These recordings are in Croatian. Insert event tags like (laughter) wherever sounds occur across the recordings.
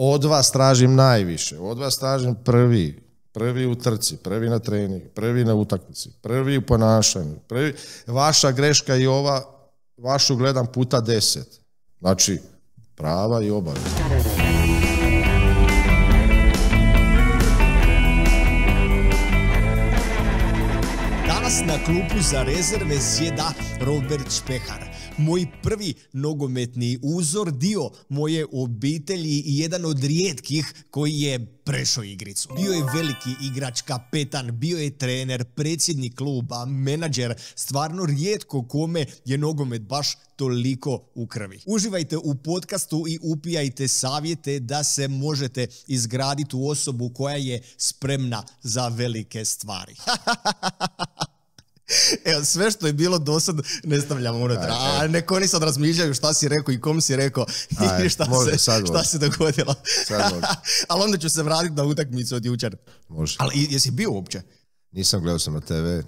Od vas tražim najviše, od vas tražim prvi, prvi u trci, prvi na treningu, prvi na utakmici, prvi u ponašanju, prvi, vaša greška i ova, vašu gledam puta deset. Znači, prava i obaveza. Danas na klupu za rezerve sjeda Robert Špehar moj prvi nogometni uzor, dio moje obitelji i jedan od rijetkih koji je prešao igricu. Bio je veliki igrač, kapetan, bio je trener, predsjednik kluba, menadžer, stvarno rijetko kome je nogomet baš toliko u krvi. Uživajte u podcastu i upijajte savjete da se možete izgraditi u osobu koja je spremna za velike stvari. (laughs) (laughs) Evo, sve što je bilo do sad ne stavljamo unutra. A neko oni sad razmišljaju šta si rekao i kom si rekao (laughs) i šta, se, sad šta se dogodilo. Sad (laughs) Ali onda ću se vratiti na utakmicu od jučer. Može. Ali jesi bio uopće? Nisam gledao sam na TV.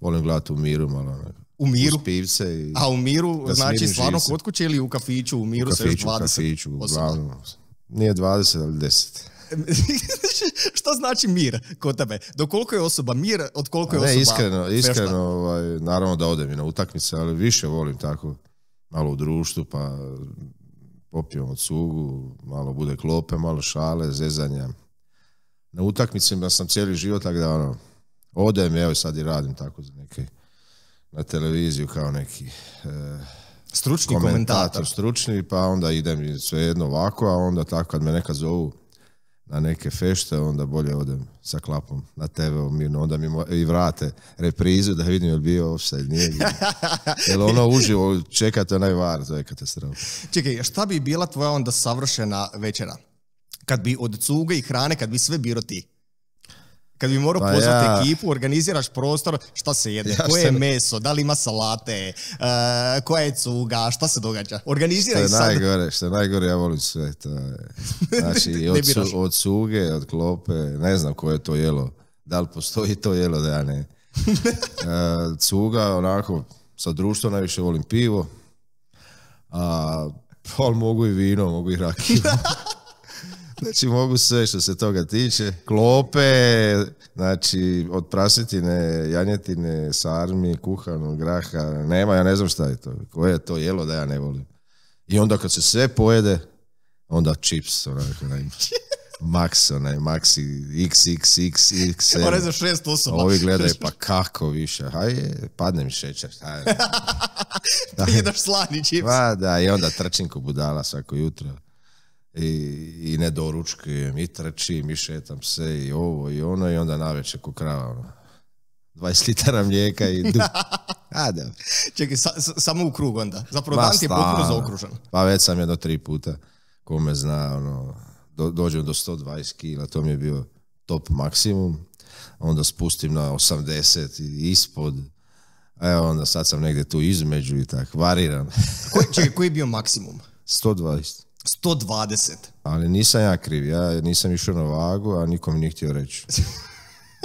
Volim gledati u miru malo. Ono. U miru? i A u miru znači stvarno kod kuće ili u kafiću? U miru u kafiću, se još 20? U kafiću, Nije 20, ali 10. (laughs) što znači mir kod tebe? Do koliko je osoba mir, od koliko je ne, osoba... Ne, iskreno, iskreno ovaj, naravno da odem i na utakmice, ali više volim tako malo u društvu, pa popijem od sugu, malo bude klope, malo šale, zezanja. Na utakmicama sam cijeli život, tako da ono, odem, evo sad i radim tako za neke, na televiziju kao neki eh, stručni komentator, stručni, pa onda idem svejedno ovako, a onda tako kad me neka zovu na neke fešte, onda bolje odem sa klapom na TV mirno, onda mi i vrate reprizu da vidim je li bio offside, nije bio. (laughs) ono uživo, čekate onaj var, to je katastrofa. Čekaj, šta bi bila tvoja onda savršena večera? Kad bi od cuge i hrane, kad bi sve biro ti? kad bi morao pa pozvati ekipu, organiziraš prostor, šta se jede, koje je meso, da li ima salate, uh, koja je cuga, šta se događa. Organiziraj što je Najgore, što je najgore, ja volim sve. To (laughs) Znači, od, od suge, od klope, ne znam koje je to jelo. Da li postoji to jelo, da ja ne. Uh, (laughs) cuga, onako, sa društvom najviše volim pivo. A, pa, ali mogu i vino, mogu i rakiju. (laughs) Znači mogu sve što se toga tiče. Klope, znači od prasetine, janjetine, sarmi, kuhanog graha, nema, ja ne znam šta je to. Koje je to jelo da ja ne volim. I onda kad se sve pojede, onda chips, onako, onaj, Max, onaj, Maxi, XXXX. (laughs) za Ovi gledaju, (laughs) pa kako više, hajde, padne mi šećer. Hajde. (laughs) Da jedaš slani čips. Pa da, i onda trčim ko budala svako jutro i, ne doručkujem, i trčim, i šetam se, i ovo, i ono, i onda naveče ko krava, ono. 20 litara mlijeka i du... (laughs) Čekaj, samo u krug onda. Zapravo dan ti je potpuno zaokružen. Pa već sam jedno tri puta. Ko me zna, ono, do, dođem do 120 kila, to mi je bio top maksimum. Onda spustim na 80 i ispod. Evo onda sad sam negdje tu između i tak, variram. koji, čekaj, (laughs) koji je bio maksimum? 120. 120. Ali nisam ja kriv, ja nisam išao na vagu, a nikom nije htio reći.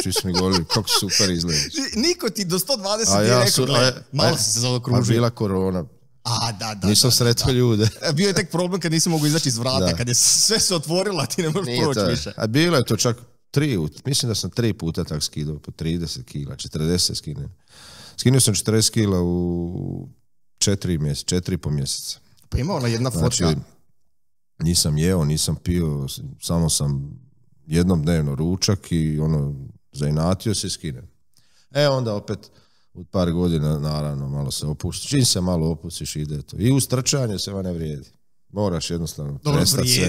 Svi su mi govorili kako super izgledaš. Niko ti do 120 a ja rekao, a, malo si se zaokružio. A bila korona. A, da, da. Nisam sretao ljude. E, bio je tek problem kad nisam mogu izaći iz vrata, kad je sve se otvorilo, a ti ne možeš proći više. A bilo je to čak tri, mislim da sam tri puta tak skidao, po 30 kila, 40 skinem. Skinuo sam 40 kila u četiri mjeseca, četiri i po mjeseca. Pa ima ona jedna znači, fotka, nisam jeo, nisam pio, samo sam jednom dnevno ručak i ono, zainatio se i skinem. E onda opet u par godina naravno malo se opušti. Čim se malo opustiš ide to. I uz trčanje se va ne vrijedi. Moraš jednostavno Dobro,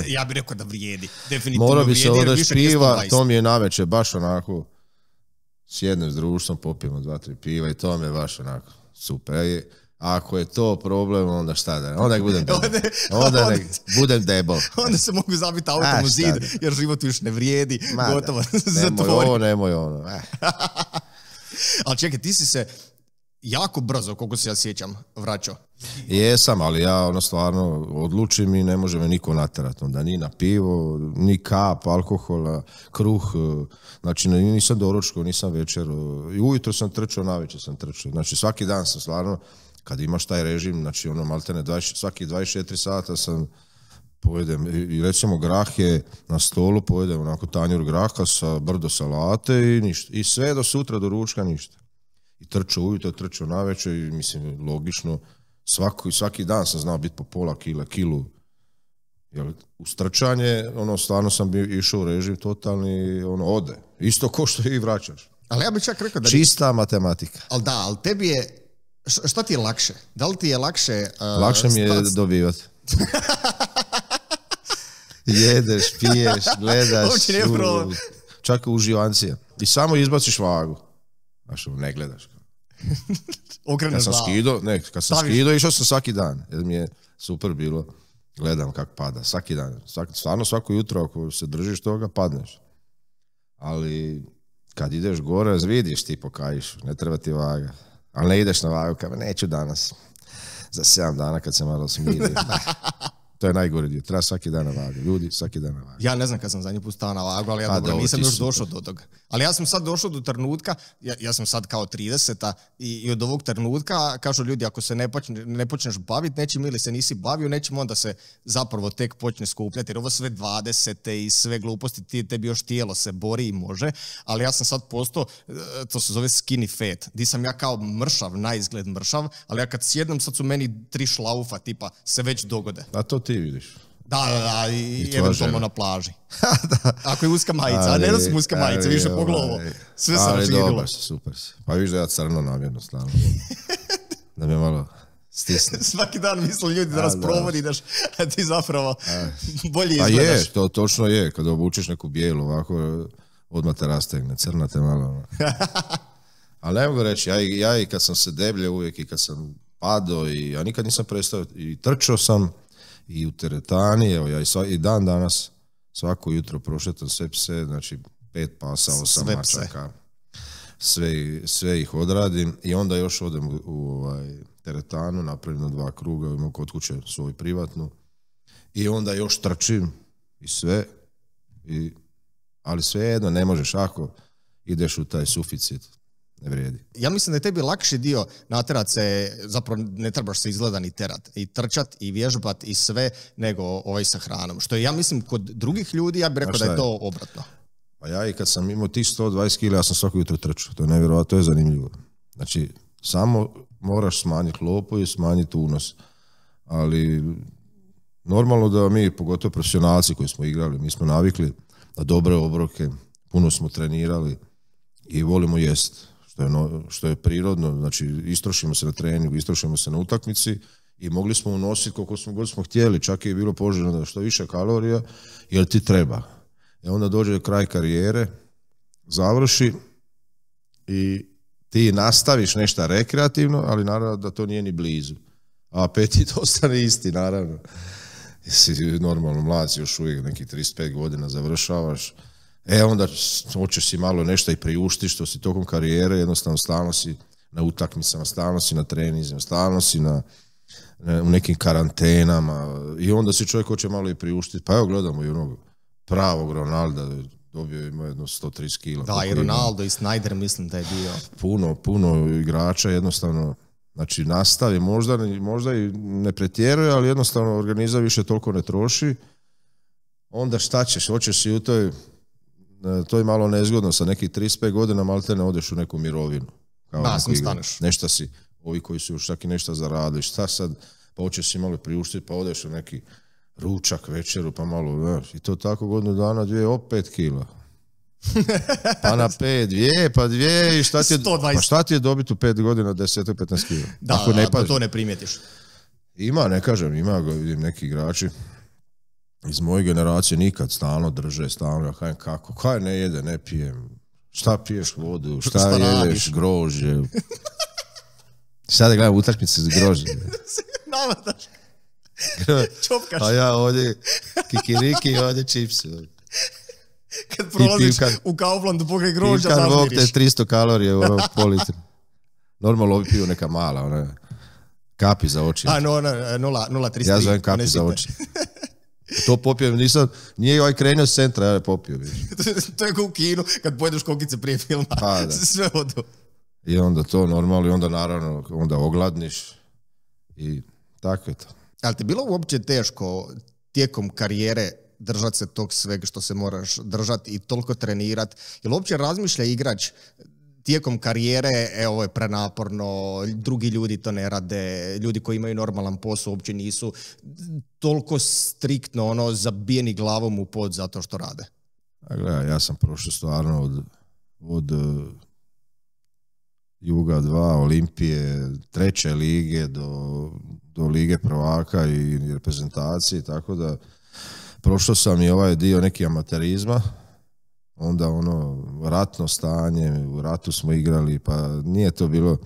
ja bih rekao da vrijedi. Definitivno Mora bi se piva, to mi je naveče baš onako sjednem s društvom, popijemo dva, tri piva i to mi je baš onako super. E, ako je to problem, onda šta da Onda budem Onda, nek budem debel. Onda se mogu zabiti autom u zid, jer život još ne vrijedi. Ma, gotovo, (laughs) nemoj ovo, nemoj ono. E. (laughs) Ali čekaj, ti si se jako brzo, koliko se ja sjećam, vraćao. Jesam, ali ja ono stvarno odlučim i ne može me niko naterati. Onda ni na pivo, ni kap, alkohola, kruh. E, znači nisam doručko, nisam večer. E, I ujutro sam trčao, navečer sam trčao. Znači svaki dan sam stvarno kad imaš taj režim, znači ono maltene svakih svaki 24 sata sam pojedem i recimo grah je na stolu, pojedem onako tanjur graha sa brdo salate i ništa. I sve do sutra, do ručka ništa. I trču ujutro, trču navečer i mislim logično svaki, dan sam znao biti po pola kila, kilu. Jel, uz trčanje, ono, stvarno sam bio, išao u režim totalni, ono, ode. Isto ko što i vraćaš. Ali ja bih čak rekao da... Čista matematika. Al da, ali tebi je Šta ti je lakše? Da li ti je lakše... E, lakše mi je (laughs) dobivati. Jedeš, piješ, (laughs) gledaš. Čak nije problem. Čak I samo izbaciš vagu. Znaš, ono, ne gledaš. (laughs) Okreneš kad sam skido, ne, kad sam skido, išao sam svaki dan. Jer mi je super bilo. Gledam kako pada. Svaki dan. stvarno svako jutro ako se držiš toga, padneš. Ali kad ideš gore, vidiš ti pokajiš. Ne treba ti vaga. Ali ne ideš na vaju, kao, neću danas. Za 7 dana kad se malo smiri. To je najgore dio. Treba svaki dan na vagu. Ljudi, svaki dan na vagu. Ja ne znam kad sam zadnji put stao na vagu, ali ja pa dobro, nisam još došao do toga. Ali ja sam sad došao do trenutka, ja, sam sad kao 30 i, i, od ovog trenutka, kažu ljudi, ako se ne, počneš baviti nečim ili se nisi bavio nećemo, onda se zapravo tek počne skupljati. Jer ovo sve 20 i sve gluposti, ti, tebi još tijelo se bori i može. Ali ja sam sad postao, e, to se zove skinny fat, di sam ja kao mršav, najizgled mršav, ali ja kad sjednem sad su meni tri šlaufa tipa se već dogode. A to ti vidiš. Da, da, da, i, I eventualno na plaži. (laughs) da. Ako je uska majica, ali, a ne da su uska majica, više po ovaj, glavu. Sve sam ali, dobro super si. Pa viš da ja crno namjerno (laughs) da me malo stisne. (laughs) Svaki dan mislim ljudi da nas provodi, ti zapravo bolje pa izgledaš. A je, to točno je. Kad obučeš neku bijelu ovako, odmah te rastegne, crna te malo. Ono. ali ne mogu reći, ja, ja i kad sam se deblje uvijek i kad sam padao, i, ja nikad nisam prestao i trčao sam, i u teretani, evo ja i, dan danas svako jutro prošetam sve pse, znači pet pasa, osam sve mačaka. Sve, sve, ih odradim i onda još odem u, ovaj, teretanu, napravim na dva kruga, imam kod kuće svoju privatnu i onda još trčim i sve, i, ali svejedno ne možeš ako ideš u taj suficit ne vrijedi. Ja mislim da je tebi lakši dio natrat se, zapravo ne trebaš se izgleda ni terat, i trčat, i vježbat, i sve, nego ovaj sa hranom. Što ja mislim, kod drugih ljudi, ja bih rekao da je to obratno. Pa ja i kad sam imao tih 120 kila, ja sam svako jutro trčao. To je nevjerojatno, to je zanimljivo. Znači, samo moraš smanjiti lopu i smanjiti unos. Ali normalno da mi, pogotovo profesionalci koji smo igrali, mi smo navikli na dobre obroke, puno smo trenirali i volimo jesti što je, no, što je prirodno, znači istrošimo se na treningu, istrošimo se na utakmici i mogli smo unositi koliko smo god smo htjeli, čak je bilo poželjno da što više kalorija, jer ti treba. E onda dođe kraj karijere, završi i ti nastaviš nešto rekreativno, ali naravno da to nije ni blizu. A apetit (laughs) ostane isti, naravno. Si normalno mlad, još uvijek nekih 35 godina završavaš, E onda hoćeš si malo nešto i priušti što si tokom karijere, jednostavno stalno si na utakmicama, stalno si na trenizima, stalno si na, u nekim karantenama i onda si čovjek hoće malo i priuštiti. Pa evo gledamo i onog pravog Ronalda, dobio ima jedno 130 kila. Da, i Ronaldo i Snyder mislim da je bio. Puno, puno igrača jednostavno Znači nastavi, možda, možda i ne pretjeruje, ali jednostavno organiza više toliko ne troši. Onda šta ćeš, hoćeš si u toj E, to je malo nezgodno, sa nekih 35 godina ne odeš u neku mirovinu. Kao ako staneš. nešta si, ovi koji su još čak i nešto zaradili, šta sad, pa hoćeš si malo priuštiti, pa odeš u neki ručak večeru, pa malo, i to tako godinu dana, dvije, opet kila. (laughs) pa na pet, dvije, pa dvije i šta ti je, pa šta ti je dobiti u pet godina 10-15 kila? Ako ne pa to ne primijetiš. Ima, ne kažem, ima, vidim neki igrači, iz moje generacije nikad stalno drže, stalno, kajem kako, kaj ne jede, ne pijem, šta piješ vodu, šta, groži. jedeš, grožđe. (laughs) Sada gledam utakmice s grožđem. (laughs) (laughs) Čopkaš. A pa ja ovdje kikiriki i ovdje čipsi. Kad prolaziš kad, u Kauflandu pokraj grožđa, zažmiriš. Pivkan 300 kalorije u ono pol litru. Normalno ovi piju neka mala, ona kapi za oči. A, no, no, Ja zovem kapi za oči. To popio, nisam, nije ovaj krenio s centra, ja (laughs) je popio. to je kao u kinu, kad pojedeš kokice prije filma, pa, da. (laughs) sve odu. I onda to normalno, i onda naravno, onda ogladniš i tako je to. Ali ti bilo uopće teško tijekom karijere držati se tog svega što se moraš držati i toliko trenirati? Jel uopće razmišlja igrač tijekom karijere, e, ovo je prenaporno, drugi ljudi to ne rade, ljudi koji imaju normalan posao uopće nisu toliko striktno ono zabijeni glavom u pod zato što rade. A ja sam prošao stvarno od, od uh, Juga 2, Olimpije, treće lige do, do lige prvaka i reprezentacije, tako da prošao sam i ovaj dio neki amaterizma, onda ono ratno stanje, u ratu smo igrali, pa nije to bilo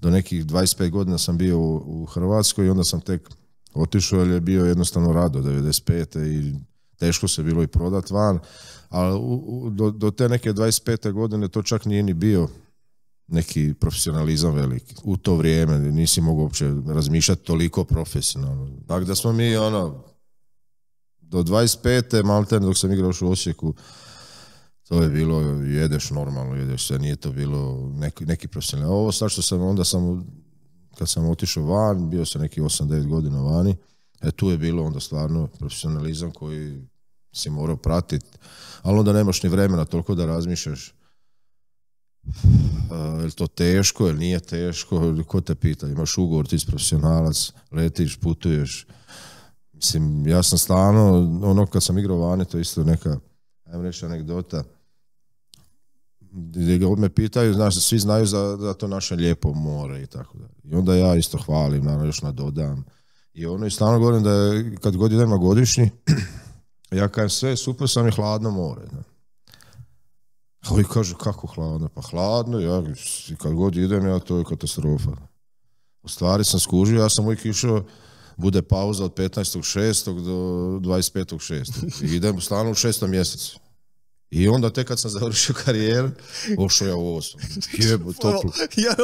do nekih 25 godina sam bio u, Hrvatskoj i onda sam tek otišao jer je bio jednostavno rado 95. i teško se bilo i prodat van, ali do, te neke 25. godine to čak nije ni bio neki profesionalizam velik U to vrijeme nisi mogao uopće razmišljati toliko profesionalno. Tako da smo mi ono do 25. malten dok sam igrao u Osijeku to je bilo, jedeš normalno, jedeš sve, nije to bilo neki, neki profesionalni. Ovo sad što sam onda sam, kad sam otišao van, bio sam neki 8-9 godina vani, e tu je bilo onda stvarno profesionalizam koji si morao pratiti, ali onda nemaš ni vremena toliko da razmišljaš je li to teško, ili nije teško, ko te pita, imaš ugovor, ti si profesionalac, letiš, putuješ. Mislim, ja sam stvarno, ono kad sam igrao vani, to isto neka ajmo reći anegdota, gdje me pitaju, znaš, svi znaju za, za to naše lijepo more i tako da. I onda ja isto hvalim, naravno još nadodam. I ono i stalno govorim da kad god idemo godišnji, (clears throat) ja kažem sve, super sam i hladno more. A oni kažu kako hladno? Pa hladno, ja kad god idem ja to je katastrofa. U stvari sam skužio, ja sam uvijek išao bude pauza od 15.6. do 25.6. I idem stvarno u šestom mjesecu. I onda tek kad sam završio (laughs) karijeru, ošao ja u osam. Jebo, toplo. (laughs) Ja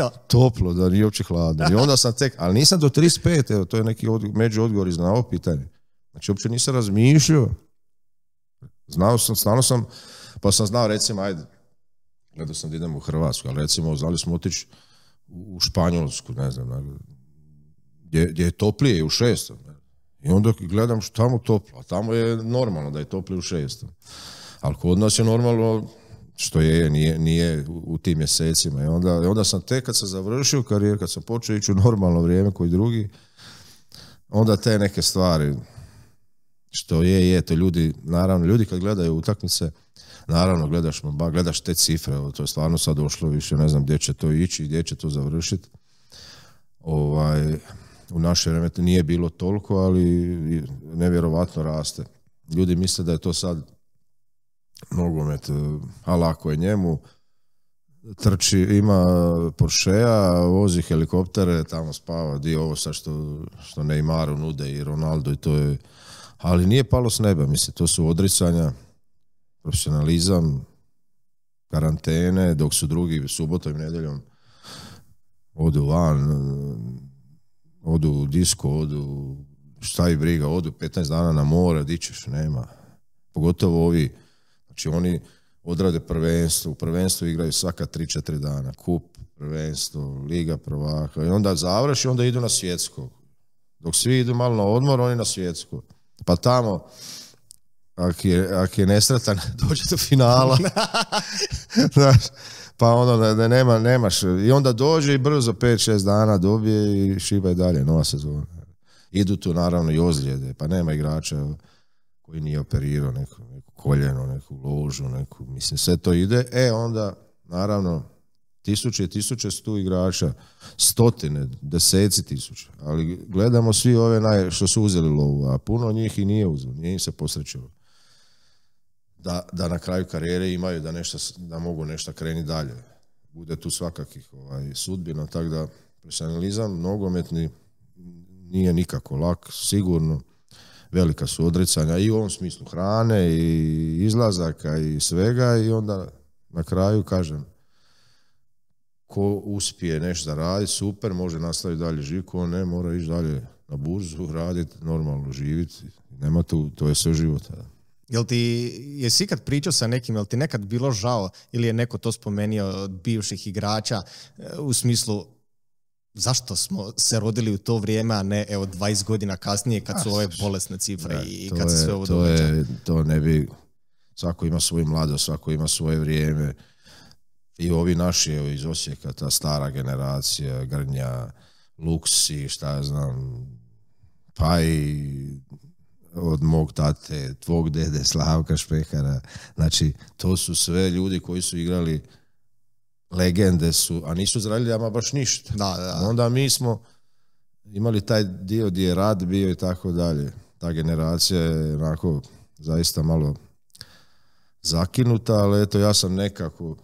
ovo Toplo, da nije uopće hladno. I onda sam tek, ali nisam do 35, evo, to je neki od, među odgovor iz na ovo pitanje. Znači, uopće nisam razmišljao. Znao sam, stano sam, pa sam znao, recimo, ajde, gledao sam da idem u Hrvatsku, ali recimo, znali smo otići u Španjolsku, ne znam, gdje, je toplije, u šestom. I onda gledam tamo toplo, a tamo je normalno da je toplije u šestom. Ali kod nas je normalno što je, nije, nije u tim mjesecima. I onda, onda sam tek kad sam završio karijer, kad sam počeo ići u normalno vrijeme koji drugi, onda te neke stvari što je, je, to ljudi, naravno, ljudi kad gledaju utakmice, naravno, gledaš, gledaš te cifre, to je stvarno sad došlo više, ne znam gdje će to ići, gdje će to završiti. Ovaj, u naše vrijeme nije bilo toliko, ali nevjerovatno raste. Ljudi misle da je to sad nogomet, e, a lako je njemu, trči, ima Porschea, vozi helikoptere, tamo spava, di ovo sa što, što Neymaru nude i Ronaldo i to je, ali nije palo s neba, mislim, to su odricanja, profesionalizam, karantene, dok su drugi subotom i nedjeljom odu van, e, odu u disko, odu šta i briga, odu 15 dana na more, di ćeš, nema. Pogotovo ovi Znači oni odrade prvenstvo, u prvenstvu igraju svaka 3-4 dana, kup, prvenstvo, liga prvaka, i onda završi, i onda idu na svjetsko. Dok svi idu malo na odmor, oni na svjetsko. Pa tamo, ako je, ak nesretan, (laughs) dođe do finala. (laughs) Znaš, pa onda da, nema, nemaš. I onda dođe i brzo 5-6 dana dobije i šiba i dalje, nova sezona. Idu tu naravno i ozljede, pa nema igrača koji nije operirao nekom koljeno, neku ložu, neku, mislim, sve to ide. E, onda, naravno, tisuće i tisuće stu igrača, stotine, deseci tisuća, ali gledamo svi ove naj, što su uzeli lovu, a puno njih i nije uzelo, nije im se posrećilo. Da, da na kraju karijere imaju, da, nešto, da mogu nešto krenuti dalje. Bude tu svakakih ovaj, sudbina, tako da profesionalizam nogometni nije nikako lak, sigurno velika su odricanja i u ovom smislu hrane i izlazaka i svega i onda na kraju kažem ko uspije nešto radi super, može nastaviti dalje život, ko ne, mora ići dalje na burzu, raditi, normalno živiti. Nema tu, to je sve život. Jel ti, jesi ikad pričao sa nekim, jel ti nekad bilo žao ili je neko to spomenio od bivših igrača e, u smislu zašto smo se rodili u to vrijeme, a ne evo 20 godina kasnije kad su ah, ove bolesne cifre i kad se sve ovo to je, to ne bi, svako ima svoju mlado, svako ima svoje vrijeme. I ovi naši evo, iz Osijeka, ta stara generacija, Grnja, Luksi, šta ja znam, pa i od mog tate, tvog dede, Slavka Špehara. Znači, to su sve ljudi koji su igrali legende su, a nisu zaradili ama baš ništa. Da, da. Onda mi smo imali taj dio gdje je rad bio i tako dalje. Ta generacija je onako zaista malo zakinuta, ali eto ja sam nekako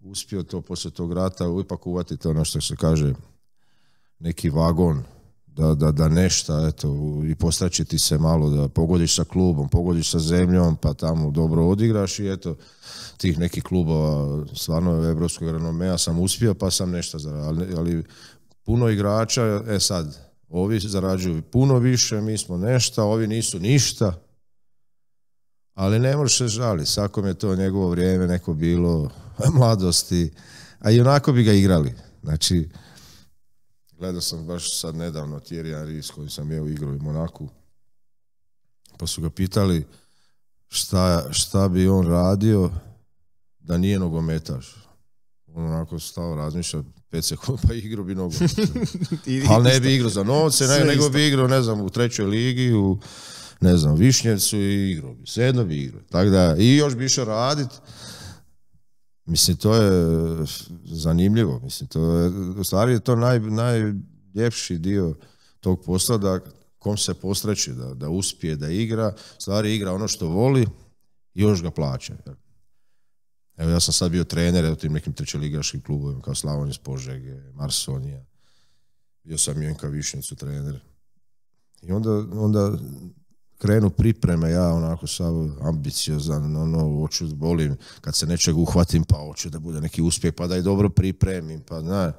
uspio to poslije tog rata ipak to ono što se kaže neki vagon da, da, da nešto, eto, i postaći ti se malo da pogodiš sa klubom, pogodiš sa zemljom, pa tamo dobro odigraš i eto, tih nekih klubova, stvarno evropskog renomea sam uspio, pa sam nešto zaradio, ali, puno igrača, e sad, ovi zarađuju puno više, mi smo nešto, ovi nisu ništa, ali ne možeš se žaliti, svakom je to njegovo vrijeme neko bilo (laughs) mladosti, a i onako bi ga igrali. Znači, Gledao sam baš sad nedavno Thierry Henry s kojim sam je u igru i Monaku. Pa su ga pitali šta, šta bi on radio da nije nogometaš. On onako stao razmišlja, pet sekund pa igru bi nogomet. (laughs) Ali ne bi igrao za novce, ne, nego bi igrao, ne znam, u trećoj ligi, u ne znam, Višnjevcu i igrao bi. Sedno bi igrao. Tako da, i još bi išao raditi Mislim, to je eh, zanimljivo. Mislim, to je, u stvari je to naj, najljepši dio tog posla da kom se postreći, da, da uspije, da igra. U stvari igra ono što voli i još ga plaća. Evo ja sam sad bio trener u tim nekim trećeligaškim klubovima kao Slavonis Požege, Marsonija. Bio sam Jenka Višnicu trener. I onda, onda krenu pripreme, ja onako sav ambiciozan, ono, hoću, volim, kad se nečeg uhvatim, pa hoću da bude neki uspjeh, pa da i dobro pripremim, pa znaš.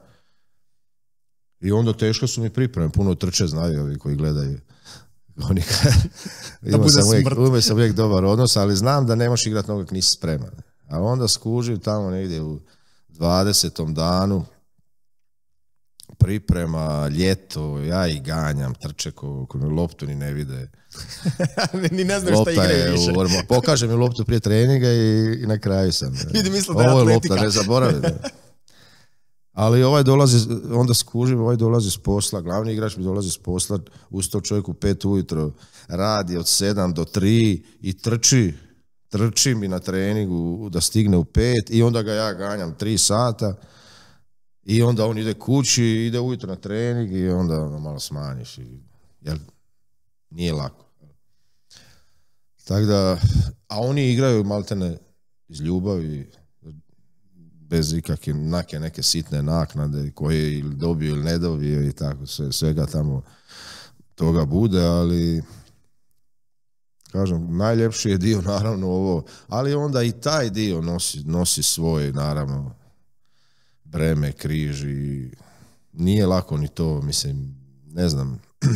I onda teško su mi pripreme, puno trče znaju ovi koji gledaju. Oni (laughs) imao sam, uvijek, sam uvijek dobar odnos, ali znam da ne možeš igrati noga nisi spreman. A onda skužim tamo negdje u 20. danu, priprema, ljeto, ja i ganjam, trče ko, ko loptu ni ne vide. Ni ne više. mi loptu prije treninga i, na kraju sam. da je Ovo je lopta, ne zaboravi. Ali ovaj dolazi, onda skužim, ovaj dolazi s posla, glavni igrač mi dolazi s posla, ustao čovjek u pet ujutro, radi od sedam do tri i trči, trči mi na treningu da stigne u pet i onda ga ja ganjam tri sata i onda on ide kući, ide ujutro na trening i onda ono malo smanjiš. I, nije lako. Tako da, a oni igraju maltene iz ljubavi, bez ikakve neke neke sitne naknade koje ili dobio ili ne dobio i tako sve, svega tamo toga bude, ali kažem, najljepši je dio (laughs) naravno ovo, ali onda i taj dio nosi, nosi svoj naravno breme, križi, i nije lako ni to, mislim, ne znam, (clears throat)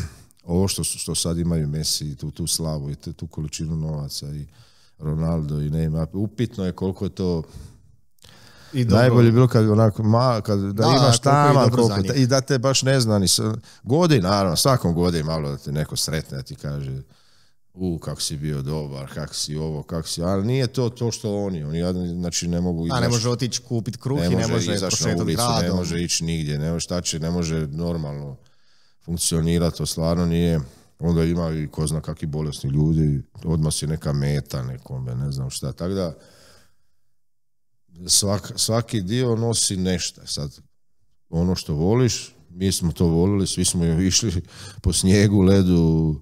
ovo što, što sad imaju Messi, tu, tu slavu i tu, tu količinu novaca i Ronaldo i nema, upitno je koliko je to i Najbolje bilo kad, onako, ma, kad da, da imaš tamo, i da te baš ne zna ni godi, naravno, svakom godin malo da te neko sretne, da ti kaže u, kako si bio dobar, kak si ovo, kak si, ali nije to to što oni, oni znači ne mogu izaći. ne može otići kupiti kruh i ne može, može na ulicu, ne može ići nigdje, ne može, šta će, ne može normalno funkcionira, to stvarno nije. Onda ima i ko zna kakvi bolesni ljudi, odmah si neka meta nekome, ne znam šta. Tako da svaki dio nosi nešto. Sad, ono što voliš, mi smo to volili, svi smo (laughs) išli po snijegu, ledu,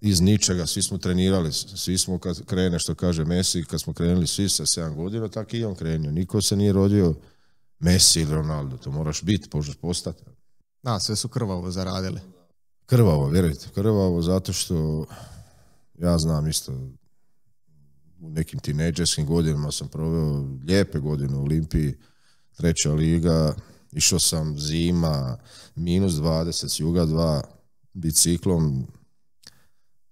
iz ničega, svi smo trenirali, svi smo kad krene, što kaže Messi, kad smo krenuli svi sa 7 godina, tako i on krenio. Niko se nije rodio Messi ili Ronaldo, to moraš biti, možeš postati. Da, sve su krvavo zaradili. Krvavo, vjerujte, krvavo zato što ja znam isto u nekim tineđerskim godinama sam proveo lijepe godine u Olimpiji, treća liga, išao sam zima, minus 20, s juga 2, biciklom,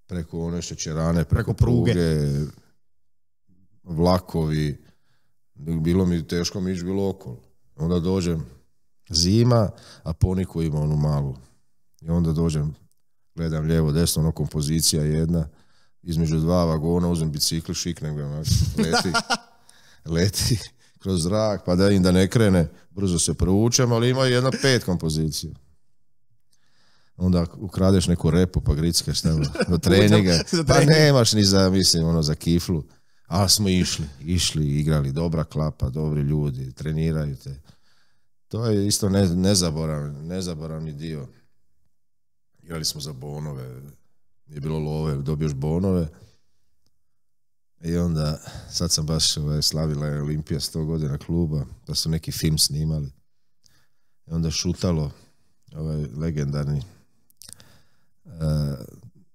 preko one šećerane, preko, pruge, vlakovi, bilo mi teško mi ići bilo okolo. Onda dođem, zima, a poniku ima onu malu. I onda dođem, gledam lijevo, desno, ono kompozicija jedna, između dva vagona, uzem bicikl, šiknem ga, leti, (laughs) leti kroz zrak, pa da im da ne krene, brzo se proučem, ali ima jedna pet kompozicija onda ukradeš neku repu pa grickaš tamo (laughs) do treninga, pa nemaš ni za, mislim, ono, za kiflu. a smo išli, išli, igrali, dobra klapa, dobri ljudi, treniraju te. To je isto ne, nezaboravni, dio. Igrali smo za bonove, nije bilo love, dobioš bonove. I onda, sad sam baš ovaj, slavila je Olimpija 100 godina kluba, da su neki film snimali. I onda šutalo ovaj legendarni uh,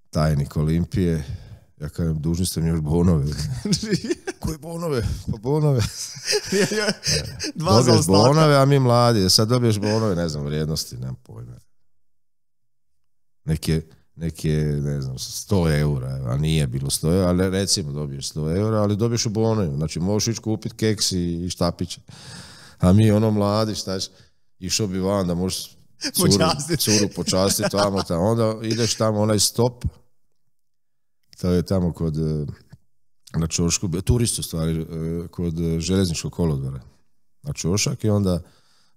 tajnik Olimpije, ja kažem, dužni ste mi još bonove. (laughs) Koje bonove? Pa bonove. (laughs) Dva dobiješ bonove, a mi mladi. E, sad dobiješ bonove, ne znam, vrijednosti, nemam pojma. Neke, neke, ne znam, 100 eura, a nije bilo 100 eura, ali recimo dobiješ 100 eura, ali dobiješ u bonovima. Znači, možeš ići kupiti keks i štapiće. A mi ono mladi, šta išao bi van da možeš (laughs) curu, počastiti tamo, Onda ideš tamo onaj stop, to je tamo kod, e, na Čošku, turistu stvari, e, kod e, željezničkog kolodvora na Čošak i onda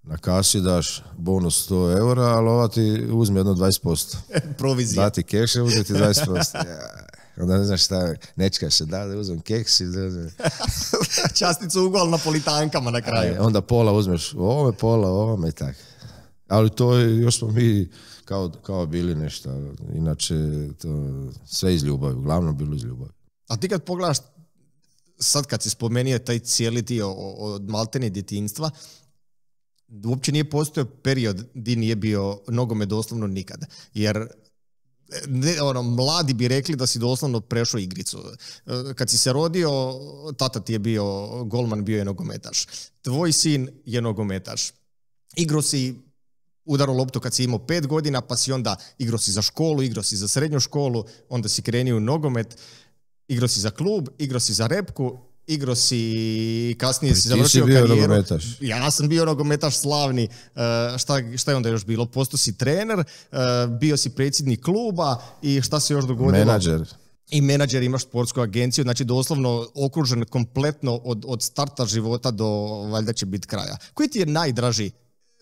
na kasi daš bonus 100 eura, a ova ti uzme jedno 20%. (laughs) Provizija. Da ti keše, uzme ti 20%. (laughs) Onda ne znaš šta, nečka se da, da uzmem keksi. i da... (laughs) Časticu ugol na politankama na kraju. onda pola uzmeš ovome, pola ovome i tako. Ali to je, još smo mi kao, kao bili nešto. Inače, to, sve iz ljubavi, uglavnom bilo iz ljubavi. A ti kad pogledaš, sad kad si spomenuo taj cijeli dio od maltene djetinstva, uopće nije postojao period di nije bio nogome doslovno nikad. Jer ne, ono, mladi bi rekli da si doslovno prešao igricu. E, kad si se rodio, tata ti je bio, golman bio je nogometaš. Tvoj sin je nogometaš. Igro si udaro loptu kad si imao pet godina, pa si onda igro si za školu, igro si za srednju školu, onda si krenio u nogomet, igro si za klub, igro si za repku, igro si kasnije si pa završio si karijeru. Ja sam bio nogometaš slavni. E, šta, je onda još bilo? Posto si trener, e, bio si predsjednik kluba i šta se još dogodilo? Menadžer i menadžer imaš sportsku agenciju, znači doslovno okružen kompletno od, od starta života do valjda će biti kraja. Koji ti je najdraži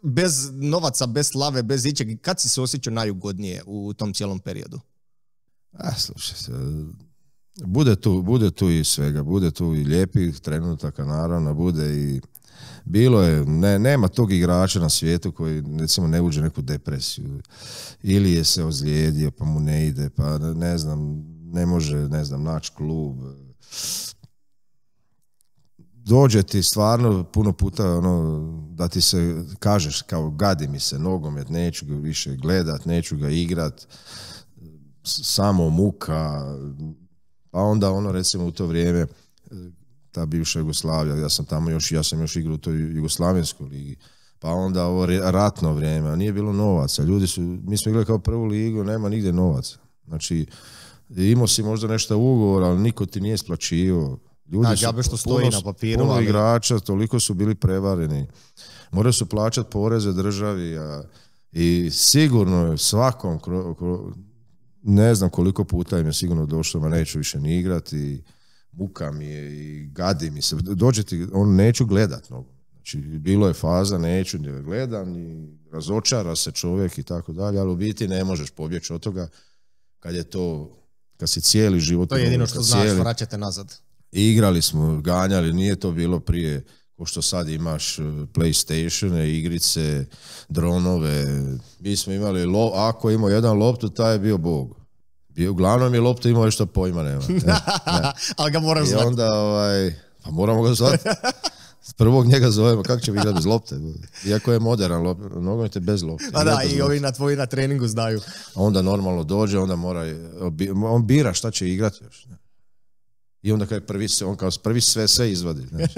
bez novaca, bez slave, bez ičeg, kad si se osjećao najugodnije u tom cijelom periodu? A, slušaj e, bude tu, bude tu i svega, bude tu i lijepih trenutaka, naravno, bude i bilo je, ne, nema tog igrača na svijetu koji recimo ne uđe neku depresiju ili je se ozlijedio pa mu ne ide, pa ne znam, ne može, ne znam, naći klub, dođe ti stvarno puno puta ono, da ti se kažeš kao gadi mi se nogomet, neću ga više gledat, neću ga igrat, samo muka, pa onda ono recimo u to vrijeme e, ta bivša Jugoslavija, ja sam tamo još, ja sam još igrao u toj Jugoslavenskoj ligi, pa onda ovo ratno vrijeme, nije bilo novaca, ljudi su, mi smo igrali kao prvu ligu, nema nigdje novaca, znači imao si možda nešto ugovor, ali niko ti nije isplaćivao, Ljudi da, su, što stoji puno, na papiru. Puno ali... igrača, toliko su bili prevareni. Moraju su plaćati poreze državi i sigurno je svakom, ne znam koliko puta im je sigurno došlo, ma neću više ni igrati, muka mi je i gadi mi se. Dođe ti, on neću gledat Znači, bilo je faza, neću ni gledam i razočara se čovjek i tako dalje, ali u biti ne možeš pobjeći od toga kad je to, kad si cijeli život... To je jedino što znaš, vraćate nazad igrali smo, ganjali, nije to bilo prije ko što sad imaš e, PlayStation, igrice, dronove. Mi smo imali, lo, ako imao jedan loptu, taj je bio bog. Bio uglavnom je loptu imao što pojma nema. (laughs) Ne, Ali ga moram zvati. onda, ovaj, pa moramo ga zvati. Prvog njega zovemo, kako će igrati bez lopte? Iako je moderan, lop, nogomet je bez lopte. Pa da, i znači. ovi na tvoji na treningu znaju. onda normalno dođe, onda mora, on bira šta će igrati još. Ne. I onda kaže prvi prvi, on kao prvi sve sve izvadi. (laughs)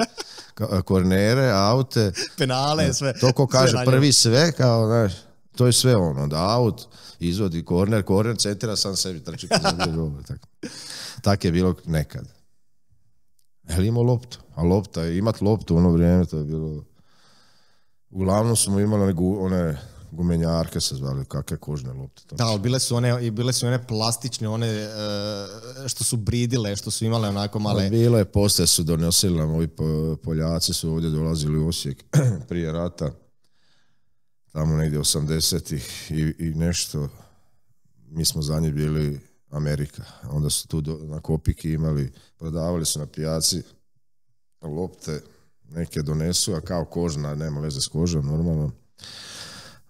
kornere, aute. Penale, sve. To ko kaže prvi sve, kao, znaš, to je sve ono. da aut, izvodi korner, korner, centira, sam sebi trči. (laughs) tako. tak je bilo nekad. E, ali imao loptu. A lopta, imat loptu u ono vrijeme, to je bilo... Uglavnom smo imali one gumenjarke se zvali, kakve kožne lopte. Da, ali bile su one, i bile su one plastične, one e, što su bridile, što su imale onako male... bilo bile, poslije su donosili nam, ovi Poljaci su ovdje dolazili u Osijek (clears throat) prije rata, tamo negdje 80-ih i, i nešto, mi smo za bili Amerika. Onda su tu na kopiki imali, prodavali su na pijaci lopte, neke donesu, a kao kožna, nema veze s kožom, normalno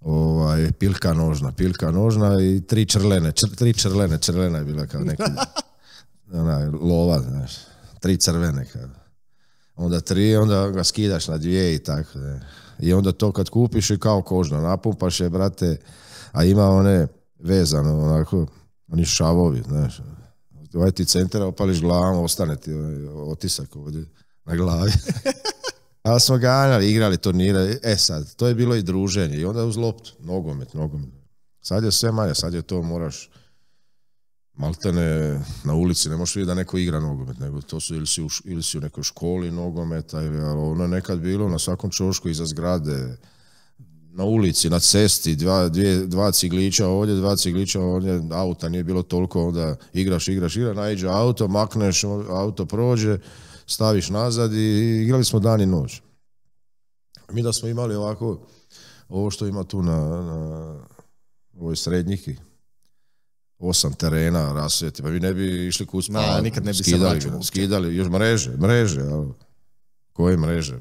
ovaj, pilka nožna, pilka nožna i tri črlene, čr, tri črlene, črlena je bila kao neka (laughs) lova, znaš, tri crvene kao. Onda tri, onda ga skidaš na dvije i tako. I onda to kad kupiš i kao kožno napumpaš je, brate, a ima one vezano, onako, oni šavovi, znaš. Ovaj ti centra opališ glavom, ostane ti ovaj, otisak ovdje na glavi. (laughs) Ali smo ganjali, igrali turnire, e sad, to je bilo i druženje i onda uz loptu, nogomet, nogomet. Sad je sve manje, sad je to moraš maltene na ulici, ne možeš vidjeti da neko igra nogomet, nego to su ili si u, ili u nekoj školi nogometa, ili, ali ono je nekad bilo na svakom čošku iza zgrade, na ulici, na cesti, dva, dvije, dva ciglića ovdje, dva ciglića ovdje, auta nije bilo toliko, onda igraš, igraš, igraš, naiđe auto, makneš, auto prođe, staviš nazad i igrali smo dan i noć. Mi da smo imali ovako, ovo što ima tu na, na ovoj srednjiki, osam terena rasvjeti, pa mi ne bi išli kuc pa, nikad ne bi skidali, skidali, još mreže, mreže, ali koje mreže?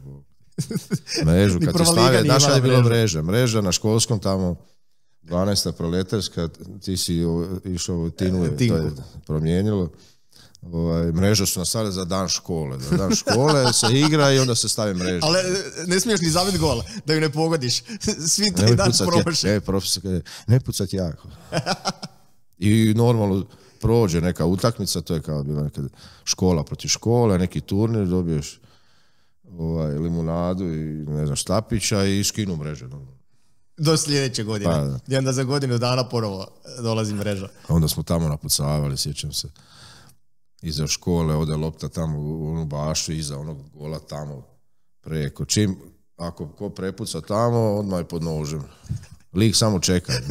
Mrežu, (laughs) kad ti stavio, je bilo mreže, mreža na školskom tamo, 12. proletarska, ti si išao u tinu, to je promijenilo. Ovaj, mreža su nastavili za dan škole. Za dan škole se igra i onda se stavi mreža. Ali e, ne smiješ ni zabiti gol, da ju ne pogodiš. (laughs) Svi taj dan ne, e, profesor ne pucat jako. I normalno prođe neka utakmica, to je kao bila neka škola protiv škole, neki turnir, dobiješ ovaj, limunadu i ne znam štapića i skinu mreže. Do sljedeće godine. Pa, I onda za godinu dana ponovo dolazi mreža. Onda smo tamo napucavali, sjećam se iza škole, ode lopta tamo u onu bašu, iza onog gola tamo preko. Čim, ako ko prepuca tamo, odmah je pod nožem. Lik samo čeka. (laughs)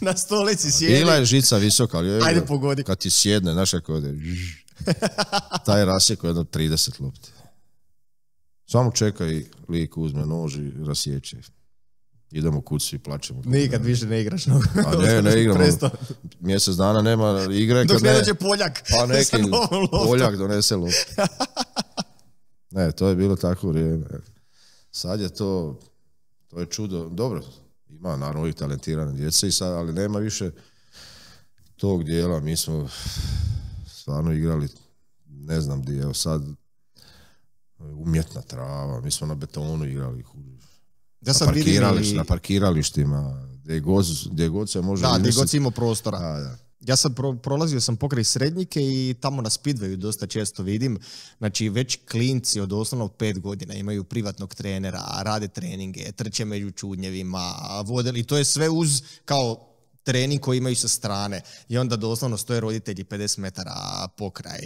na stolici sjedi. Bila je žica visoka, ali je, pogodi. kad ti sjedne, znaš kako ode, (laughs) taj rasjeko jedno 30 lopti. Samo čeka i lik uzme nož i rasječe idemo kući i plaćemo. Nikad više ne igraš. Pa ne, (laughs) ne Mjesec dana nema igre. Dok kad ne dođe Poljak. Pa (laughs) neki Poljak donese (laughs) Ne, to je bilo tako vrijeme. Sad je to, to je čudo. Dobro, ima naravno i talentirane djece, i sad, ali nema više tog dijela. Mi smo stvarno igrali, ne znam gdje, evo sad umjetna trava, mi smo na betonu igrali, ja sam Na parkiralištima, gdje god, gdje god se može... Da, gdje god si imao prostora. Ja sam prolazio sam pokraj srednjike i tamo na Speedwayu dosta često vidim. Znači već klinci od osnovno pet godina imaju privatnog trenera, rade treninge, trče među čudnjevima, vode i to je sve uz kao trening koji imaju sa strane i onda doslovno stoje roditelji 50 metara pokraj,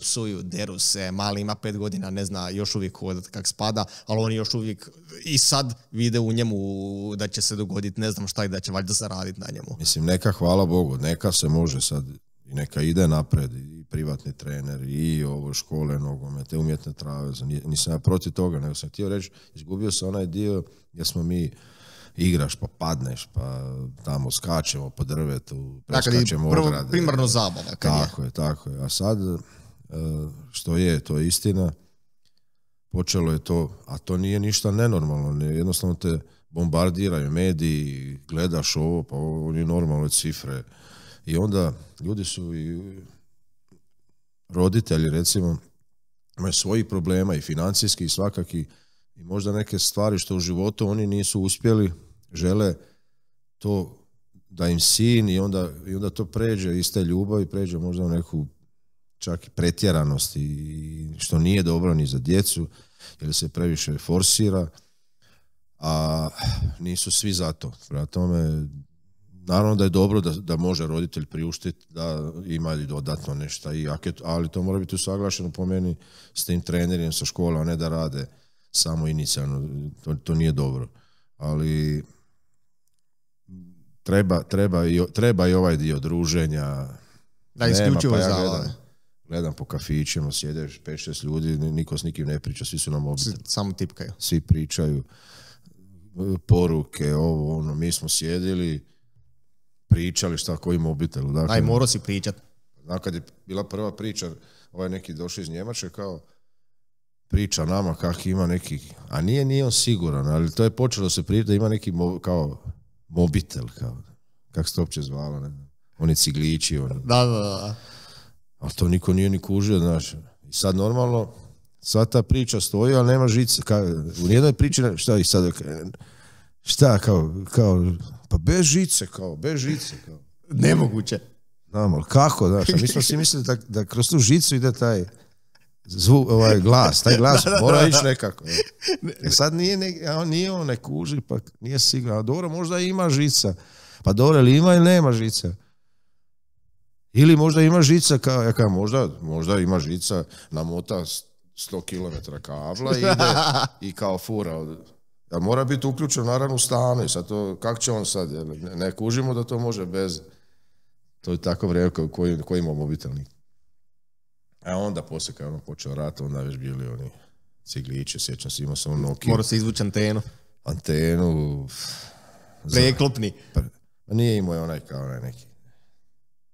psuju, deru se, mali ima 5 godina, ne zna još uvijek hodat kak spada, ali oni još uvijek i sad vide u njemu da će se dogoditi ne znam šta i da će valjda zaraditi na njemu. Mislim, neka hvala Bogu, neka se može sad i neka ide napred i privatni trener i ovo škole nogomete, umjetne trave, nisam ja protiv toga, nego sam htio reći, izgubio se onaj dio gdje smo mi igraš, pa padneš, pa tamo skačemo po drvetu, preskačemo dakle, primarno zabava. Tako je. tako je. A sad, e, što je, to je istina. Počelo je to, a to nije ništa nenormalno. Jednostavno te bombardiraju mediji, gledaš ovo, pa oni normalne cifre. I onda ljudi su i roditelji recimo imaju svoji problema i financijski i svakaki i možda neke stvari što u životu oni nisu uspjeli žele to da im sin i onda, i onda to pređe iz te ljubavi, pređe možda u neku čak i pretjeranost i što nije dobro ni za djecu jer se previše forsira a nisu svi za to. Prema tome, naravno da je dobro da, da može roditelj priuštiti da ima i dodatno nešto, i ali to mora biti usaglašeno po meni s tim trenerima sa škola, a ne da rade samo inicijalno, to, to nije dobro. Ali treba, treba, i, treba i ovaj dio druženja. Da, isključivo pa gledam, po kafićima, sjedeš, pet, šest ljudi, niko s nikim ne priča, svi su nam obitelji. Samo tipkaju. Svi pričaju e, poruke, ovo, ono, mi smo sjedili, pričali šta koji mobitel. Dakle, Aj, morao si pričat. Zna kad je bila prva priča, ovaj neki došao iz Njemačke kao priča nama kak ima neki, a nije, nije on siguran, ali to je počelo se pričati da ima neki kao mobitel, kao, kako se to uopće zvalo, ne Oni ciglići, oni. Da, da, da. Ali to niko nije ni kužio, znaš. I sad normalno, sva ta priča stoji, ali nema žice. u nijednoj priči, šta i sad, šta, kao, kao, pa bez žice, kao, bez žice, kao. Nemoguće. znamo kako, znaš, mi smo si mislili da, da kroz tu žicu ide taj Zvu, ovaj (laughs) glas, taj glas mora ići nekako. E, sad nije, ne, nije on ne kuži, pa nije sigurno. dobro, možda ima žica. Pa dobro, ili ima ili nema žica? Ili možda ima žica, kao, ja kao, možda, možda ima žica, namota 100 km kabla i, (laughs) ide, i kao fura. Ja, mora biti uključen naravno u stanu. Sad to, kak će on sad? Ne, ne kužimo da to može bez... To je tako vrijeme koji, ima imamo a e onda poslije kad je ono počeo rat, onda već bili oni ciglići, sjećam se, imao sam ono Nokia. Morao se izvući antenu. Antenu. Preklopni. Pa nije imao je onaj kao onaj neki.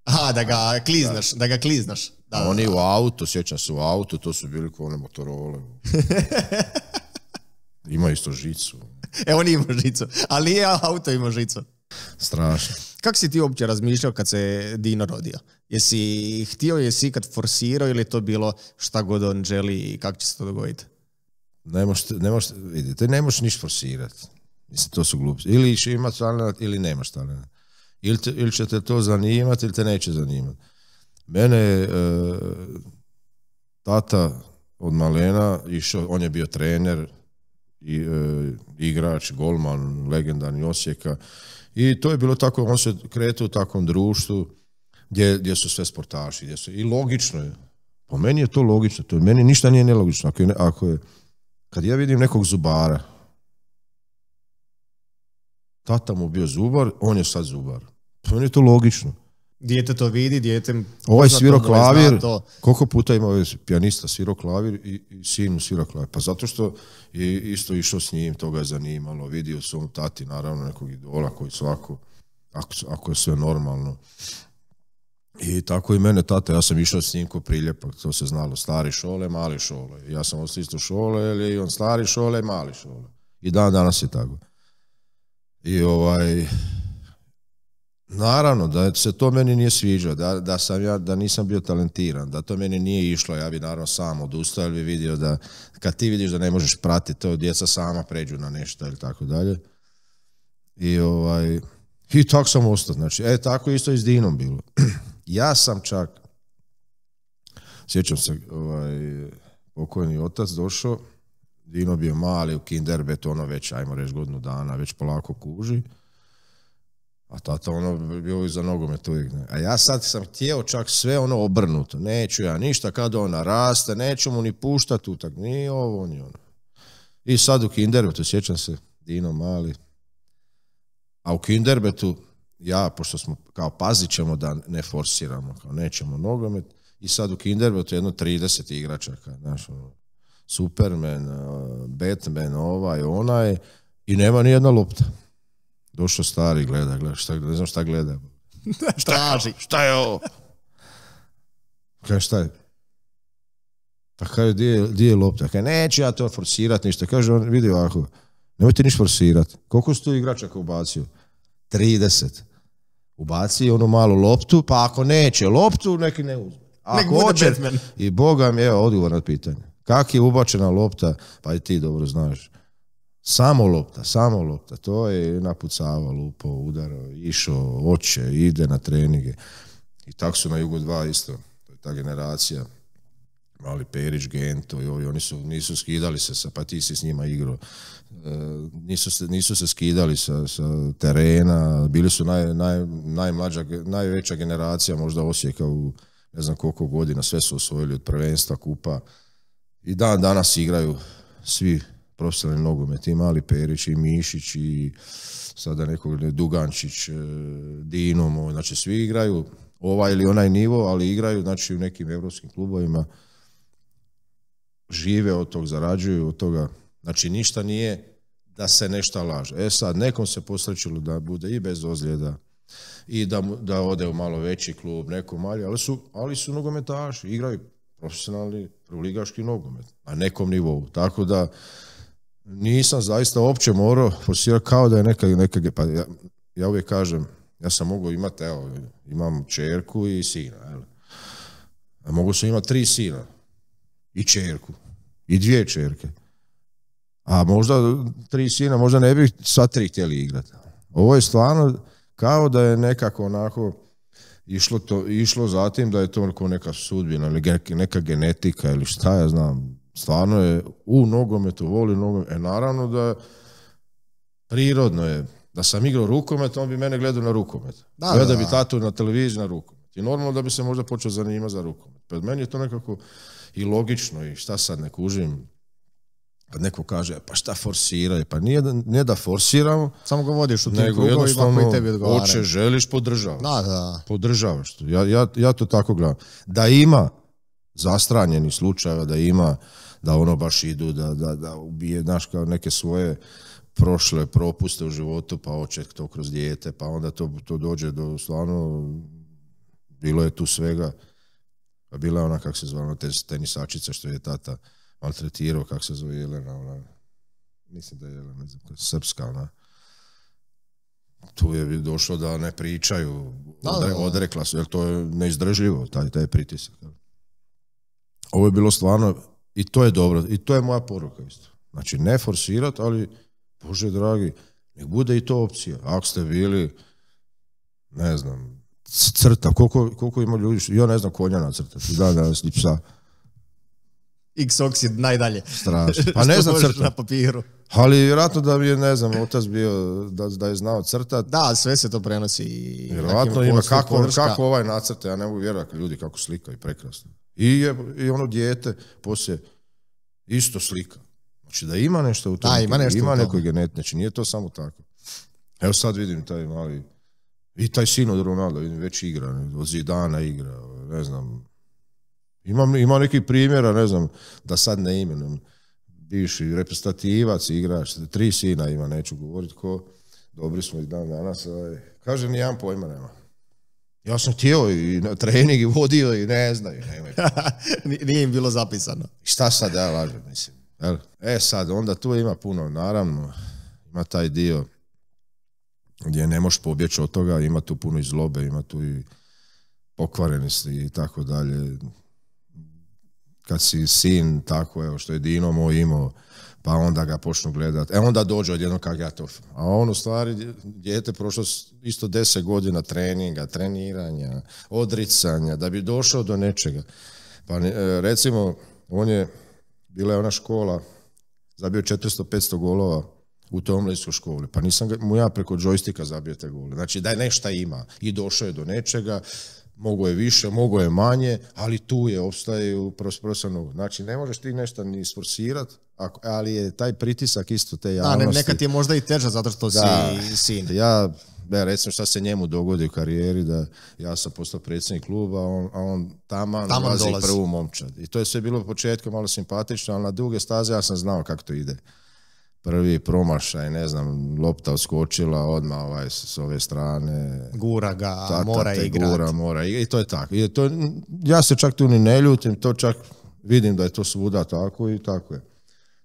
Aha, da ga kliznaš, da, ga kliznaš. Da, oni u auto, sjećam se u auto, to su bili kao one Motorola. (laughs) Ima isto žicu. E, on imao žicu, ali nije auto ima žicu. Strašno. Kako si ti uopće razmišljao kad se Dino rodio? Jesi htio, jesi ikad forsirao ili je to bilo šta god on želi i kako će se to dogoditi? Ne možeš, vidite, ne možeš niš forsirati. Mislim, to su glupi Ili će imati talent ili nemaš talent. Ili, će te to zanimati ili te neće zanimati. Mene je e, tata od malena išao, on je bio trener, i, e, igrač, golman, legendarni Osijeka i to je bilo tako, on se kretao u takvom društvu gdje, su sve sportaši. Gdje su, I logično je. Po meni je to logično. To, meni ništa nije nelogično. Ako je, je, kad ja vidim nekog zubara, tata mu bio zubar, on je sad zubar. to meni je to logično dijete to vidi, dijete... Ovaj sviro klavir, koliko puta ima ovaj pijanista sviro klavir i, sinu sin klavir? Pa zato što je isto išao s njim, to ga je zanimalo, vidio svom tati, naravno, nekog idola koji svako, ako, ako je sve normalno. I tako i mene tata, ja sam išao s njim ko priljepak, to se znalo, stari šole, mali šole. Ja sam ostao isto šole, i on stari šole, mali šole. I dan danas je tako. I ovaj, Naravno, da se to meni nije sviđao, da, da, sam ja, da nisam bio talentiran, da to meni nije išlo, ja bi naravno sam odustao jer bi vidio da kad ti vidiš da ne možeš pratiti to, djeca sama pređu na nešto ili tako dalje. I ovaj, i tako sam ostao, znači, e, tako isto i s Dinom bilo. (clears throat) ja sam čak, sjećam se, ovaj, pokojni otac došao, Dino bio mali u kinderbet ono već, ajmo reći, godinu dana, već polako kuži. A tata ono bio za nogomet uvijek. A ja sad sam htio čak sve ono obrnuto. Neću ja ništa kada ona raste, neću mu ni puštati utak, ni ovo, ni ono. I sad u Kinderbetu, sjećam se, Dino mali. A u Kinderbetu, ja, pošto smo, kao pazit ćemo da ne forsiramo, kao nećemo nogomet, i sad u Kinderbetu jedno 30 igračaka, znaš, ono, Superman, Batman, ovaj, onaj, i nema ni jedna lopta. Došao stari, gleda, gleda, šta, ne znam šta gleda. (laughs) šta, Traži. šta je ovo? Kaže, šta je? Pa kaže, di je, lopta? Kaže, neću ja to forsirat ništa. Kaže, on vidi ovako, nemojte niš forsirat. Koliko su tu igračaka ubacio? 30. Ubaci onu malu loptu, pa ako neće loptu, neki ne uzme. Ako hoće, i Boga mi je odgovor na pitanje. Kak je ubačena lopta, pa i ti dobro znaš. Samo lopta, samo lopta. To je napucavao, lupo, udarao, išao, oče, ide na treninge. I tako su na Jugu dva isto. To je ta generacija. Mali Perić, Gento i ovi, oni su, nisu skidali se sa, pa ti si s njima igrao. E, nisu, se, nisu se skidali sa, sa terena, bili su naj, naj, najmlađa, najveća generacija možda Osijeka u ne znam koliko godina, sve su osvojili od prvenstva, kupa. I dan danas igraju svi profesionalni nogomet, i Mali Perić, i Mišić, i sada nekog Dugančić, e, Dinomo znači svi igraju ovaj ili onaj nivo, ali igraju znači u nekim europskim klubovima, žive od tog, zarađuju od toga, znači ništa nije da se nešto laže. E sad, nekom se posrećilo da bude i bez ozljeda, i da, da ode u malo veći klub, neko mali, ali su, ali su nogometaši, igraju profesionalni prvoligaški nogomet na nekom nivou. Tako da nisam zaista uopće morao forsirati kao da je neka, neka pa ja, ja uvijek kažem, ja sam mogao imati, evo, imam čerku i sina, jel? Mogu sam imati tri sina i čerku i dvije čerke. A možda tri sina, možda ne bi sva tri htjeli igrati. Ovo je stvarno kao da je nekako onako išlo, to, išlo zatim da je to neka sudbina ili neka genetika ili šta ja znam stvarno je u nogometu, voli nogomet. E naravno da prirodno je da sam igrao rukomet, on bi mene gledao na rukomet. Da, da, bi tatu na televiziji na rukomet. I normalno da bi se možda počeo zanima za rukomet. Pred meni je to nekako i logično i šta sad ne kužim. Kad neko kaže, pa šta forsiraj, pa nije da, forsiramo. Samo ga vodiš u tim nego jednostavno Hoće, želiš, podržavaš. Da, da. Podržavaš. ja to tako gledam. Da ima zastranjeni slučajeva da ima, da ono baš idu, da, da, da ubije, naš kao neke svoje prošle propuste u životu, pa oček to kroz dijete, pa onda to, to dođe do stvarno, bilo je tu svega. Pa bila je ona, kak se zvala, tenisačica što je tata maltretirao, kak se zove Jelena, ona, mislim da je Jelena, srpska, ona, tu je došlo da ne pričaju, da, odrekla su, jer to je neizdržljivo, taj, taj pritisak ovo je bilo stvarno, i to je dobro, i to je moja poruka isto. Znači, ne forsirat, ali, bože dragi, nek bude i to opcija. Ako ste bili, ne znam, crta, koliko, koliko ima ljudi, ja ne znam konja nacrta, da, da, ni psa. X oxid najdalje. Strašno. (laughs) Pa ne znam crta. Na papiru. Ali vjerojatno da bi je, ne znam, otac bio, da, da je znao crta. Da, sve se to prenosi. Vjerojatno ima kako, kako ovaj nacrta, ja ne mogu vjerojatno ljudi kako slika i prekrasno. I, ono dijete poslije isto slika. Znači da ima nešto u tome. ima nešto ima neko genet, znači nije to samo tako. Evo sad vidim taj mali, i taj sin od Ronaldo, vidim, već igra, od Zidana igra, ne znam. Ima, ima neki primjera, ne znam, da sad ne imenujem. Bivši reprezentativac, igraš, tri sina ima, neću govoriti ko. Dobri smo i dan danas. Ovaj. Kaže, nijedan pojma nema ja sam htio i na trening i vodio i ne znaju. (laughs) Nije im bilo zapisano. Šta sad ja lažem, mislim. E sad, onda tu ima puno, naravno, ima taj dio gdje ne možeš pobjeći od toga, ima tu puno i zlobe, ima tu i pokvarenosti i tako dalje. Kad si sin, tako, evo, što je Dino moj imao, pa onda ga počnu gledati. E onda dođe odjedno kak ja to. A on u stvari, djete, prošlo isto deset godina treninga, treniranja, odricanja, da bi došao do nečega. Pa e, recimo, on je, bila je ona škola, zabio 400-500 golova u Tomlinskoj školi. Pa nisam ga, mu ja preko džojstika zabio te gole. Znači da je nešta ima i došao je do nečega, mogo je više, mogo je manje, ali tu je, obstaje u prosprosanu. Znači ne možeš ti nešto ni sforsirati, ali je taj pritisak isto te javnosti... A, ne, nekad je možda i teža zato što da, si sin. Ja, da, recimo šta se njemu dogodi u karijeri, da ja sam postao predsjednik kluba, a on, on taman, prvu momčad. I to je sve bilo u početku malo simpatično, ali na duge staze ja sam znao kako to ide prvi promašaj, ne znam, lopta odskočila odmah ovaj, s ove strane. Gura ga, mora igrati. Gura, mora i to je tako. I to, ja se čak tu ni ne ljutim, to čak vidim da je to svuda tako i tako je.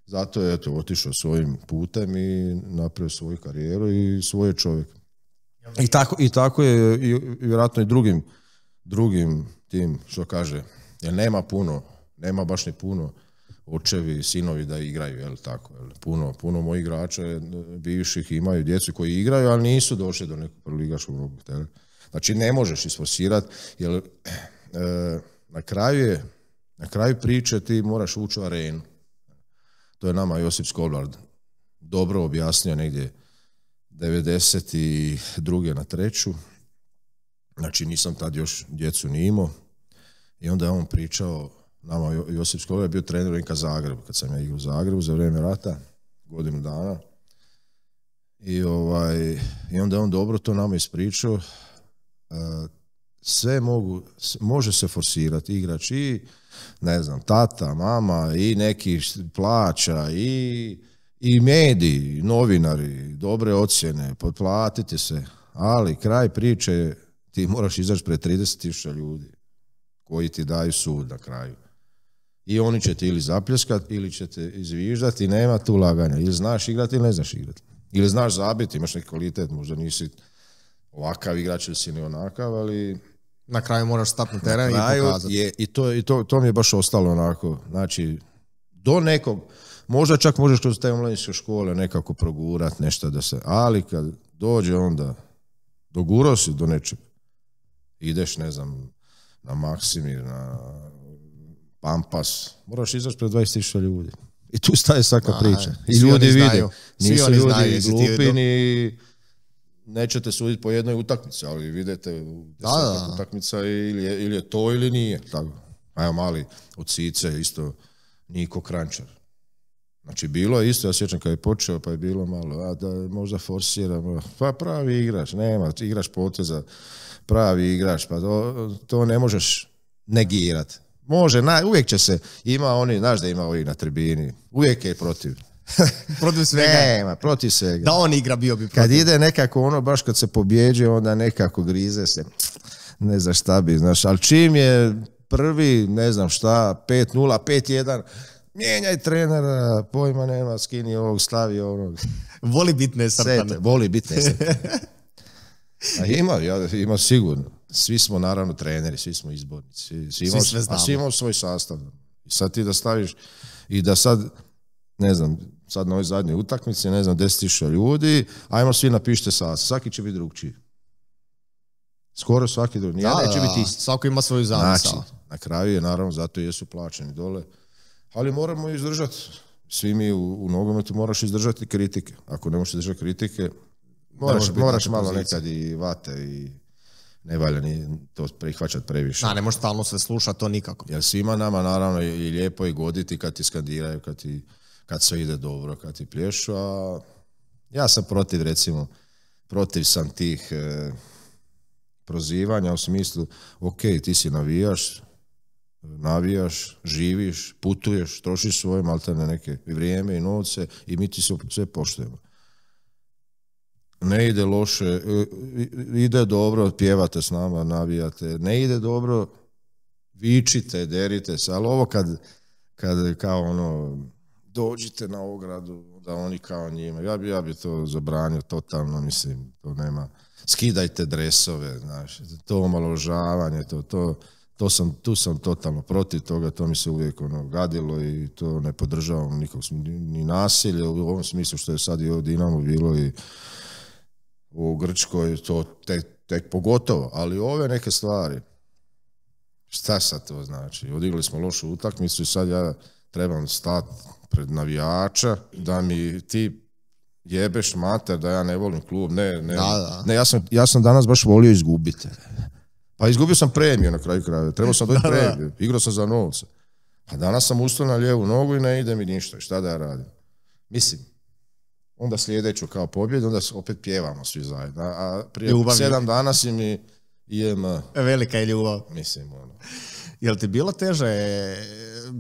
Zato je eto, otišao svojim putem i napravio svoju karijeru i svoj čovjek. I tako, i tako je i, vjerojatno i drugim, drugim tim, što kaže, jer nema puno, nema baš ni puno očevi, i sinovi da igraju, jel tako, puno, puno mojih igrača bivših imaju djecu koji igraju, ali nisu došli do nekog prvoligaškog roka. Znači ne možeš isforsirati, jer eh, na kraju je, na kraju priče ti moraš ući u arenu. To je nama Josip Skolard dobro objasnio negdje 92. na treću. Znači nisam tad još djecu ni imao. I onda je on pričao, nama Josip Skolard je bio trener Rinka Zagreb, kad sam ja igrao u Zagrebu za vrijeme rata, godinu dana. I, ovaj, I onda je on dobro to nama ispričao. E, sve mogu, može se forsirati igrač i ne znam, tata, mama i neki plaća i, i mediji, novinari, dobre ocjene, potplatiti se, ali kraj priče ti moraš izaći pred 30.000 ljudi koji ti daju sud na kraju. I oni će ti ili zapljeskati ili će te izviždati i nema tu laganja. Ili znaš igrati ili ne znaš igrati. Ili znaš zabiti, imaš neki kvalitet, možda nisi ovakav igrač ili si ne onakav, ali na kraju moraš stati na teren i pokazati. I, to, i to, to mi je baš ostalo onako. Znači, do nekog, možda čak možeš kroz te omladinske škole nekako progurat nešto da se, ali kad dođe onda, dogurao si do nečeg, ideš, ne znam, na Maksimir, na Pampas, moraš izaći pred 20.000 ljudi. I tu staje svaka priča. I ljudi vide. Nisu ljudi glupi, ni nećete suditi po jednoj utakmici, ali vidite da, utakmica ili je, ili to ili nije. Tako. Evo mali od Sice, isto Niko Krančar. Znači bilo je isto, ja sjećam kad je počeo, pa je bilo malo, a da možda forsiramo, pa pravi igrač, nema, igraš poteza, pravi igrač, pa to, to ne možeš negirati. Može, na, uvijek će se, ima oni, znaš da ima ovih na tribini, uvijek je protiv. (laughs) protiv svega. Nema, protiv svega. Da on igra bio bi protiv. Kad ide nekako ono, baš kad se pobjeđe, onda nekako grize se. Ne znaš šta bi, znaš. Ali čim je prvi, ne znam šta, 5-0, 5-1, mijenjaj trenera, pojma nema, skini ovog, stavi ovog. voli bit nesrtan. Voli bit nesrtan. ima, ja, ima sigurno. Svi smo naravno treneri, svi smo izbornici. Svi, svi, imamo, svoj sastav. I sad ti da staviš i da sad ne znam, sad na ovoj zadnjoj utakmici, ne znam, 10.000 ljudi, ajmo svi napišite sa, svaki će biti drugčiji. Skoro svaki drugi. Da, neće biti Svako ima svoju zamisao. Znači, na kraju je naravno, zato jesu plaćeni dole. Ali moramo izdržati. Svi mi u, u nogometu moraš izdržati kritike. Ako ne možeš izdržati kritike, moraš, moraš malo nekad i vate i ne valja ni to prihvaćati previše. Da, ne možeš stalno sve slušati, to nikako. Jer svima nama naravno i lijepo i goditi kad ti skandiraju, kad ti kad sve ide dobro, kad ti plješu, a ja sam protiv recimo, protiv sam tih e, prozivanja u smislu, ok, ti si navijaš, navijaš, živiš, putuješ, trošiš svoje maltene neke vrijeme i novce i mi ti se sve poštujemo. Ne ide loše, e, ide dobro, pjevate s nama, navijate, ne ide dobro, vičite, derite se, ali ovo kad, kad kao ono, dođite na ogradu, da oni kao njima. Ja bi, ja bi to zabranio totalno, mislim, to nema. Skidajte dresove, znaš, to omaložavanje, to, to, to sam, tu sam totalno protiv toga, to mi se uvijek ono gadilo i to ne podržavam nikog, ni nasilje u ovom smislu što je sad i ovdje Dinamo bilo i u Grčkoj, to tek, tek pogotovo, ali ove neke stvari, šta sad to znači? Odigli smo lošu utakmicu i sad ja trebam stati pred navijača da mi ti jebeš mater da ja ne volim klub, ne, ne, ne ja, sam, ja sam danas baš volio izgubiti. Pa izgubio sam premiju na kraju krajeva, trebao sam doći premiju, igrao sam za novce. a danas sam ustao na lijevu nogu i ne ide mi ništa, šta da ja radim. Mislim, onda sljedeću kao pobjedu, onda opet pjevamo svi zajedno. A prije sedam dana si mi IM. Velika je ljubav. Mislim, ono. Jel ti bilo teže e,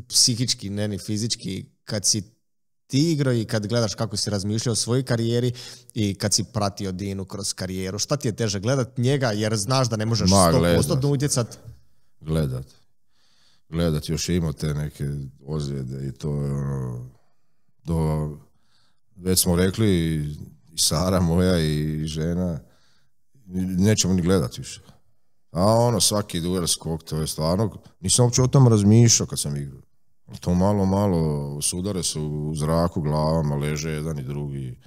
psihički, ne ni fizički, kad si ti igrao i kad gledaš kako si razmišljao o svojoj karijeri i kad si pratio Dinu kroz karijeru, šta ti je teže gledat njega jer znaš da ne možeš Ma, 100% utjecat? Gledat. Gledat, još je imao te neke ozljede i to ono, do, već smo rekli i Sara moja i žena, nećemo ni gledat više. A ono, svaki duer skok, to je stvarno, nisam uopće o tom razmišljao kad sam igrao. To malo, malo sudare su u zraku glavama, leže jedan i drugi.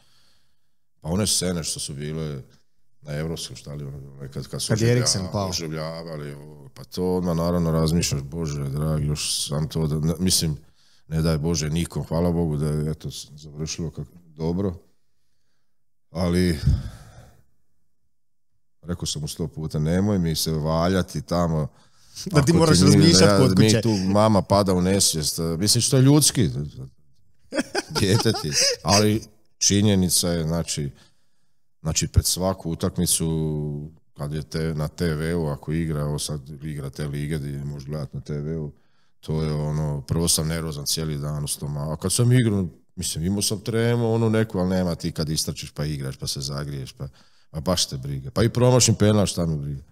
Pa one scene što su bile na evropskom šta ono, ono, kad su oživljavali, pa to odmah naravno razmišljaš, bože dragi, još sam to, mislim, ne daj bože nikom, hvala Bogu da je eto završilo dobro, ali rekao sam mu sto puta, nemoj mi se valjati tamo da ti moraš razmišljati kod kuće. tu mama pada u nesvijest. Mislim što je ljudski. ti. Ali činjenica je, znači, znači pred svaku utakmicu kad je te, na TV-u, ako igra, ovo sad igra te lige gdje možeš gledati na TV-u, to je ono, prvo sam nervozan cijeli dan u a kad sam igrao, mislim imao sam tremu, ono neku, ali nema ti kad istračiš pa igraš, pa se zagriješ, pa, pa baš te briga. Pa i promašim penal, šta mi briga.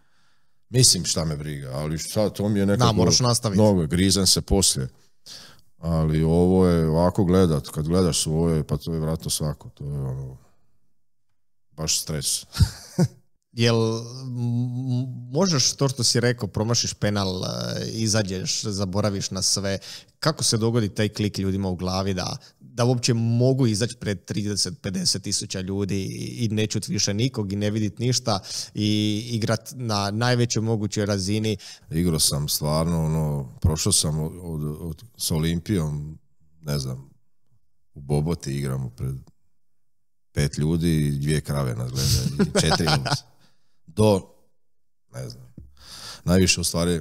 Mislim šta me briga, ali šta, to mi je nekako... Da, moraš nastaviti. Mnogo, grizan se poslije. Ali ovo je ovako gledat, kad gledaš svoje, pa to je vratno svako. To je ono, baš stres. (laughs) Jel možeš to što si rekao, promašiš penal, e, izađeš, zaboraviš na sve. Kako se dogodi taj klik ljudima u glavi da da uopće mogu izaći pred 30-50 tisuća ljudi i ne čut više nikog i ne vidit ništa i igrat na najvećoj mogućoj razini. Igro sam stvarno, ono, prošao sam od, s Olimpijom, ne znam, u Boboti igram pred pet ljudi i dvije krave nas gledaju, (laughs) četiri Do, ne znam, najviše u stvari,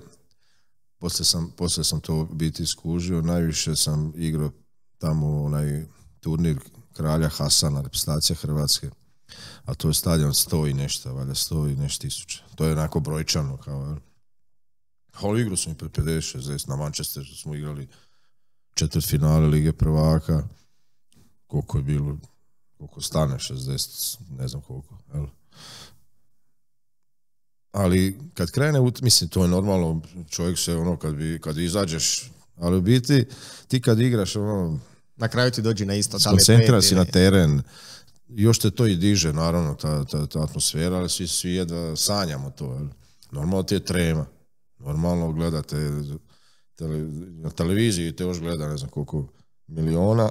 poslije sam, poslije sam to biti skužio, najviše sam igrao tamo onaj turnir kralja Hasana, reprezentacija Hrvatske, a to je stadion sto i nešto, valjda sto i nešto tisuća. To je onako brojčano kao, ali igru smo i pred 50-60, na Manchester smo igrali četvrt finale Lige prvaka, koliko je bilo, koliko stane, 60, ne znam koliko, jel? Ali kad krene, mislim, to je normalno, čovjek se ono, kad, bi, kad izađeš ali u biti, ti kad igraš ono... Na kraju ti dođi na isto. Skoncentra si na teren. Još te to i diže, naravno, ta, ta, ta atmosfera, ali svi, svi jedva sanjamo to. Normalno ti je trema. Normalno gledate na televiziji te još gleda ne znam koliko miliona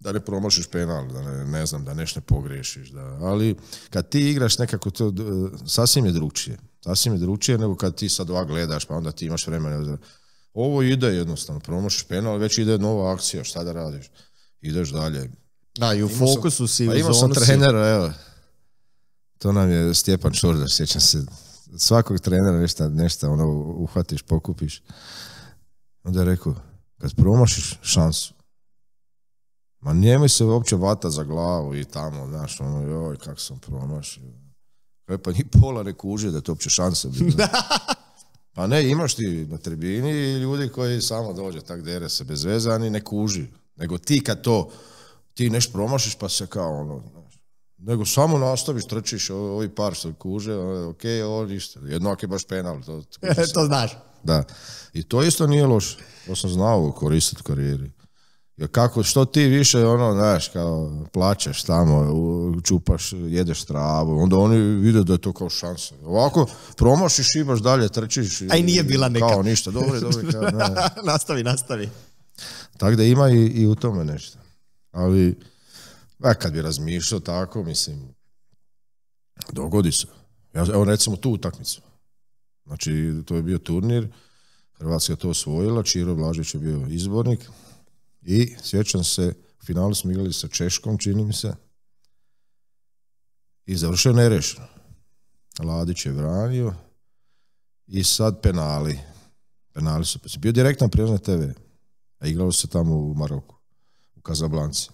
da ne promašiš penal, da ne, znam, da nešto ne pogrešiš. Da. Ali kad ti igraš nekako to, sasvim je drugčije. Sasvim je drugčije nego kad ti sad dva gledaš, pa onda ti imaš vremena ovo ide jednostavno, promošiš penal, već ide nova akcija, šta da radiš? Ideš dalje. Da, i u fokusu sam, si, pa imao sam trenera, evo, to nam je Stjepan Čurda, sjećam se, svakog trenera nešto, nešta ono, uhvatiš, pokupiš. Onda je rekao, kad promošiš, šansu, ma nemoj se uopće vata za glavu i tamo, znaš, ono, joj, kak sam promašio. E, pa ni pola ne da je to uopće šansa (laughs) (laughs) Pa ne, imaš ti na tribini ljudi koji samo dođe tak dere se bez veze, ani ne kuži. Nego ti kad to, ti neš promašiš pa se kao ono, nego samo nastaviš, trčiš, ovi par što kuže, ono, ok, ovo ništa. Jednak je baš penal. (laughs) To, znaš. Da. I to isto nije loše. To sam znao koristiti u karijeri kako, što ti više, ono, znaš, kao, plaćaš tamo, čupaš, jedeš travu, onda oni vide da je to kao šansa. Ovako, promašiš, imaš dalje, trčiš. A nije bila neka. Kao ništa, dobro, dobro. (laughs) Kao, nastavi, nastavi. Tako da ima i, u tome nešto. Ali, a e, kad bi razmišljao tako, mislim, dogodi se. Ja, evo recimo tu utakmicu. Znači, to je bio turnir, Hrvatska je to osvojila, Čiro Blažić je bio izbornik, i sjećam se, u finalu smo igrali sa Češkom, čini mi se, i završio nerešeno. Ladić je branio i sad penali. Penali su, bio direktan prijevoz na TV, a igralo se tamo u Maroku, u Kazablanci.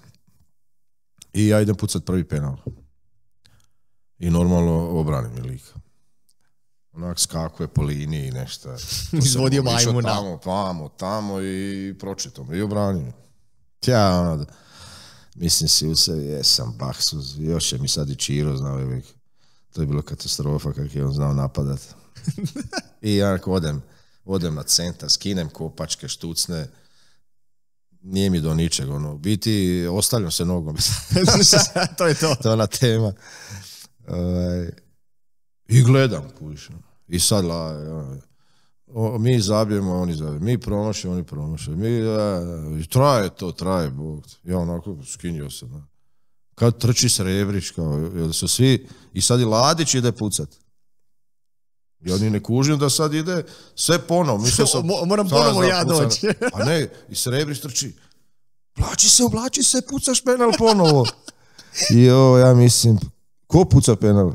I ja idem pucat prvi penal. I normalno obranim lika onak skakuje po liniji i nešto. (laughs) Izvodio majmuna. Tamo, tamo, tamo i pročito i obranio. Ja, ono, mislim si u sebi, jesam, baksuz, još je mi sad i Čiro znao je To je bilo katastrofa kako je on znao napadat. (laughs) I ja odem, odem na centar, skinem kopačke, štucne, nije mi do ničeg, ono, biti ostavljam se nogom. (laughs) to je to. to je ona tema. Ovaj, I gledam, ono. I sad la, ono, mi zabijemo, oni zabijemo. Mi promašimo, oni promaše. Mi, e, traje to, traje, Bog. Ja onako skinio se. Kad trči srebrić, kao, jer su svi, i sad i Ladić ide pucat. Ja oni ne kužim da sad ide sve ponovo. (laughs) moram ponovo ja doći. (laughs) A ne, i Srebriš trči. Plači se, oblači se, pucaš penal ponovo. (laughs) I ja mislim, ko puca penal?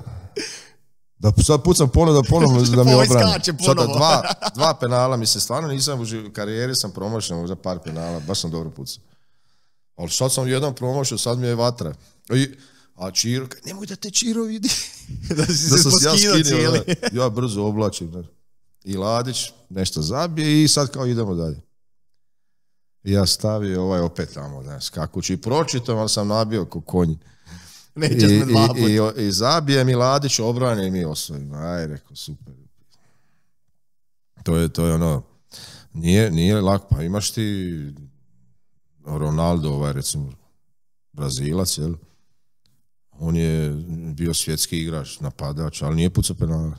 Da sad pucam ponovno, da ponovno (laughs) da mi obrani. dva, dva penala, mi se stvarno nisam u karijeri sam promašao možda par penala, baš sam dobro pucao. Ali sad sam jedan promašao, sad mi je vatra. a Čiro, nemoj da te Čiro vidi. (laughs) da si se ja cijeli. (laughs) ja brzo oblačim. Da. I Ladić nešto zabije i sad kao idemo dalje. ja stavio ovaj opet tamo, da, skakući. I pročitam, ali sam nabio ko konji. I, i, I, i, zabije Miladić, obrane mi osvojimo. Aj, rekao, super. To je, to je ono, nije, nije lako. Pa imaš ti Ronaldo, ovaj, recimo, Brazilac, jel? On je bio svjetski igrač, napadač, ali nije pucao penale.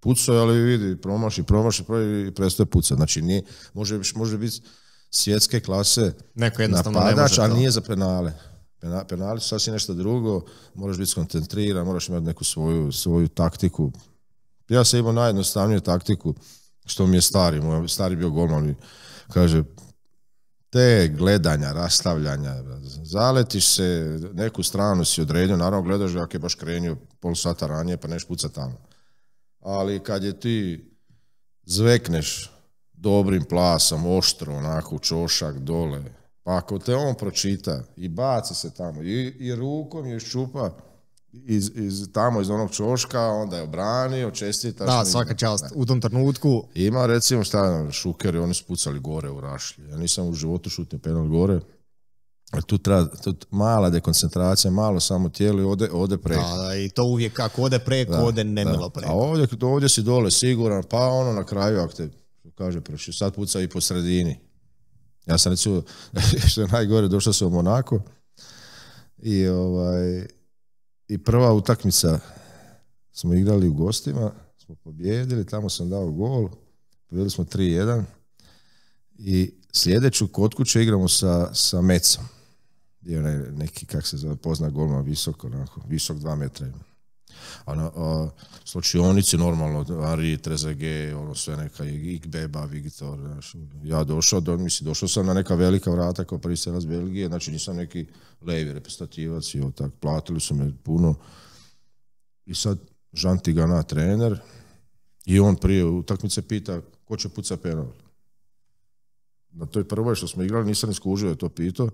Pucao je, ali vidi, promaši, promaši, promaši i prestaje pucati. Znači, nije, može, može biti svjetske klase Neko napadač, ne ali nije za penale. Penali su sasvim nešto drugo, moraš biti skoncentriran, moraš imati neku svoju, svoju taktiku. Ja sam imao najjednostavniju taktiku, što mi je stari, moj stari bio golman kaže, te gledanja, rastavljanja, zaletiš se, neku stranu si odredio, naravno gledaš ako je baš krenio pol sata ranije pa neš puca tamo. Ali kad je ti zvekneš dobrim plasom, oštro, onako, čošak, dole, pa ako te on pročita i baci se tamo i, i rukom je ščupa iz, iz, tamo iz onog čoška, onda je obranio, čestita. Da, svaka čast, u tom trenutku. Ima recimo šta, ono, šuker oni su pucali gore u rašlji. Ja nisam u životu šutio penal gore, e, tu treba tu mala dekoncentracija, malo samo tijelo ode, ode preko. Da, i to uvijek kako ode preko, ode nemilo preko. A ovdje, ovdje si dole siguran, pa ono na kraju, ako te kaže, sad puca i po sredini. Ja sam recimo, (laughs) što je najgore, došao sam u Monako i, ovaj, i prva utakmica smo igrali u gostima, smo pobijedili, tamo sam dao gol, pobjedili smo 3-1 i sljedeću kod kuće igramo sa, sa Mecom. Je onaj neki, kak se zove, pozna golma visoko onako, visok dva metra ima. A na, a, slučionici normalno, Ari, Trezege, ono sve neka, I Beba, Viktor, ja došao, do, mislim, došao sam na neka velika vrata kao prvi raz Belgije, znači nisam neki levi reprezentativac i tako, platili su me puno. I sad, Jean Tigana, trener, i on prije utakmice pita ko će puca penal. Na toj prvoj što smo igrali nisam iskužio da je to pitao.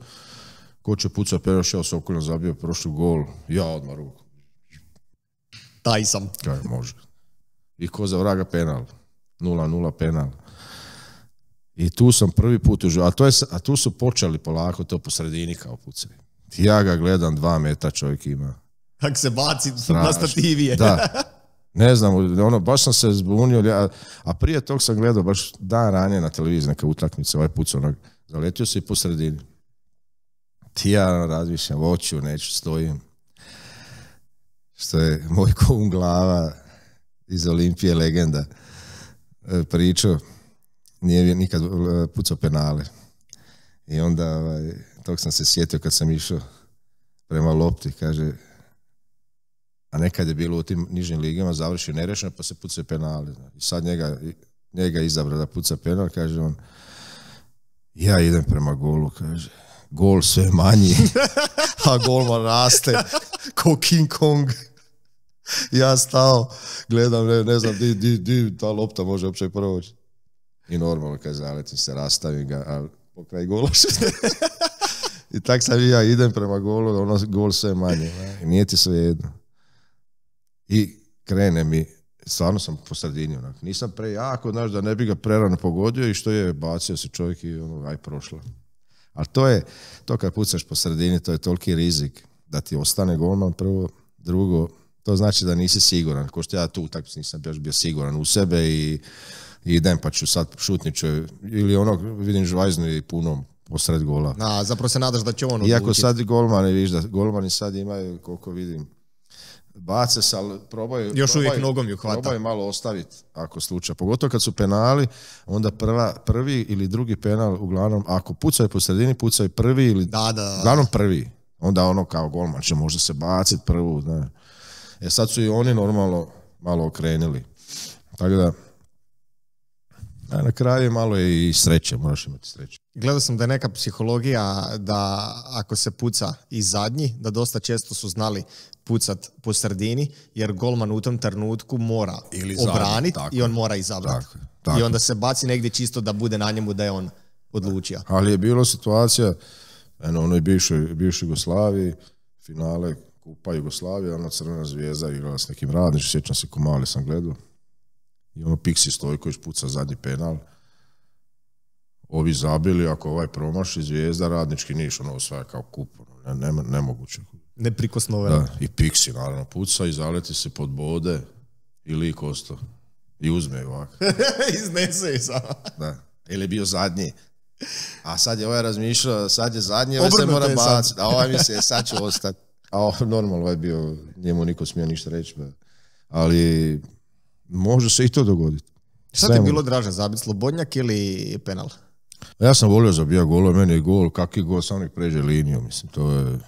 Ko će puca penal, ja se okolno zabio prošli gol, ja odmah ruku. Taj sam. može. I ko za vraga penal. 0-0 penal. I tu sam prvi put u a, a tu su počeli polako to po sredini kao pucali. Ja ga gledam, dva meta čovjek ima. Kako se baci na stativije. (laughs) Ne znam, ono, baš sam se zbunio, a, prije tog sam gledao baš dan ranije na televiziji neka utakmica, ovaj put onak, zaletio se i po sredini. Ti ja razmišljam, oću, neću, stojim što je (laughs) moj kum glava iz Olimpije legenda e, pričao, nije nikad e, pucao penale. I onda ovaj, tog sam se sjetio kad sam išao prema lopti, kaže, a nekad je bilo u tim nižim ligama, završio nerešeno pa se pucao penale. I sad njega, njega izabra da puca penal, kaže on, ja idem prema golu, kaže, gol sve manji, (laughs) a golman raste ko King Kong. Ja stao, gledam, ne, ne znam, di, di, di, ta lopta može uopće proći. I normalno kad zaletim se, rastavim ga, a pokraj gola (laughs) I tak sam i ja idem prema golu, ono gol sve manje. I nije ti sve jedno. I krene mi, stvarno sam po sredini onak. Nisam prejako, znaš, da ne bi ga prerano pogodio i što je, bacio se čovjek i ono, aj prošla. Ali to je, to kad pucaš po sredini, to je toliki rizik da ti ostane golman prvo, drugo, to znači da nisi siguran. Ko što ja tu tako nisam još bio siguran u sebe i, idem pa ću sad šutniću Ili onog, vidim žvajznu i punom posred gola. Na, zapravo se nadaš da će on odlučiti. Iako sad golmani, viš da golmani sad imaju, koliko vidim, bace se, ali probaju... Još probaju, uvijek nogom malo ostaviti, ako slučaj. Pogotovo kad su penali, onda prva, prvi ili drugi penal, uglavnom, ako pucaju po sredini, pucaju prvi ili... Da, da, Uglavnom prvi. Onda ono kao golman će možda se baciti prvu, ne. E sad su i oni normalno malo okrenili. Tako da, na kraju malo je i sreće, moraš imati sreće. Gledao sam da je neka psihologija da ako se puca i zadnji, da dosta često su znali pucat po sredini, jer golman u tom trenutku mora Ili obraniti i on mora izabrati. I onda se baci negdje čisto da bude na njemu da je on odlučio. Ali je bilo situacija, ono onoj bivšoj, Jugoslaviji, finale Kupa Jugoslavije, ona crvena zvijezda igrala s nekim radničom, sjećam se mali sam gledao, i ono Pixi Stojković puca zadnji penal. Ovi zabili, ako ovaj promaši, zvijezda, radnički niš, ono je kao kup, ono, ne, ne, nemoguće. Ovaj i Pixi naravno puca i zaleti se pod bode i lik I uzme je ovako. (laughs) Iznese je Da. Ili je bio zadnji. A sad je ovaj razmišljao, sad je zadnji, ovaj se mora baciti. A ovaj mi se, sad će ostati. A normalno ovaj bio, njemu niko smije ništa reći. Ali Može se i to dogoditi. Šta ti je bilo draže, zabiti slobodnjak ili penal? Ja sam volio zabija gol. meni je gol, kakvi gol, sam nek pređe liniju, mislim, to je...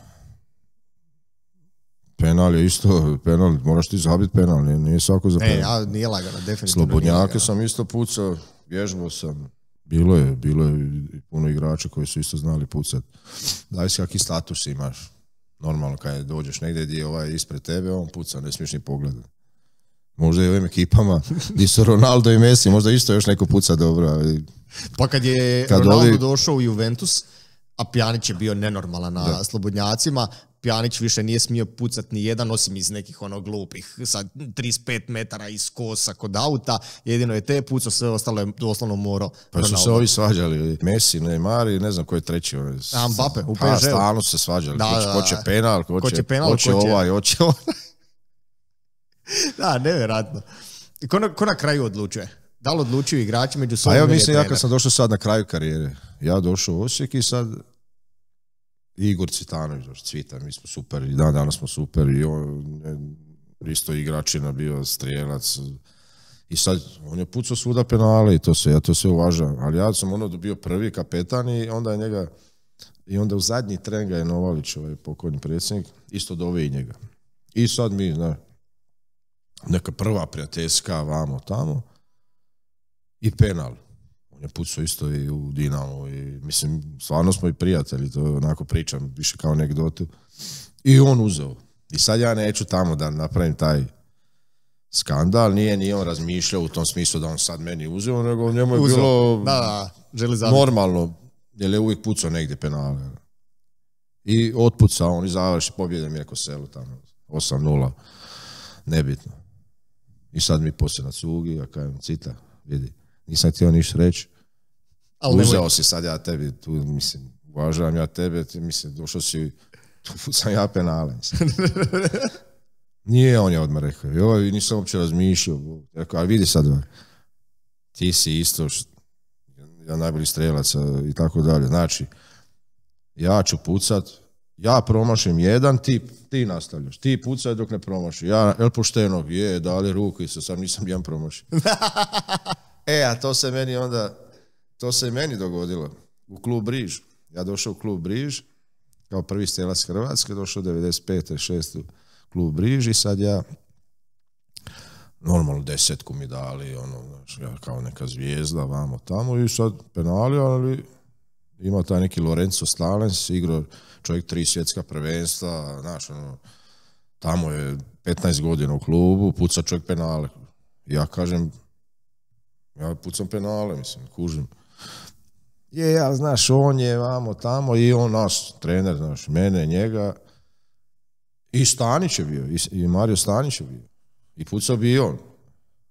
Penal je isto, penal, moraš ti zabiti penal, nije, svako za e, penal. Ne, ja, nije lagano, definitivno Slobodnjake lagano. sam isto pucao, vježbao sam, bilo je, bilo je puno igrača koji su isto znali pucat. si kakvi status imaš. Normalno, kad dođeš negdje gdje je ovaj ispred tebe, on puca, ne smiješ ni pogledati. Možda i ovim ekipama, gdje su Ronaldo i Messi, možda isto još neko puca dobro. Ali... Pa kad je Ronaldo došao u Juventus, a Pjanić je bio nenormalan na slobodnjacima, Pjanić više nije smio pucat ni jedan, osim iz nekih ono glupih, sa 35 metara iz kosa kod auta, jedino je te pucao, sve ostalo je doslovno morao. Pa su se ovi svađali, Messi, Neymar i ne znam ko je treći. sam ono, Mbappe, u PSG. Pa, stalno se svađali, da, ko, će, penal, ko, penal, ko ovaj, ovaj. (laughs) da, nevjerojatno. Ko na, ko na kraju odlučuje? Da li odlučuju igrači među pa sobom? A ja mislim, ja kad sam došao sad na kraju karijere, ja došao u Osijek i sad Igor Cvitanović, cvita, mi smo super, i dan danas smo super, i on, isto igračina bio, strijelac, i sad, on je pucao svuda penale i to se, ja to sve uvažam, ali ja sam ono bio prvi kapetan i onda je njega, i onda u zadnji tren ga je Novalić, ovaj pokojni predsjednik, isto dove i njega. I sad mi, znaš, neka prva prijateljska, vamo, tamo. I penal. On je pucao isto i u Dinamo I, mislim, stvarno smo i prijatelji, to onako pričam više kao anegdotu. I on uzeo. I sad ja neću tamo da napravim taj skandal, nije ni on razmišljao u tom smislu da on sad meni uzeo, nego njemu je uzeo. bilo da, da. normalno, jer je uvijek pucao negdje penale. I otpucao, on i završi, pobjede mi neko selo tamo, 8-0, nebitno. I sad mi poslije na cugi, ja kažem, cita, vidi, nisam htio ništa reći. Uzeo si sad ja tebi, tu mislim, uvažavam ja tebe, ti mislim, došao si, tu (laughs) sam ja penale. (laughs) Nije, on je odmah rekao, joj, nisam uopće razmišljao. Rekao, a vidi sad, ovaj, ti si isto, ja najbolji strelac i tako dalje. Znači, ja ću pucat, ja promašim jedan, ti, ti nastavljaš, ti pucaj dok ne promaši. Ja, El pošteno, je, dali ruku i sam nisam jedan promašio. (laughs) e, a to se meni onda, to se meni dogodilo u klub Briž. Ja došao u klub Briž, kao prvi stelac Hrvatske, došao 95. 6. klub briž i sad ja normalno desetku mi dali, ono, kao neka zvijezda, vamo, tamo i sad penali, ali imao taj neki Lorenzo Stalens, igrao čovjek tri svjetska prvenstva, znaš, ono, tamo je 15 godina u klubu, puca čovjek penale. Ja kažem, ja pucam penale, mislim, kužim. Je, ja, znaš, on je vamo tamo i on nas trener, znaš, mene, njega. I Stanić je bio, i Mario Stanić je bio. I pucao bi i on.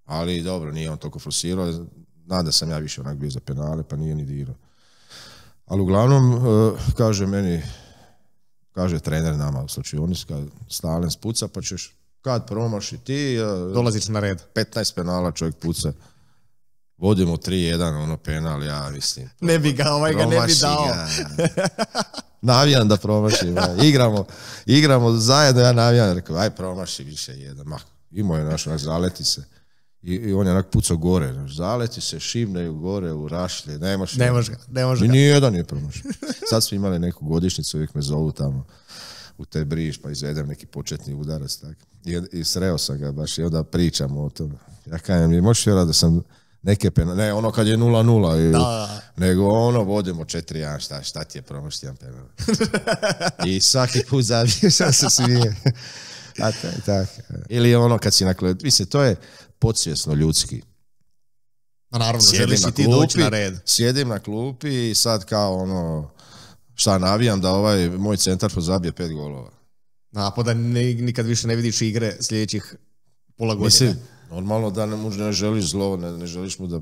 Ali dobro, nije on toliko forsirao. Nadam sam ja više onak bio za penale, pa nije ni dirao. Ali uglavnom, e, kaže meni, kaže trener nama u slučionica, stalen spuca pa ćeš kad promaši ti... E, Dolaziš na red. 15 penala čovjek puca. Vodimo 3-1, ono penal, ja mislim. ne bi ga, ovaj ga ne bi dao. (laughs) navijam da promaši, igramo, igramo zajedno, ja navijam, rekao, aj promaši više jedan, ma, imao je naš, zaleti se i, i on je onak pucao gore. Zaleti se, šibne gore u rašlje, nemaš... Ne može ga, ne može Nijedan nije promašio Sad su imali neku godišnicu, uvijek me zovu tamo u te briž, pa izvedem neki početni udarac. Tak. I, I, sreo sam ga baš i onda pričam o tome. Ja kažem, možeš vjerati da sam neke penale, ne ono kad je 0-0, nego ono vodimo 4-1, šta, šta ti je promašio jedan penal. (laughs) I svaki put zabiješ, (laughs) sam se smije. A tak, Ili ono kad si nakle, mislim, to je, podsvjesno ljudski. Pa naravno, sjedim želiš na ti doći na red. Sjedim na klupi i sad kao ono, šta navijam da ovaj moj centar pozabije pet golova. pa da nikad više ne vidiš igre sljedećih pola godina. normalno da ne, ne želiš zlo, ne, želiš mu da,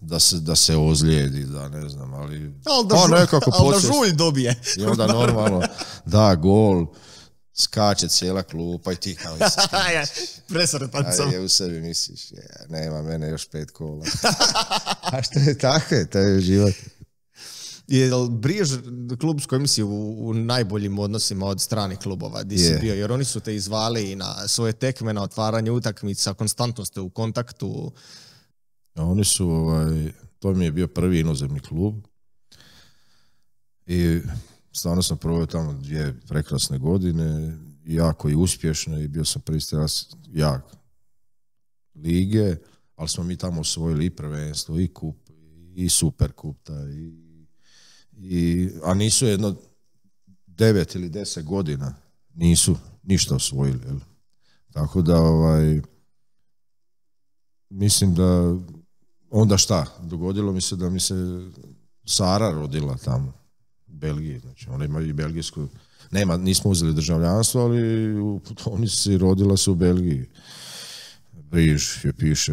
da, se, da ozlijedi, da ne znam, ali... Ali da, pa da žulj dobije. I onda (laughs) normalno, da, gol, skače cijela klupa i ti kao isi (laughs) pa sam. u sebi misliš, je, nema mene još pet kola. (laughs) A što je tako, to je život. Jel briješ klub s kojim si u, najboljim odnosima od stranih klubova bio, jer oni su te izvali i na svoje tekme, na otvaranje utakmica, konstantno ste u kontaktu. Oni su, ovaj, to mi je bio prvi inozemni klub i stvarno sam proveo tamo dvije prekrasne godine, jako i uspješno i bio sam prvi jak lige, ali smo mi tamo osvojili i prvenstvo, i kup, i super kup i, i, a nisu jedno devet ili deset godina nisu ništa osvojili. Jel? Tako da ovaj, mislim da onda šta, dogodilo mi se da mi se Sara rodila tamo Belgiji, znači ona imaju i belgijsku, nema, nismo uzeli državljanstvo, ali u putovnici rodila se u Belgiji. Briž je piše.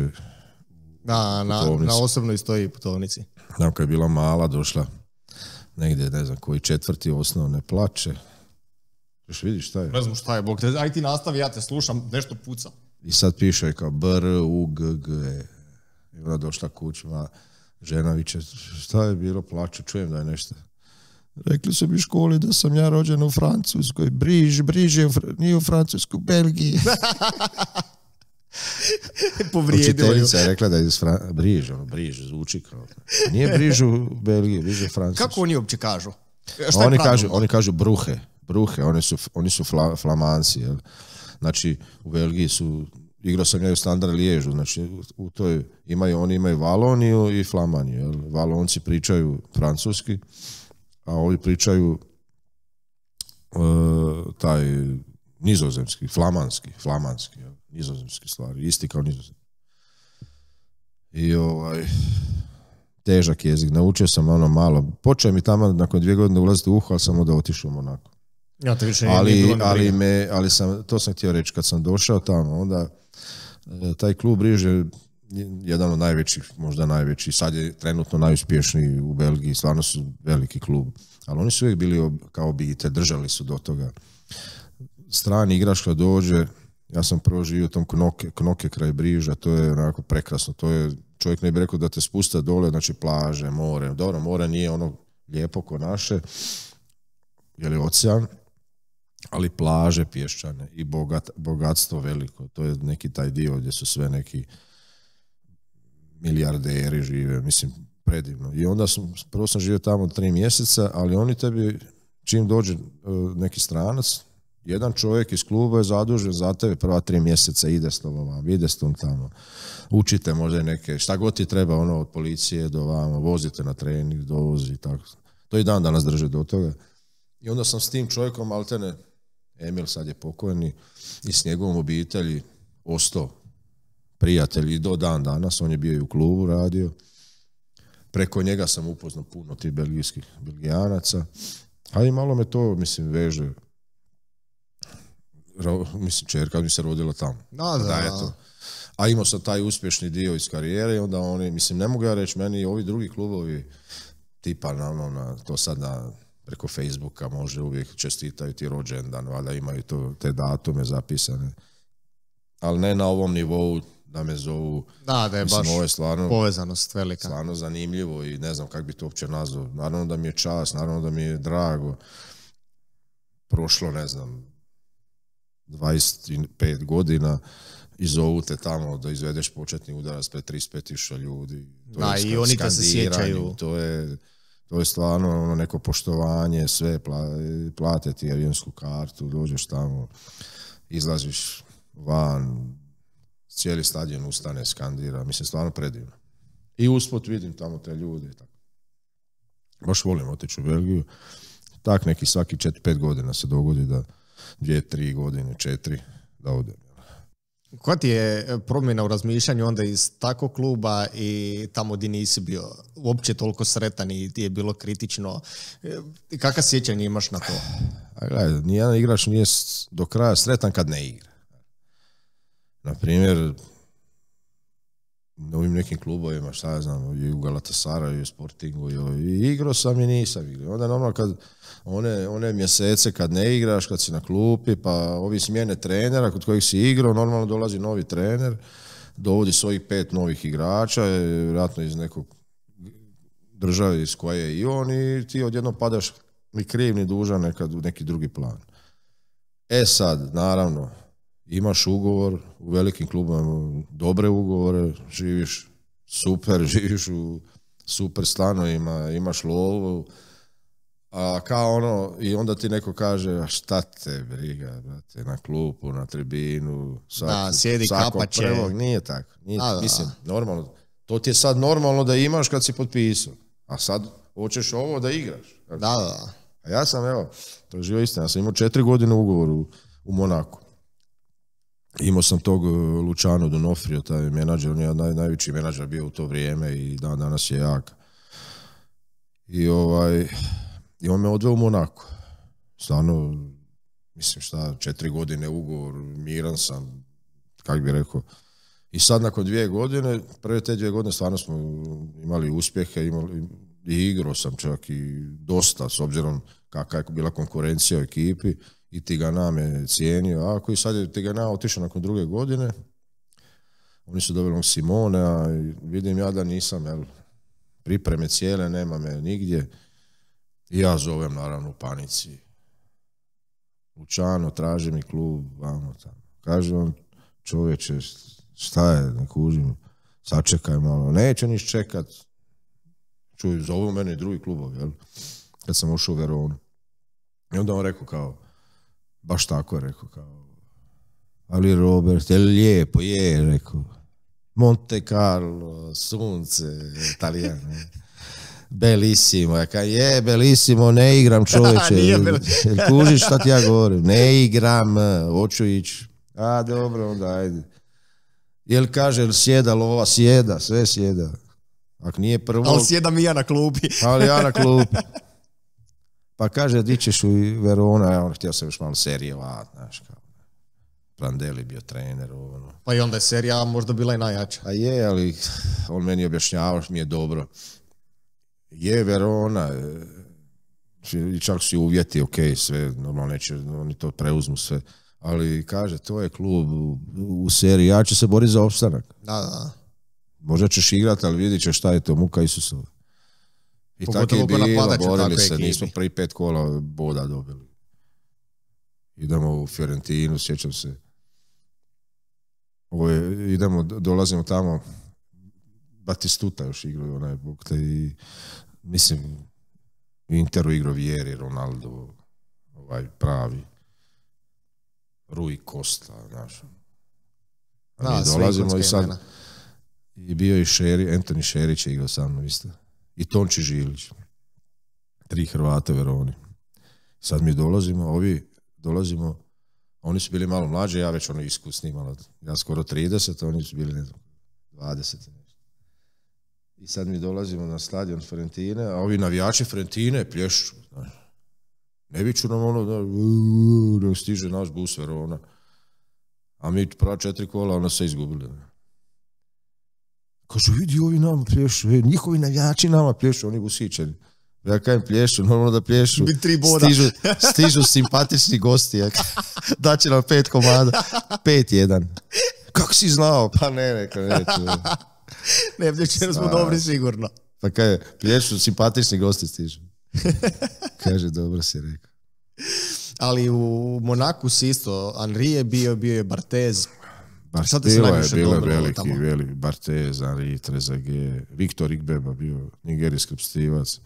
Na, na, na osobnoj stoji putovnici. Da, kad je bila mala, došla negdje, ne znam, koji četvrti osnovne plaće. Još vidiš šta je? Ne znam šta je, Bog aj ti nastavi, ja te slušam, nešto puca. I sad piše kao br, u, g, g, e. I ona došla kućima, žena viče, šta je bilo, plaću, čujem da je nešto. Rekli su mi u školi da sam ja rođen u Francuskoj. Briž, Briž je, nije u Francuskoj, u Belgiji. (laughs) Učiteljica je rekla da je iz ono, Briž, zvuči kao... Nije brižu u Belgiji, Briž je Kako oni uopće kažu? E, šta oni, kažu oni kažu bruhe, bruhe, oni su, flamanci, jel? Znači, u Belgiji su igrao sam ja u standard liježu, znači u toj imaju, oni imaju Valoniju i Flamaniju, jel? Valonci pričaju francuski, a ovi pričaju e, taj nizozemski, flamanski, flamanski, nizozemski stvari, isti kao nizozemski. I ovaj, težak jezik, naučio sam ono malo, počeo mi tamo nakon dvije godine ulaziti u uho, ali sam onda otišao onako. ali, me, ali sam, to sam htio reći, kad sam došao tamo, onda e, taj klub Riže jedan od najvećih, možda najveći, sad je trenutno najuspješniji u Belgiji, stvarno su veliki klub, ali oni su uvijek bili kao te držali su do toga. Strani igrač kad dođe, ja sam u tom knoke, knoke kraj Briža, to je onako prekrasno, to je, čovjek ne bi rekao da te spusta dole, znači plaže, more, dobro, more nije ono lijepo ko naše, je li ocean, ali plaže pješčane i bogatstvo veliko, to je neki taj dio gdje su sve neki milijarderi žive, mislim, predivno. I onda sam, prvo sam živio tamo tri mjeseca, ali oni tebi, čim dođe e, neki stranac, jedan čovjek iz kluba je zadužen za tebe prva tri mjeseca, ide s tobom ide s tom tamo, učite možda neke, šta god ti treba, ono, od policije do vama, vozite na trening, dovozi i tako. To i dan danas drže do toga. I onda sam s tim čovjekom, maltene, Emil sad je pokojni, i s njegovom obitelji ostao prijatelj i do dan danas, on je bio i u klubu radio. Preko njega sam upoznao puno tih belgijskih belgijanaca, a i malo me to, mislim, veže. Ro, mislim, čerka mi se rodilo tamo. Da, da, da eto. A imao sam taj uspješni dio iz karijere onda oni, mislim, ne mogu ja reći, meni i ovi drugi klubovi tipa, na, na, to sad preko Facebooka može uvijek čestitaju ti rođendan, valjda imaju to, te datume zapisane ali ne na ovom nivou da me zovu. Da, da je Mislim, baš ovo je stvarno, povezanost velika. Stvarno zanimljivo i ne znam kako bi to uopće nazvao. Naravno da mi je čas, naravno da mi je drago. Prošlo, ne znam, 25 godina i zovu te tamo da izvedeš početni udarac pred tisuća ljudi. To je i oni se sjećaju. To je, to je stvarno ono neko poštovanje, sve plate ti avionsku kartu, dođeš tamo, izlaziš van, cijeli stadion ustane, skandira, mislim stvarno predivno. I usput vidim tamo te ljude Baš volim otići u Belgiju. Tak neki svaki 4 pet godina se dogodi da dvije, tri godine, četiri, da ode. Koja ti je e, promjena u razmišljanju onda iz takvog kluba i tamo gdje nisi bio uopće toliko sretan i ti je bilo kritično? E, Kaka sjećanje imaš na to? A gledaj, nijedan igrač nije do kraja sretan kad ne igra na primjer, u ovim nekim klubovima, šta ja znam, i u Galatasaraju, i u Sportingu, i igro sam i nisam igrao. Onda normalno kad one, one mjesece kad ne igraš, kad si na klupi, pa ovi smjene trenera kod kojih si igrao, normalno dolazi novi trener, dovodi svojih pet novih igrača, e, vjerojatno iz nekog države iz koje je i on i ti odjedno padaš ni kriv ni dužan nekad u neki drugi plan. E sad, naravno, imaš ugovor u velikim klubovima, dobre ugovore, živiš super, (laughs) živiš u super stanovima, imaš lovu, a kao ono, i onda ti neko kaže, a šta te briga, brate, na klupu, na tribinu, svaku, sjedi kapače. nije tako. Nije, mislim, normalno. To ti je sad normalno da imaš kad si potpisao. A sad hoćeš ovo da igraš. Da, da. A ja sam, evo, to živo istina, ja sam imao četiri godine ugovor u, u Monaku. Imao sam tog e, Lučano Donofrio, taj menadžer, on je najveći menadžer bio u to vrijeme i dan danas je jak. I ovaj, i on me odveo u Monako. Stvarno, mislim šta, četiri godine ugovor, miran sam, kak bi rekao. I sad nakon dvije godine, prve te dvije godine stvarno smo imali uspjehe, imali, i igrao sam čak i dosta, s obzirom kakva je bila konkurencija u ekipi i Tigana je cijenio, a koji sad je Tigana otišao nakon druge godine, oni su dobili Simone, a vidim ja da nisam, jel, pripreme cijele, nema me nigdje. I ja zovem, naravno, u panici. Lučano, traži mi klub, vamo tamo. Kaže on, čovječe, šta je, ne kužim, sačekaj malo, neće niš čekat. Čuj, zovu mene i drugi klubovi, jel? Kad sam ušao u Veronu. I onda on rekao kao, Baš tako, rekao, kao, ali Robert, je lijepo, je, rekao. Monte Carlo, sunce, italijan. (laughs) Belissimo, ja kao je Belissimo, ne igram (laughs) čovječe, jel kužiš šta ti ja (laughs) govorim, ne igram, hoću ići, a dobro onda ajde. Jel kaže, sjeda lova, sjeda, sve sjeda. Ako nije prvo... Ali sjedam mi ja na klubi. Ali ja na klubi. Pa kaže, di ćeš u Verona, ja ono, htio sam još malo serijeva, znaš, kao. Prandelli bio trener. Ono. Pa i onda je serija možda bila i najjača. A je, ali on meni objašnjavao mi je dobro. Je Verona, e, i čak su i uvjeti, ok, sve, normalno neće, oni to preuzmu sve. Ali kaže, to je klub u, seriji, ja ću se boriti za opstanak. Da, da. Možda ćeš igrati, ali vidit ćeš šta je to, muka Isusova. I tako je bilo, borili se, nismo prvi pet kola boda dobili. Idemo u Fiorentinu, sjećam se. Ovo je, idemo, dolazimo tamo, Batistuta još igrao onaj bok i mislim Interu igrao Vieri, Ronaldo, ovaj pravi. Rui Costa, znaš. dolazimo i sad. I bio i Šeri, Anthony Šerić je igrao sa mnom isto i Tonči Žilić. Tri Hrvata Veroni. Sad mi dolazimo, ovi dolazimo, oni su bili malo mlađe, ja već ono iskusni, malo, ja skoro 30, oni su bili ne znam, 20. I sad mi dolazimo na stadion Frentine, a ovi navijači Frentine plješu. Ne viću nam ono, da, stiže naš bus Verona. A mi prva četiri kola, ona se izgubili. Kažu, vidi, ovi nama plješu, e, njihovi navijači nama plješu, oni gusičani. Ja kažem, plješu, normalno da plješu. Bi tri boda. Stižu, (laughs) stižu simpatični gosti. Ja. će nam pet komada. Pet jedan. Kako si znao? Pa ne, neka neću. ne, (laughs) smo dobri sigurno. Pa kaj, plješu, simpatični gosti stižu. Kaže, dobro si rekao. Ali u Monaku si isto, Henri je bio, bio je Bartez, Bar Sad se je bilo veliki, veliki, Bartez, Ari, Trezage, Viktor Igbeba bio nigerijski pstivac,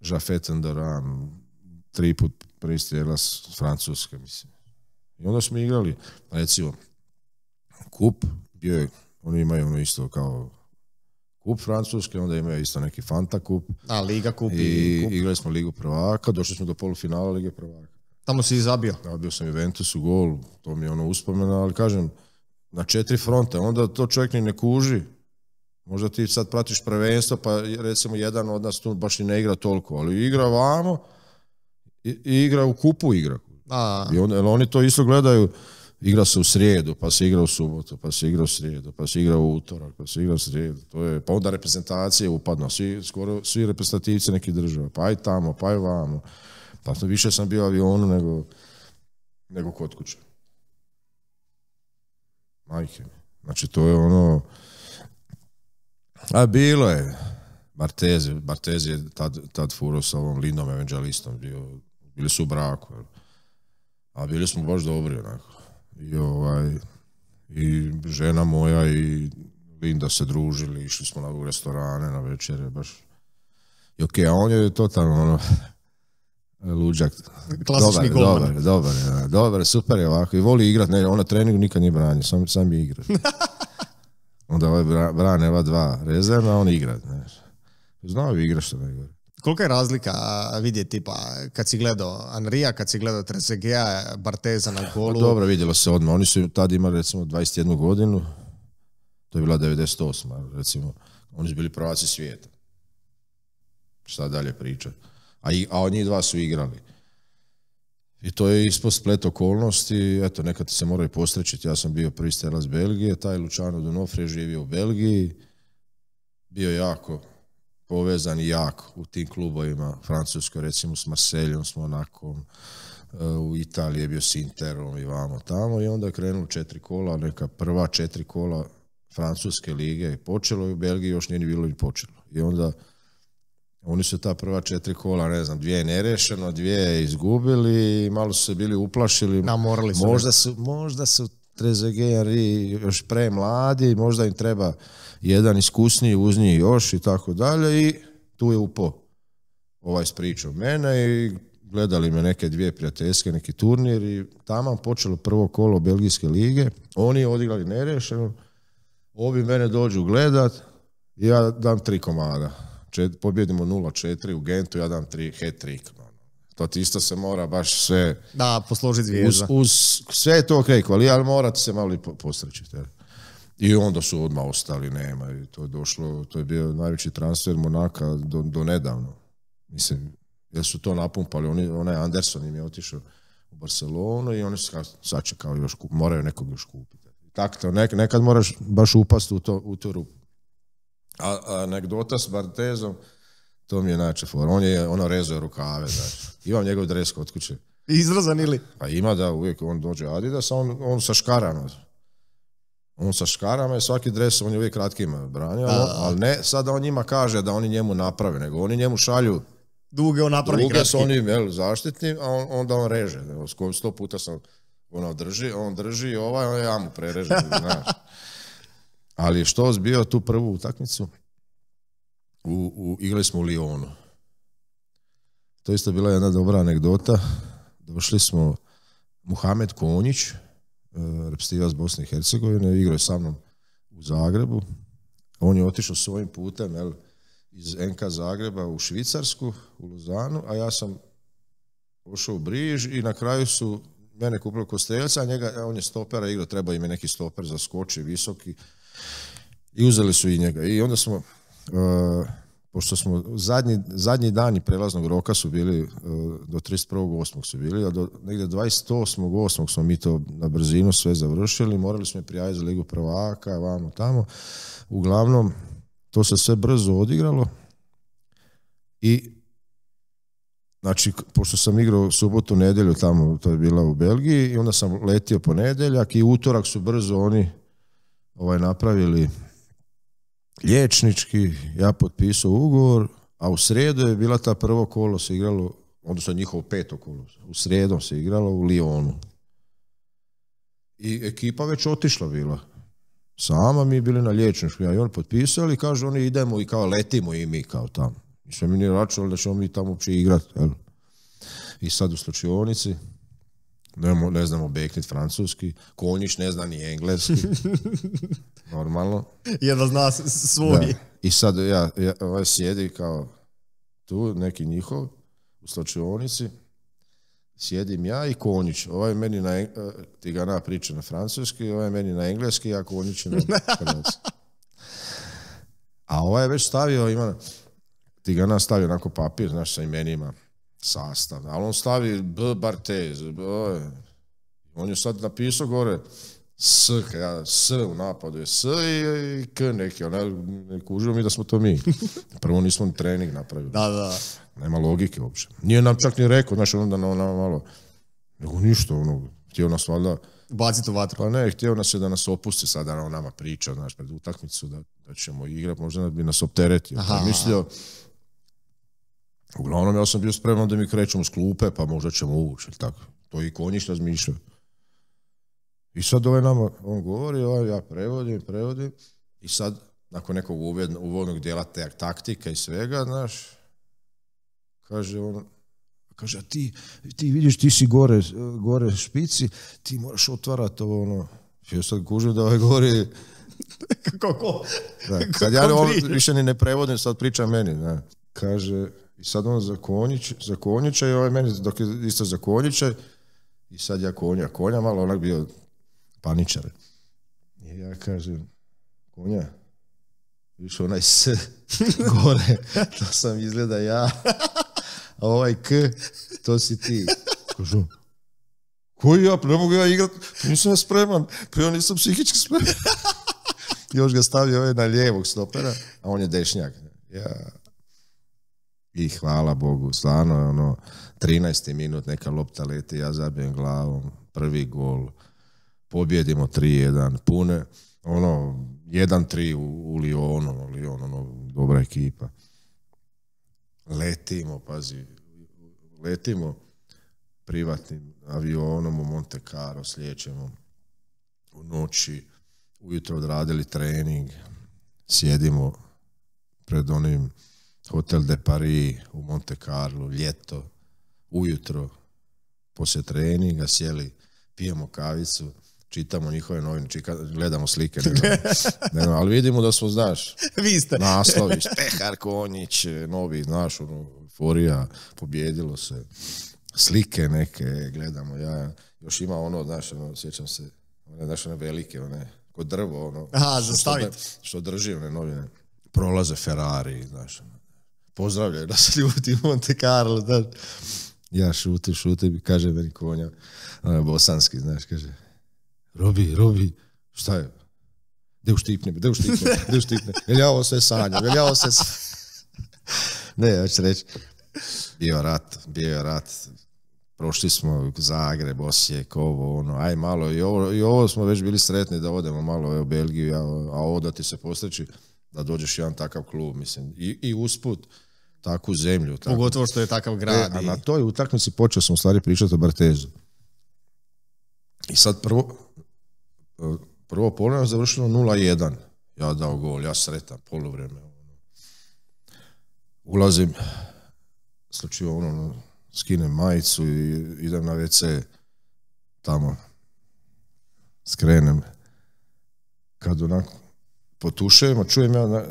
Jafet Duran, tri put pristijela s Francuske, mislim. I onda smo igrali, recimo, kup, bio je, oni imaju ono isto kao kup Francuske, onda imaju isto neki Fanta kup. A, Liga kup i, igrali smo Ligu prvaka, došli smo do polufinala Lige prvaka. Tamo si i zabio. Zabio sam Juventus u gol, to mi je ono uspomena, ali kažem, na četiri fronte, onda to čovjek ni ne kuži. Možda ti sad pratiš prvenstvo, pa recimo jedan od nas tu baš i ne igra toliko, ali igra vamo i, igra u kupu igra. A. oni to isto gledaju, igra se u srijedu, pa se igra u subotu, pa se igra u srijedu, pa se igra u utorak, pa se igra u srijedu. To je, pa onda reprezentacije upadno, svi, skoro svi reprezentativci nekih država, pa aj tamo, pa aj vamo. Pa više sam bio avionu nego, nego kod kuće. Majke mi. Znači, to je ono... A bilo je. Bartezi, Bartezi je tad, tad furo sa ovom Lindom evangelistom. Bio, bili su u braku. A bili smo baš dobri, onako. I, ovaj, i žena moja i Linda se družili, išli smo na u restorane, na večere, baš... I okej, a on je totalno ono, Luđak. Klasični dobar, golman. Dobar, dobar, super je ovako. I voli igrat, ne, na ono treningu nikad nije branio, sam, sam je igra. (laughs) Onda ovaj brane ova dva rezerva on igra. ne. Znao bi igra što Kolika je razlika vidjeti tipa kad si gledao Anrija, kad si gledao Trezegija, Barteza na pa golu? dobro, vidjelo se odmah. Oni su tad imali recimo 21 godinu, to je bila 98. Recimo. Oni su bili prvaci svijeta. Šta dalje pričati? a, i, a njih dva su igrali. I to je ispod splet okolnosti, eto, nekad se moraju postrećiti, ja sam bio prvi stelac Belgije, taj Lučano je živio u Belgiji, bio jako povezan i jak u tim klubovima, Francuskoj recimo s Marseljom, s Monakom, eh, u Italiji je bio s Interom i vamo tamo i onda je krenulo četiri kola, neka prva četiri kola Francuske lige je počelo i u Belgiji još nije ni bilo ni počelo. I onda oni su ta prva četiri kola, ne znam, dvije nerešeno, dvije izgubili i malo su se bili uplašili. Možda su, možda su još pre mladi, možda im treba jedan iskusniji, uz njih još i tako dalje i tu je upo ovaj s pričom mene i gledali me neke dvije prijateljske, neki turnir i tamo počelo prvo kolo Belgijske lige, oni odigrali nerešeno, ovi mene dođu gledat, ja dam tri komada čet, pobjedimo 0-4 u Gentu, ja dam tri, hat ono. To ti isto se mora baš sve... Da, posložiti Uz, sve je to ok, ali morate se malo i postričiti. I onda su odmah ostali, nema. I to je došlo, to je bio najveći transfer Monaka do, nedavno. Mislim, jer su to napumpali, oni, onaj Anderson im je otišao u Barcelonu i oni su kao, sad će još, moraju nekog još kupiti. Tako, nekad moraš baš upasti u, to, u tu rupu. A, anegdota s Bartezom, to mi je najče On je ono rezao rukave, znači. Imam njegov dres kod kuće. Izrazan ili? Pa ima da, uvijek on dođe Adidas, a on, on sa škarama. Ono. On sa škarama i svaki dres on je uvijek kratkim branio, ali ne, sada on njima kaže da oni njemu naprave, nego oni njemu šalju Duge on napravi Duge su oni jel, zaštitni, a on, onda on reže. Sto puta sam ono drži, on drži i ovaj, on ja mu prereže. (laughs) znaš. Ali je što bio tu prvu utakmicu? U, u, igrali smo u Lionu. To isto bila jedna dobra anegdota. Došli smo Muhamed Konjić, e, repstivac Bosne i Hercegovine, igrao je sa mnom u Zagrebu. On je otišao svojim putem jel, iz NK Zagreba u Švicarsku, u Luzanu, a ja sam ušao u Briž i na kraju su mene kupili kostelca, a njega, on je stopera igrao, treba im je neki stoper za skoči, visoki i uzeli su i njega. I onda smo, e, pošto smo zadnji, zadnji dani prelaznog roka su bili, e, do do 31.8. su bili, a do negdje 28.8. smo mi to na brzinu sve završili, morali smo je prijaviti za Ligu prvaka, vamo tamo. Uglavnom, to se sve brzo odigralo i Znači, pošto sam igrao subotu, nedjelju tamo, to je bila u Belgiji, i onda sam letio ponedjeljak i utorak su brzo oni ovaj napravili liječnički, ja potpisao ugovor, a u srijedu je bila ta prvo kolo se igralo, odnosno njihovo peto kolo, u srijedom se igralo u Lionu. I ekipa već otišla bila. Sama mi bili na liječničku, ja i on potpisali, kažu oni idemo i kao letimo i mi kao tamo. Nismo mi nije računali da ćemo mi tamo uopće igrati. I sad u slučionici, ne, ne znamo beknit francuski, Konjić ne zna ni engleski, (laughs) normalno. Jedva zna svoj. I sad ja, ja, ovaj sjedi kao tu, neki njihov, u slučionici, sjedim ja i Konjić. Ovaj meni na, eh, ti ga na priča na francuski, ovaj meni na engleski, a Konjić na francuski. A ovaj je već stavio, ima, ti ga stavio onako papir, znaš, sa imenima sastav. Ali on stavi B bar T. on je sad napisao gore S, S u napadu je S i, K neki. ne kužio mi da smo to mi. (laughs) Prvo nismo ni trening napravili. Da, da. Nema logike uopće. Nije nam čak ni rekao, znaš, onda nam malo... Nego ništa, ono, htio nas valjda... Baciti u vatru. Pa ne, htio nas je da nas opusti sada, on nama priča, znaš, pred utakmicu, da, da ćemo igrati, možda bi nas opteretio. Aha. Pa mislio, Uglavnom ja sam bio spreman da mi krećemo s klupe, pa možda ćemo uvući, ili tako. To i konjić razmišljao. I sad ovaj nama, on govori, ovaj ja prevodim, prevodim. I sad, nakon nekog uvodnog dijela te taktika i svega, znaš, kaže on, kaže, a ti, ti vidiš, ti si gore, gore špici, ti moraš otvarati ovo, ono. Ja sad kužim da ovaj govori, (laughs) kako, da, sad ja ovo više ni ne prevodim, sad pričam meni, Kaže, i sad on za, konjić, za i ovaj meni dok je isto za konjića i sad ja konja, konja malo onak bio paničar. I ja kažem, konja, viš onaj S (laughs) gore, to sam izgleda ja, a ovaj K, to si ti. Kažu, koji ja, ne mogu ja igrat, nisam ja spreman, pa ja nisam psihički spreman. (laughs) Još ga stavio ovaj na lijevog stopera, a on je dešnjak. Ja, i hvala Bogu, stvarno je ono 13. minut neka lopta leti, ja zabijem glavom, prvi gol, pobjedimo 3-1, pune, ono 1-3 u, u Lionu, ono, ono, dobra ekipa. Letimo, pazi, letimo privatnim avionom u Monte Carlo, sljećemo u noći, ujutro odradili trening, sjedimo pred onim Hotel de Paris u Monte Carlo, ljeto, ujutro, poslije treninga, sjeli, pijemo kavicu, čitamo njihove novine, gledamo slike, (laughs) ali vidimo da smo, znaš, Vi ste. naslović, (laughs) Pehar Konjić, novi, znaš, ono, forija, pobjedilo se, slike neke, gledamo, ja, još ima ono, znaš, ono, sjećam se, one, znaš, velike, one, kod drvo, ono, što, što, drži one novine, prolaze Ferrari, znaš, ono pozdravljaju nas (laughs) ljudi u Monte Carlo, znaš. Ja šutim, šutim, i kaže meni konja, ono bosanski, znaš, kaže, Robi, Robi, šta je? Gdje uštipne, gdje uštipne, gdje uštipne, jel ja ovo sve sanjam, jel ja ovo sve (laughs) Ne, ja ću reći, bio rat, bio rat, prošli smo Zagreb, Osijek, ovo, ono, aj malo, i ovo, smo već bili sretni da odemo malo u Belgiju, a, ovo da ti se postreći, da dođeš jedan takav klub, mislim, i usput, takvu zemlju. Tako. Pogotovo što je takav e, grad. E, a na toj utakmici počeo sam u stvari pričati o Bartezu. I sad prvo, prvo je završeno 0-1. Ja dao gol, ja sretan, polovreme. Ono. Ulazim, slučajno ono, skinem majicu i idem na WC tamo. Skrenem. Kad onako potušujem, a čujem ja,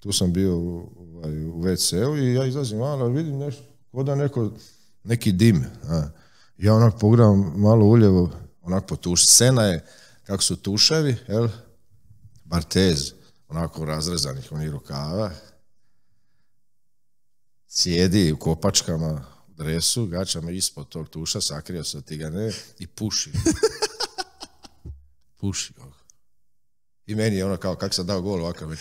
tu sam bio u ovaj, u WC-u i ja izlazim van, ali vidim nešto, koda neko, neki dim. A. Ja onak pogledam malo uljevo, onak po Scena je, kako su tuševi, jel? Bartez, onako razrezanih onih rukava. Sjedi u kopačkama, u dresu, me ispod tog tuša, sakrio se ti ga ne, i puši. (laughs) puši. I meni je ono kao, kak sam dao gol ovakav. (laughs)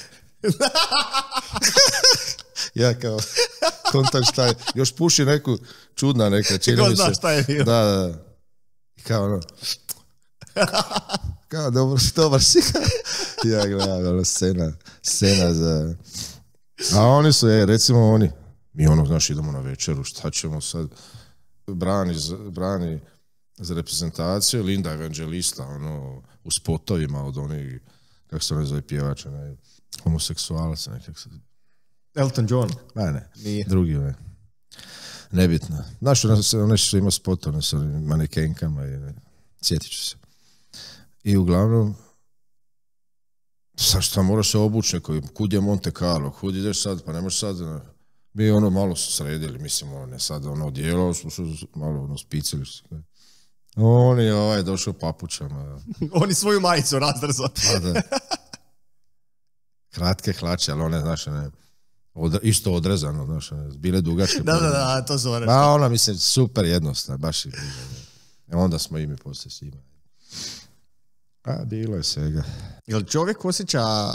ja kao (laughs) kontakt šta je, još puši neku čudna neka, čini mi se. šta je Da, da, kao ono, (laughs) kao dobro si, dobar (laughs) si. ja gledam, ono, scena, scena za... A oni su, je, recimo oni, mi ono, znaš, idemo na večeru, šta ćemo sad, brani, brani za reprezentaciju, Linda Evangelista, ono, u spotovima od onih, kako se ono zove, pjevača, ne, homoseksualaca, nekak se Elton John? Ne, ne. Nije. Drugi ovaj. Nebitno. Znaš, ona što ima spot, ono sa manekenkama i sjetit ću se. I uglavnom, sad šta moraš se obući koji kud je Monte Carlo, kud ideš sad, pa ne možeš sad, ono, mi ono malo su sredili, mislim, ono ne sad, ono dijelo, su, su, malo ono spicili. On je ovaj došao papućama. (laughs) Oni svoju majicu pa da. Kratke hlače, ali one, znaš, ne, Išto isto odrezano, znaš, ono, bile dugačke. (laughs) da, da, da, to Pa ona, mislim, super jednostavna, baš i e, onda smo i mi poslije s njima. A, pa, bilo je svega. Jel čovjek osjeća e,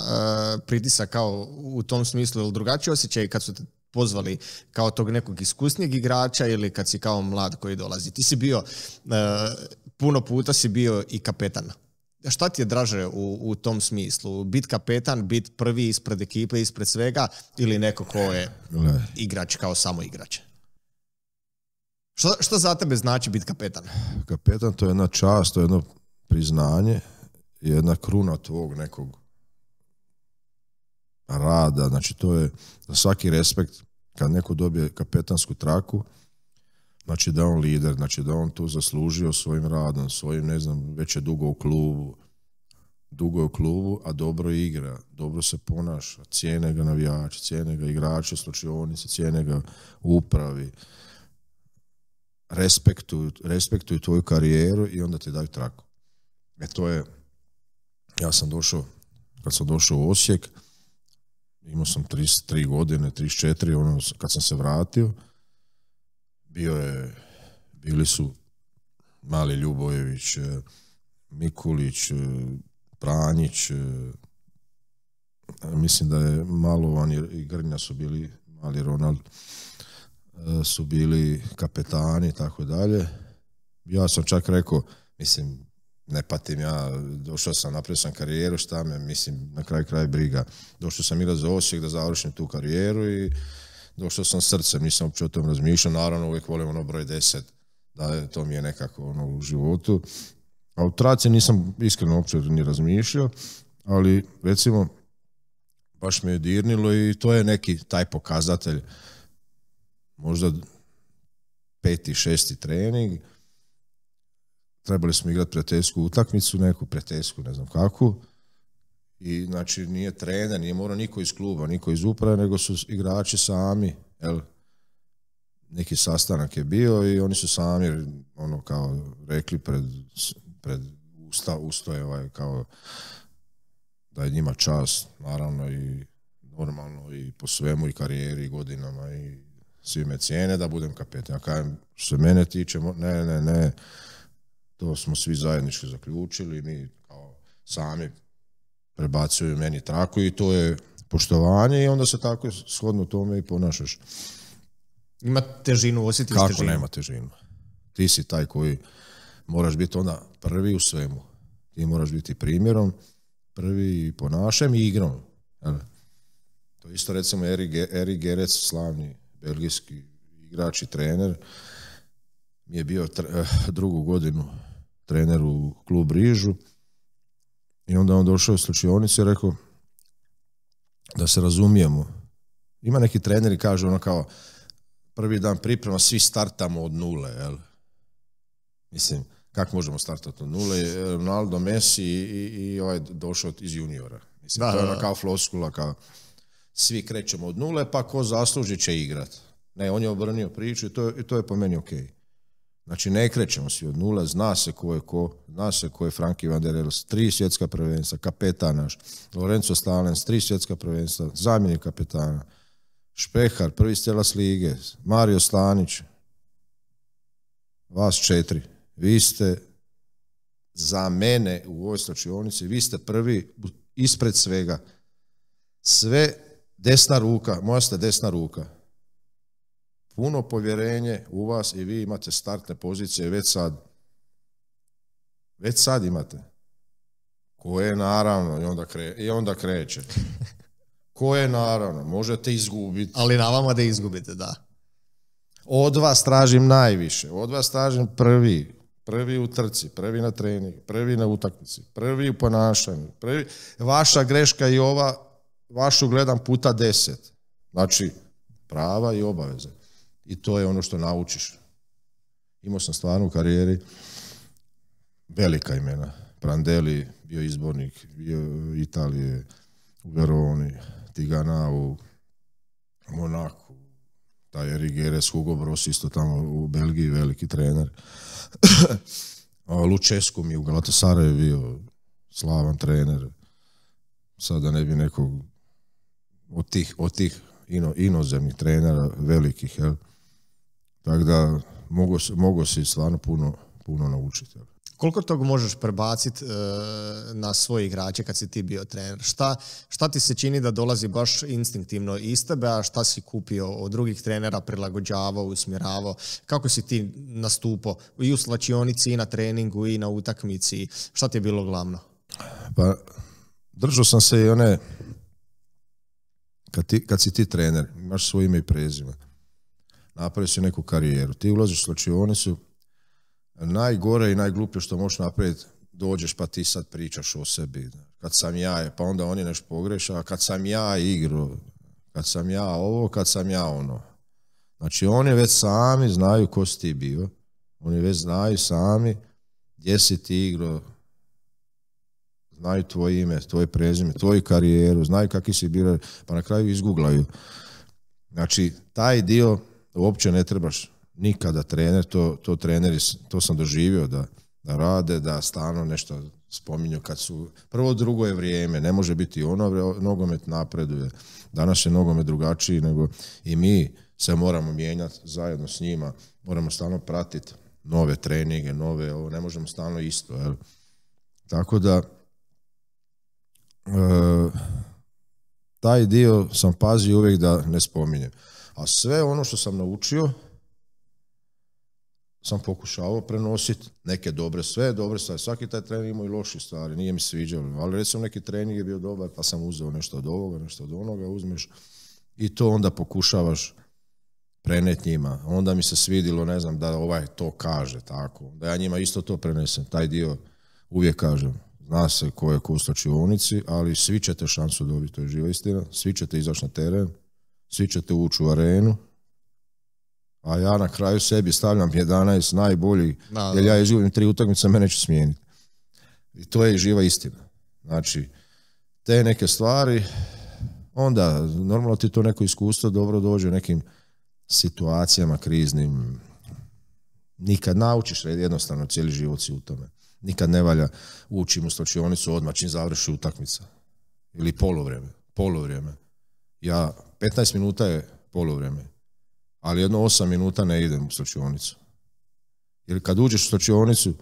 pritisak kao u tom smislu, ili drugačije osjećaj kad su te pozvali kao tog nekog iskusnijeg igrača ili kad si kao mlad koji dolazi? Ti si bio, e, puno puta si bio i kapetan šta ti je draže u, u tom smislu? Bit kapetan, bit prvi ispred ekipe, ispred svega ili neko ko je igrač kao samo igrač? Što, za tebe znači bit kapetan? Kapetan to je jedna čast, to je jedno priznanje, jedna kruna tvog nekog rada. Znači to je za svaki respekt kad neko dobije kapetansku traku, Znači da je on lider, znači da on tu zaslužio svojim radom, svojim, ne znam, već je dugo u klubu, dugo je u klubu, a dobro igra, dobro se ponaša, cijene ga navijači, cijene ga igrači, slučionice, cijene ga upravi, respektuju, respektuju tvoju karijeru i onda ti daju traku. E to je, ja sam došao, kad sam došao u Osijek, imao sam 33 godine, 34, ono, kad sam se vratio, bio je, bili su Mali Ljubojević, e, Mikulić, e, Pranjić, e, mislim da je Malovan i Grnja su bili, Mali Ronald su bili kapetani i tako dalje. Ja sam čak rekao, mislim, ne patim ja, došao sam, napravio sam karijeru, šta me, mislim, na kraj kraj briga. Došao sam igrati za Osijek da završim tu karijeru i došao sam srcem, nisam uopće o tom razmišljao, naravno uvijek volim ono broj deset da to mi je nekako ono u životu. A u traci nisam iskreno uopće ni razmišljao, ali recimo baš me je dirnilo i to je neki taj pokazatelj. Možda peti, šesti trening, trebali smo igrati prijateljsku utakmicu, neku prijateljsku, ne znam kakvu, i znači nije trener, nije morao niko iz kluba, niko iz uprave, nego su igrači sami, jel? Neki sastanak je bio i oni su sami ono kao rekli pred, pred usta, ovaj kao da je njima čas, naravno i normalno i po svemu i karijeri i godinama i svi me cijene da budem kapetan. Ja kažem, što se mene tiče, ne, ne, ne, to smo svi zajednički zaključili, mi kao sami prebacuju meni traku i to je poštovanje i onda se tako shodno tome i ponašaš. Ima težinu, osjetiš Kako težinu? nema težinu? Ti si taj koji moraš biti onda prvi u svemu. Ti moraš biti primjerom, prvi ponašajem i igrom. To isto recimo Eri, Gerec, slavni belgijski igrač i trener, mi je bio eh, drugu godinu trener u klubu Rižu i onda on došao u slučajonicu i rekao, da se razumijemo, ima neki treneri kažu ono kao, prvi dan priprema, svi startamo od nule, jel? Mislim, kako možemo startati od nule? Ronaldo, Messi i, i ovaj došao iz juniora. Mislim, to je kao floskula, kao svi krećemo od nule, pa ko zasluži će igrat. Ne, on je obrnio priču i to, je po meni okej. Znači ne krećemo svi od nula, zna se ko je ko, zna se ko je Franki Van der Els, tri svjetska prvenstva, kapetan naš, Lorenzo Stalens, tri svjetska prvenstva, zamjenik kapetana, Špehar, prvi s lige, Mario Slanić, vas četiri. Vi ste za mene u ovoj slačionici, vi ste prvi ispred svega. Sve desna ruka, moja ste desna ruka puno povjerenje u vas i vi imate startne pozicije već sad. Već sad imate. Koje naravno i onda, kre, i onda kreće. Koje naravno, možete izgubiti. Ali na vama da izgubite, da. Od vas tražim najviše. Od vas tražim prvi. Prvi u trci, prvi na treningu, prvi na utakmici, prvi u ponašanju. Prvi... Vaša greška i ova, vašu gledam puta deset. Znači, prava i obaveze i to je ono što naučiš. Imao sam stvarno u karijeri velika imena. Prandelli, bio izbornik, bio Italije, u Tigana, u Monaku, taj Rigeres, Hugo Bros, isto tamo u Belgiji, veliki trener. (clears throat) Lučesku mi u Galatasaraju bio slavan trener. Sada ne bi nekog od tih, inozemnih trenera velikih, jel? Tako da mogu si stvarno puno, puno naučiti. Koliko toga možeš prebaciti e, na svoje igrače kad si ti bio trener? Šta, šta ti se čini da dolazi baš instinktivno iz tebe, a šta si kupio od drugih trenera, prilagođavao, usmjeravao? Kako si ti nastupao i u slačionici, i na treningu, i na utakmici? Šta ti je bilo glavno? Pa, držao sam se i one... Kad, kad si ti trener, imaš svoje ime i prezime napravio si neku karijeru. Ti ulaziš u su najgore i najgluplje što možeš napraviti, dođeš pa ti sad pričaš o sebi. Kad sam ja, pa onda oni je nešto pogreša, kad sam ja igru, kad sam ja ovo, kad sam ja ono. Znači oni već sami znaju ko si ti bio, oni već znaju sami gdje si ti igrao, znaju tvoje ime, tvoje prezime, tvoju karijeru, znaju kakvi si bio, pa na kraju izguglaju. Znači, taj dio uopće ne trebaš nikada trener, to, to treneri, to sam doživio da, da rade, da stano nešto spominju kad su, prvo drugo je vrijeme, ne može biti ono, nogomet napreduje, danas je nogomet drugačiji nego i mi se moramo mijenjati zajedno s njima, moramo stalno pratiti nove treninge, nove, ovo, ne možemo stalno isto, jel? Tako da, e, taj dio sam pazio uvijek da ne spominjem. A sve ono što sam naučio, sam pokušavao prenositi neke dobre, sve dobre stvari. Svaki taj trening imao i loši stvari, nije mi sviđao. Ali recimo neki trening je bio dobar, pa sam uzeo nešto od ovoga, nešto od onoga, uzmeš i to onda pokušavaš prenet njima. Onda mi se svidilo, ne znam, da ovaj to kaže tako. Da ja njima isto to prenesem, taj dio uvijek kažem. Zna se ko je ko u ulici, ali svi ćete šansu dobiti, to je živa istina. Svi ćete izaći na teren, svi ćete ući u arenu, a ja na kraju sebi stavljam 11 najboljih, jer ja izgubim tri utakmice, mene će smijeniti. I to je živa istina. Znači, te neke stvari, onda normalno ti to neko iskustvo dobro dođe u nekim situacijama kriznim. Nikad naučiš, jednostavno cijeli život si u tome. Nikad ne valja ući u stočionicu odmah čim završi utakmica. Ili poluvreme, Polovrijeme. Ja 15 minuta je polovreme, ali jedno 8 minuta ne idem u stočionicu. Jer kad uđeš u stočionicu,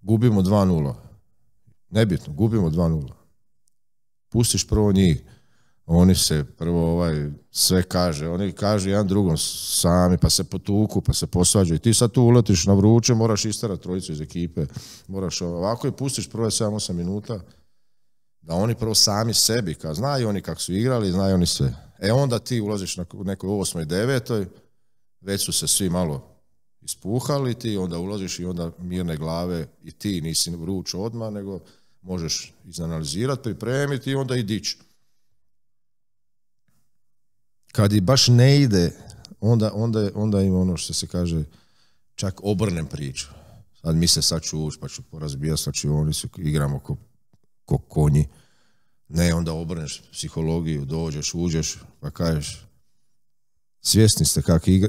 gubimo 2-0. Nebitno, gubimo 2-0. Pustiš prvo njih, oni se prvo ovaj sve kaže, oni kaže jedan drugom sami, pa se potuku, pa se posvađaju. Ti sad tu uletiš na vruće, moraš istarati trojicu iz ekipe, moraš ovako i pustiš prve 7-8 minuta, da oni prvo sami sebi, kad znaju oni kako su igrali, znaju oni sve. E onda ti ulaziš na nekoj osmoj, devetoj, već su se svi malo ispuhali ti, onda ulaziš i onda mirne glave i ti nisi vruć odmah, nego možeš izanalizirati, pripremiti i onda i dići. Kad i baš ne ide, onda, onda, onda ima ono što se kaže, čak obrnem priču. Sad mi se sad ću ući, pa ću porazbijati, sad ću oni su, igramo ko ko konji. Ne, onda obrneš psihologiju, dođeš, uđeš, pa kažeš svjesni ste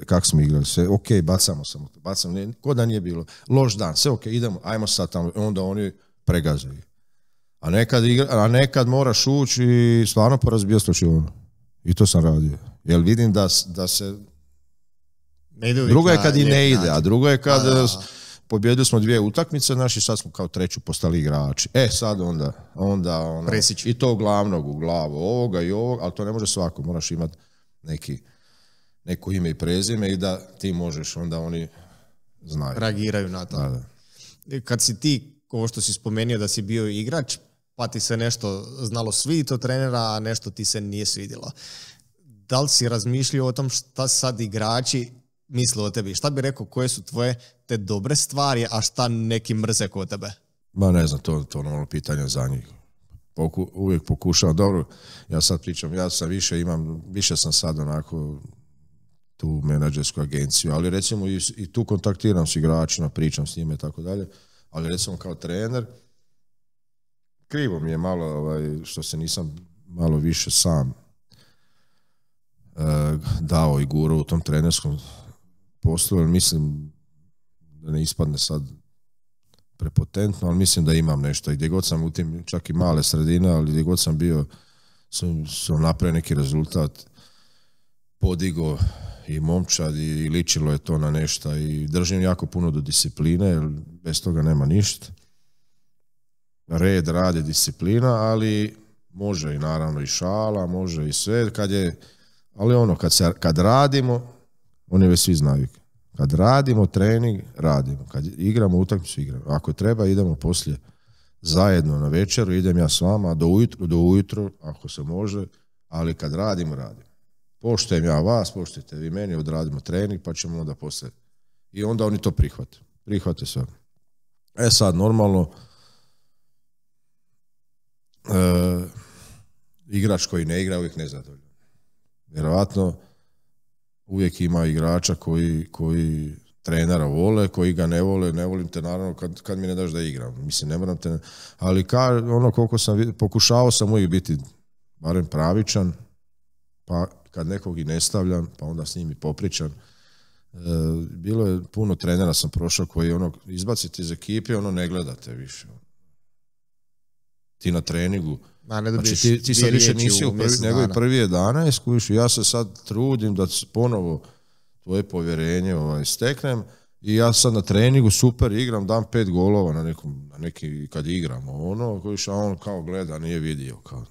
kak, smo igrali, sve, ok, bacamo samo to, bacamo, ne, ko da nije bilo, loš dan, sve ok, idemo, ajmo sad tamo, onda oni pregazuju. A nekad, a nekad moraš ući i stvarno porazbija ono. I to sam radio. Jel vidim da, da se... drugo je kad i ne ide, a pa drugo je kad pobjedili smo dvije utakmice, naši sad smo kao treću postali igrači. E, sad onda, onda ono, i to glavnog u glavu, ovoga i ovoga, ali to ne može svako, moraš imati neki, neko ime i prezime i da ti možeš, onda oni znaju. Reagiraju na to. E, kad si ti, ovo što si spomenuo da si bio igrač, pa ti se nešto znalo svi to trenera, a nešto ti se nije svidjelo. Da li si razmišljao o tom šta sad igrači misle o tebi? Šta bi rekao koje su tvoje te dobre stvari, a šta neki mrze kod tebe? ma ne znam, to, to ono pitanje za njih. Poku, uvijek pokušavam, dobro, ja sad pričam, ja sam više imam, više sam sad onako tu menadžersku agenciju, ali recimo i, i tu kontaktiram s igračima, pričam s njima i tako dalje, ali recimo kao trener, krivo mi je malo ovaj, što se nisam malo više sam eh, dao i gurao u tom trenerskom jer mislim da ne ispadne sad prepotentno, ali mislim da imam nešto. I gdje god sam u tim, čak i male sredine, ali gdje god sam bio, sam, sam napravio neki rezultat, podigo i momčad i, ličilo je to na nešto i držim jako puno do discipline, jer bez toga nema ništa. Red, radi disciplina, ali može i naravno i šala, može i sve, kad je, ali ono, kad, se, kad radimo, oni već svi znaju. Kad radimo trening, radimo. Kad igramo utakmicu, igramo. Ako treba, idemo poslije zajedno na večeru, idem ja s vama do ujutru, do ujutru, ako se može, ali kad radimo, radimo. Poštujem ja vas, poštujte vi meni, odradimo trening, pa ćemo onda poslije. I onda oni to prihvate. Prihvate sve. E sad, normalno, e, igrač koji ne igra uvijek to. Vjerojatno, uvijek ima igrača koji, koji trenera vole, koji ga ne vole, ne volim te naravno kad, kad mi ne daš da igram. Mislim, ne moram te... Ali ka, ono koliko sam, pokušavao sam uvijek biti barem pravičan, pa kad nekog i ne stavljam, pa onda s njim i popričam. E, bilo je puno trenera sam prošao koji ono, izbacite iz ekipe, ono ne gledate više. Ti na treningu, a ne znači ti, ti sad više nisi u prvi, nego i prvi 11, ja se sad trudim da ponovo tvoje povjerenje ovaj, steknem i ja sad na treningu super igram, dam pet golova na, nekom, na neki, kad igram ono, koji a on kao gleda, nije vidio, kao,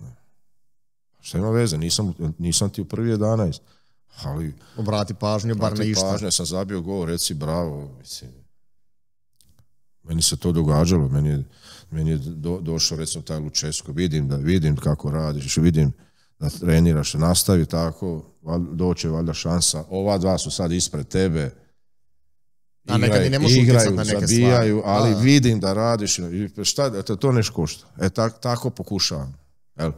Šta ima veze, nisam, nisam ti u prvi 11, ali... Obrati pažnju, bar ne išta. pažnju, sam zabio gol, reci bravo, mislim. Meni se to događalo, meni je meni je do, došao recimo taj Lučesko, vidim da vidim kako radiš, vidim da treniraš, nastavi tako, doće valjda šansa. Ova dva su sad ispred tebe, a ne igraju, na neke zabijaju, ali vidim da radiš. Šta, to, to neš košta. E, tak, tako pokušavam. Jel?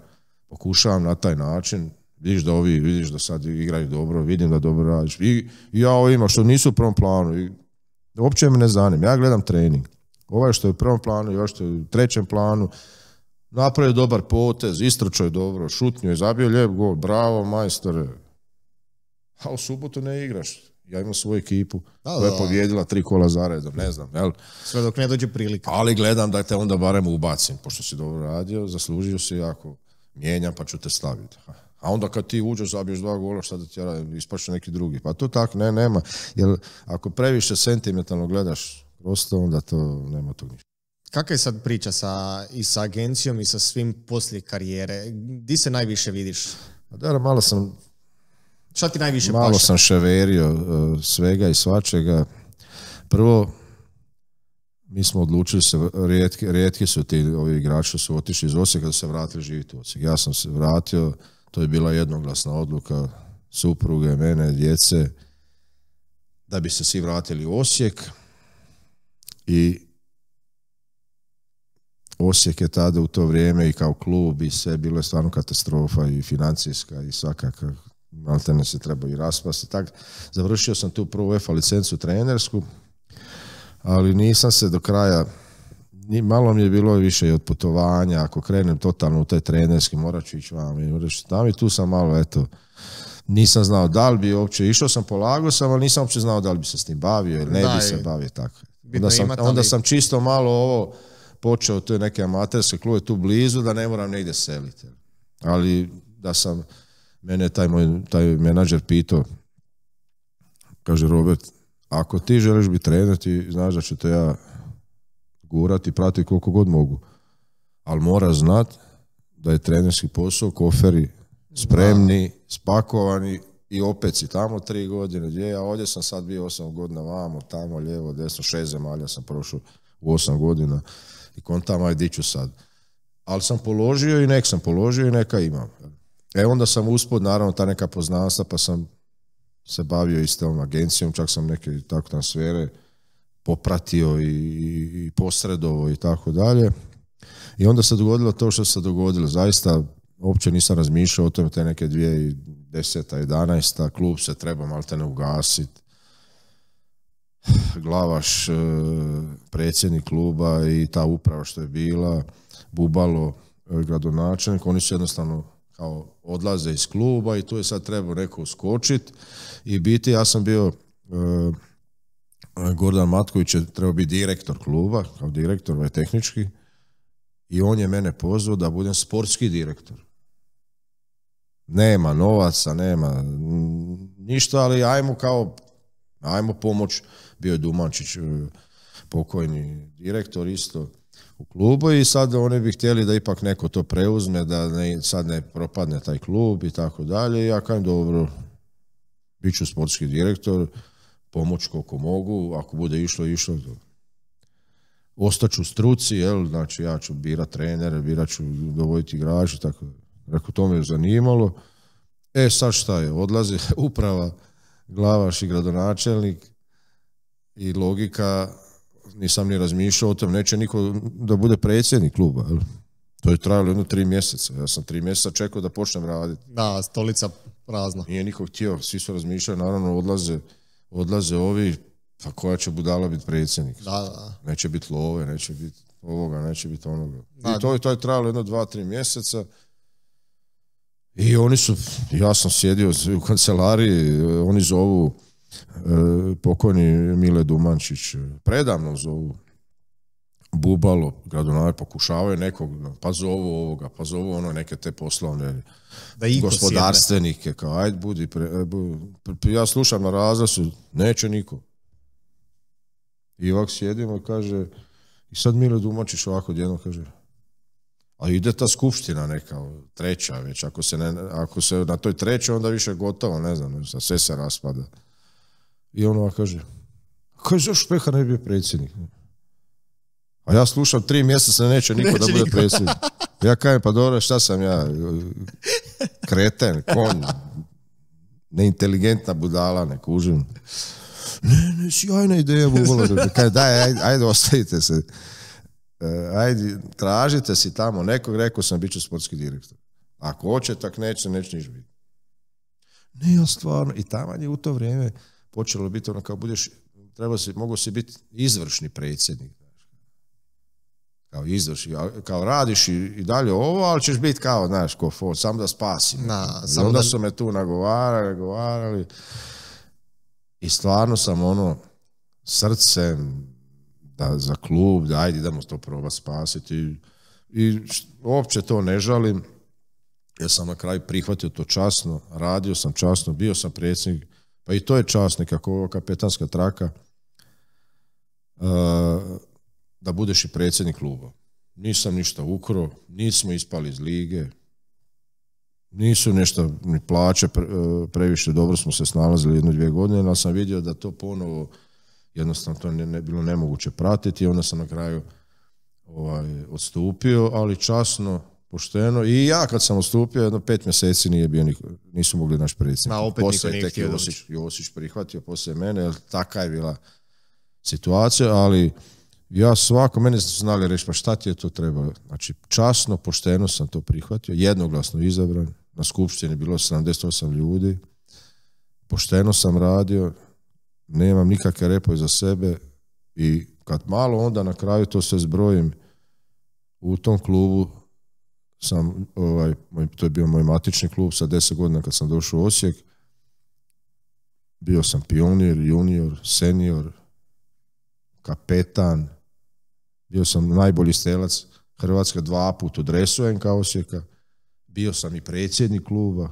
Pokušavam na taj način. Vidiš da ovi, vidiš da sad igraju dobro, vidim da dobro radiš. I, ja ovima što nisu u prvom planu. I, uopće me ne zanima. Ja gledam trening. Ovaj što je u prvom planu i ovaj što je u trećem planu. Napravio dobar potez, istročio je dobro, šutnio je, zabio lijep gol, bravo majstore. A u subotu ne igraš. Ja imam svoju ekipu koja je pobjedila tri kola redom, ne znam, jel? Sve dok ne dođe prilika. Ali gledam da te onda barem ubacim, pošto si dobro radio, zaslužio si jako, mijenjam pa ću te staviti. A onda kad ti uđeš, zabiješ dva gola, šta da ti ja neki drugi. Pa to tak, ne, nema. Jer ako previše sentimentalno gledaš prosto, onda to nema tu ništa. Kakva je sad priča sa, i sa agencijom i sa svim poslije karijere? Di se najviše vidiš? da, pa malo sam... Šta ti najviše Malo sam ševerio e, svega i svačega. Prvo, mi smo odlučili se, rijetki, su ti ovi igrači su otišli iz Osijeka da se vratili živjeti u Osijek. Ja sam se vratio, to je bila jednoglasna odluka supruge, mene, djece, da bi se svi vratili u Osijek i Osijek je tada u to vrijeme i kao klub i sve bilo je stvarno katastrofa i financijska i svakakva maltene se treba i raspasti. Tak, završio sam tu prvu UEFA licencu trenersku, ali nisam se do kraja malo mi je bilo više i od putovanja, ako krenem totalno u taj trenerski, morat ću ići vam i tam i tu sam malo, eto, nisam znao da li bi uopće, išao sam, polagao sam, ali nisam uopće znao da li bi se s njim bavio ili ne bi se bavio tako onda sam, onda sam čisto malo ovo počeo to je neke amaterske klube tu blizu da ne moram negdje seliti. Ali da sam, mene taj moj taj menadžer pitao, kaže Robert, ako ti želiš biti trener, ti znaš da ću te ja gurati prati pratiti koliko god mogu. Ali mora znat da je trenerski posao, koferi spremni, spakovani, i opet si tamo tri godine, dvije, a ovdje sam sad bio osam godina vamo, tamo, lijevo, desno, šest zemalja sam prošao u osam godina i kontama i ću sad. Ali sam položio i nek sam položio i neka imam. E onda sam uspod, naravno, ta neka poznanstva, pa sam se bavio i s tom agencijom, čak sam neke tako transfere popratio i, i, i posredovo i tako dalje. I onda se dogodilo to što se dogodilo. Zaista uopće nisam razmišljao o tome te neke deseta, 11. klub se treba malte ne ugasiti. Glavaš, e, predsjednik kluba i ta uprava što je bila, Bubalo, e, gradonačelnik, oni su jednostavno kao odlaze iz kluba i tu je sad trebao neko uskočit i biti, ja sam bio e, Gordan Matković je trebao biti direktor kluba, kao direktor, ovaj tehnički, i on je mene pozvao da budem sportski direktor nema novaca, nema ništa, ali ajmo kao, ajmo pomoć. Bio je Dumančić, e, pokojni direktor isto u klubu i sad oni bi htjeli da ipak neko to preuzme, da ne, sad ne propadne taj klub i tako dalje. Ja kažem dobro, bit ću sportski direktor, pomoć koliko mogu, ako bude išlo, išlo. Ostaću struci, jel, znači ja ću birat trenere, birat ću dovoditi igrače, tako Rekao, to me je zanimalo. E, sad šta je? Odlazi (laughs) uprava, glavaš i gradonačelnik i logika, nisam ni razmišljao o tom, neće niko da bude predsjednik kluba. To je trajalo jedno tri mjeseca. Ja sam tri mjeseca čekao da počnem raditi. Da, stolica prazna. Nije niko htio, svi su razmišljali, naravno odlaze, odlaze ovi, pa koja će budala biti predsjednik? Da, da. Neće biti love, neće biti ovoga, neće biti onoga. I to, to je trajalo jedno dva, tri mjeseca. I oni su, ja sam sjedio u kancelariji, oni zovu e, pokojni Mile Dumančić, e, predavno zovu Bubalo, gradonačelnik pokušavaju nekog, pa zovu ovoga, pa zovu ono neke te poslovne da gospodarstvenike, kao ajde budi, e, ja slušam na razlasu, neće niko. I ovak sjedimo i kaže, i sad Mile Dumančić ovako jedno kaže, a ide ta skupština neka, treća već, ako se, ne, ako se na toj trećoj onda više gotovo, ne znam, sve se raspada. I ono kaže, kaže, zašto Špeha ne bi bio predsjednik? A ja slušam, tri mjeseca neće niko da bude predsjednik. Ja kažem, pa dobro, šta sam ja? Kreten, kon, neinteligentna budala, ne kužim. Ne, ne, sjajna ideja, bubola. Kaj, daj, ajde, ajde, ostavite se. E, ajde, tražite si tamo nekog, rekao sam, bit ću sportski direktor. Ako hoće, tak neće, neće niš biti. Ne, stvarno, i tamo je u to vrijeme počelo biti ono kao budeš, trebao si, mogo si biti izvršni predsjednik. Kao izvršni, kao radiš i, dalje ovo, ali ćeš biti kao, znaš, ko for, sam da spasim, Na, onda da... su me tu nagovarali, nagovarali. I stvarno sam ono, srcem, da za klub, da ajde idemo to proba spasiti. I uopće to ne žalim, jer sam na kraju prihvatio to časno, radio sam časno, bio sam predsjednik, pa i to je čast kako ova kapetanska traka e, da budeš i predsjednik kluba. Nisam ništa ukro, nismo ispali iz lige, nisu nešto ni plaće e, previše, dobro smo se snalazili jedno, dvije godine, ali sam vidio da to ponovo jednostavno to ne, bilo nemoguće pratiti i onda sam na kraju ovaj, odstupio, ali časno, pošteno i ja kad sam odstupio jedno pet mjeseci nije bio nisu mogli naš predsjednik. Ma opet poslije niko tek Josić, Josić prihvatio poslije mene, jer taka je bila situacija, ali ja svako, mene su znali reći, pa šta ti je to treba? Znači, časno, pošteno sam to prihvatio, jednoglasno izabran, na skupštini bilo 78 ljudi, pošteno sam radio, nemam nikakve repo za sebe i kad malo onda na kraju to sve zbrojim u tom klubu sam, ovaj, to je bio moj matični klub sa 10 godina kad sam došao u Osijek bio sam pionir, junior, senior kapetan bio sam najbolji stelac Hrvatska dva put odresujem NK Osijeka bio sam i predsjednik kluba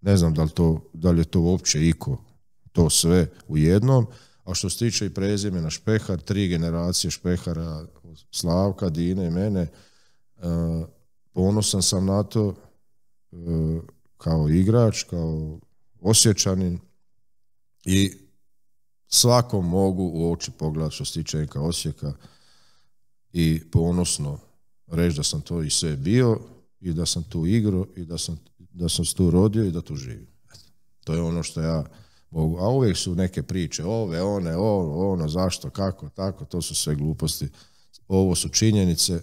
ne znam da li, to, da li je to uopće iko to sve u jednom. A što se tiče i prezimena Špehar, tri generacije Špehara, Slavka, Dine i mene, e, ponosan sam na to e, kao igrač, kao osjećanin i svakom mogu u oči pogledati što se tiče NK Osijeka i ponosno reći da sam to i sve bio i da sam tu igro i da sam, da sam se tu rodio i da tu živim. To je ono što ja Bogu. A uvijek su neke priče, ove, one, ovo, ono, zašto, kako, tako, to su sve gluposti. Ovo su činjenice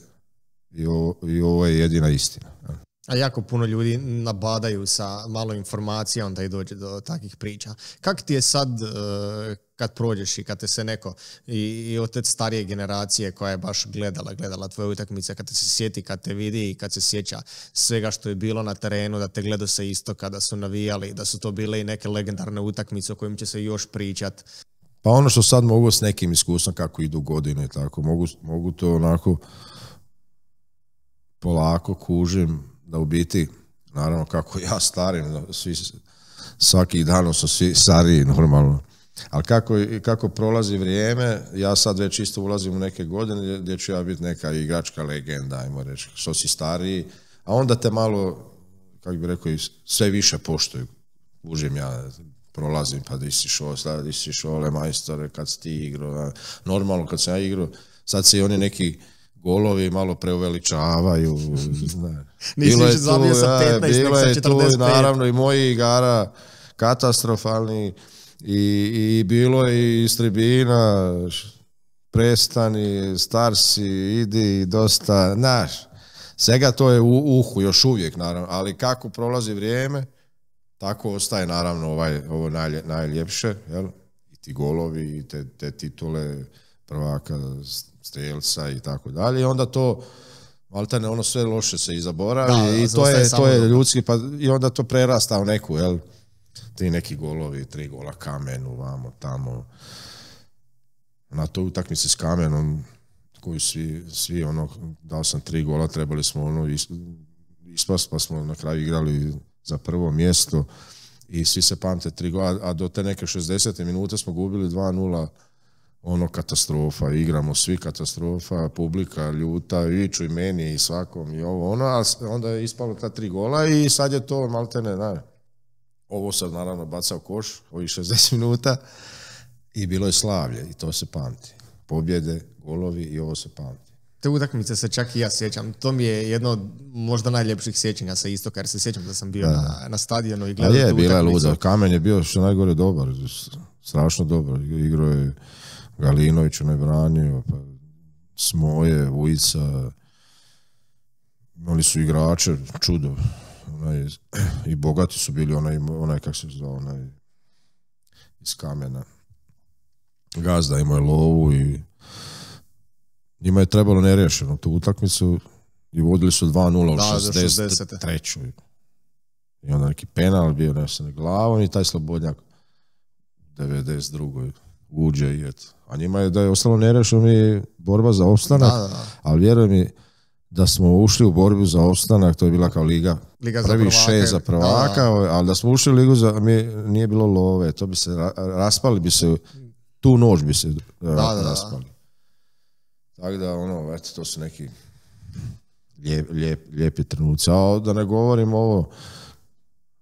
i ovo, i ovo je jedina istina. A jako puno ljudi nabadaju sa malo informacija, onda i dođe do takvih priča. Kak ti je sad, e, kad prođeš i kad te se neko i, i od te starije generacije koja je baš gledala, gledala tvoje utakmice, kad te se sjeti, kad te vidi i kad se sjeća svega što je bilo na terenu, da te gleda se isto kada su navijali, da su to bile i neke legendarne utakmice o kojim će se još pričat. Pa ono što sad mogu s nekim iskustvom kako idu godine i tako, mogu, mogu to onako polako kužim da u biti, naravno kako (laughs) ja starim, svi, svaki dan su svi stariji normalno ali kako, kako prolazi vrijeme, ja sad već isto ulazim u neke godine gdje ću ja biti neka igračka legenda, ajmo reći, što si stariji, a onda te malo, kako bi rekao, sve više poštuju. Užim ja, prolazim, pa di si šo, sad di si šo, le majstore, kad si ti igrao, normalno kad sam ja igrao, sad se i oni neki golovi malo preuveličavaju. (laughs) Nisi sa 15, bilo je e, naravno i moji igara katastrofalni, i, i bilo je iz tribina, prestani, starsi, idi, dosta, znaš, svega to je u uhu još uvijek naravno, ali kako prolazi vrijeme, tako ostaje naravno ovaj, ovo najljepše, jel? I ti golovi, i te, te titule prvaka, strelca i tako dalje, i onda to ne ono sve loše se i zaboravi i to je, to je ljudski, pa i onda to prerasta u neku, jel? ti neki golovi, tri gola kamenu, vamo, tamo. Na toj utakmici s kamenom, koju svi, svi ono, dao sam tri gola, trebali smo ono ispast, pa smo na kraju igrali za prvo mjesto i svi se pamte tri gola, a do te neke 60. minute smo gubili 2-0 ono katastrofa, igramo svi katastrofa, publika ljuta, viču i meni i svakom i ovo ono, onda je ispalo ta tri gola i sad je to maltene, ne, ovo sam naravno bacao koš, ovih 60 minuta i bilo je slavlje i to se pamti. Pobjede, golovi i ovo se pamti. Te utakmice se čak i ja sjećam. To mi je jedno od možda najljepših sjećanja sa istoka, jer se sjećam da sam bio Na, stadionu i gledao je, bila je luda. Kamen je bio što najgore dobar, strašno dobar. Igro je Galinović u nebranju, pa Smoje, Vujica, oni su igrače, čudo onaj, (clears throat) i bogati su bili, onaj, onaj kako se zove onaj, iz kamena. Gazda imao lovu i njima je trebalo nerešeno tu utakmicu i vodili su 2-0 u 63. I onda neki penal bio nesen glavom i taj Slobodnjak 92. uđe i eto. A njima je da je ostalo nerešeno i borba za opstanak, ali vjerujem mi, da smo ušli u borbu za ostanak, to je bila kao liga, liga za prvi šest za prvaka, ali da smo ušli u ligu za, mi, nije bilo love, to bi se raspali bi se, tu noć bi se raspali. Tako da, ono, eto, to su neki lijep, lijep, lijepi trenuci. A da ne govorim ovo,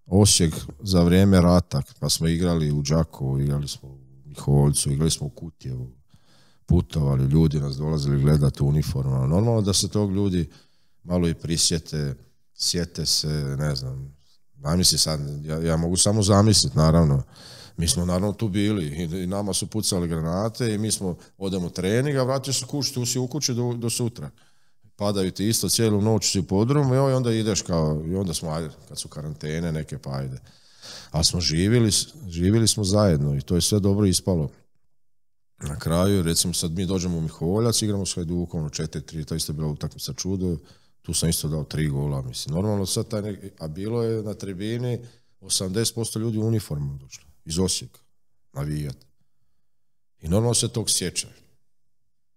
Osijek za vrijeme rata, pa smo igrali u Đakovu, igrali smo u Miholjcu, igrali smo u Kutjevu, putovali, ljudi nas dolazili gledati ali Normalno da se tog ljudi malo i prisjete, sjete se, ne znam, zamisli sad, ja, ja mogu samo zamisliti, naravno. Mi smo naravno tu bili i, nama su pucali granate i mi smo, odemo trening, a vratio se kući, tu si u kući do, do sutra padaju ti isto cijelu noć si u podrumu i onda ideš kao, i onda smo, ajde, kad su karantene neke, pa ajde. Ali smo živjeli, živjeli smo zajedno i to je sve dobro ispalo na kraju, recimo sad mi dođemo u Mihovoljac, igramo s Hajdukom, ono 4-3, to isto je bila utakmica čudo, tu sam isto dao tri gola, mislim. Normalno sad taj a bilo je na tribini 80% ljudi u uniformu došlo, iz Osijeka, navijat. I normalno se tog sjeća.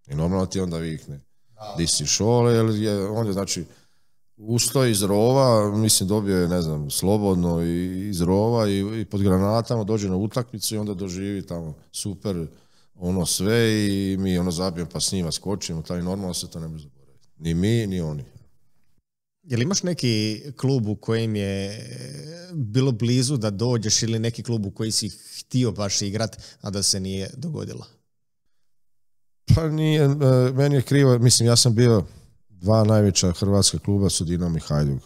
I normalno ti onda vikne, di si šole, jer je, on je znači, ustao iz rova, mislim dobio je, ne znam, slobodno iz rova i, i pod granatama dođe na utakmicu i onda doživi tamo super ono sve i mi ono zabijemo pa s njima skočimo, taj normalno se to ne bi zaboraviti. Ni mi, ni oni. li imaš neki klub u kojem je eh, bilo blizu da dođeš ili neki klub u koji si htio baš igrat, a da se nije dogodilo? Pa nije, eh, meni je krivo, mislim ja sam bio dva najveća hrvatska kluba su Dinamo i Hajduk,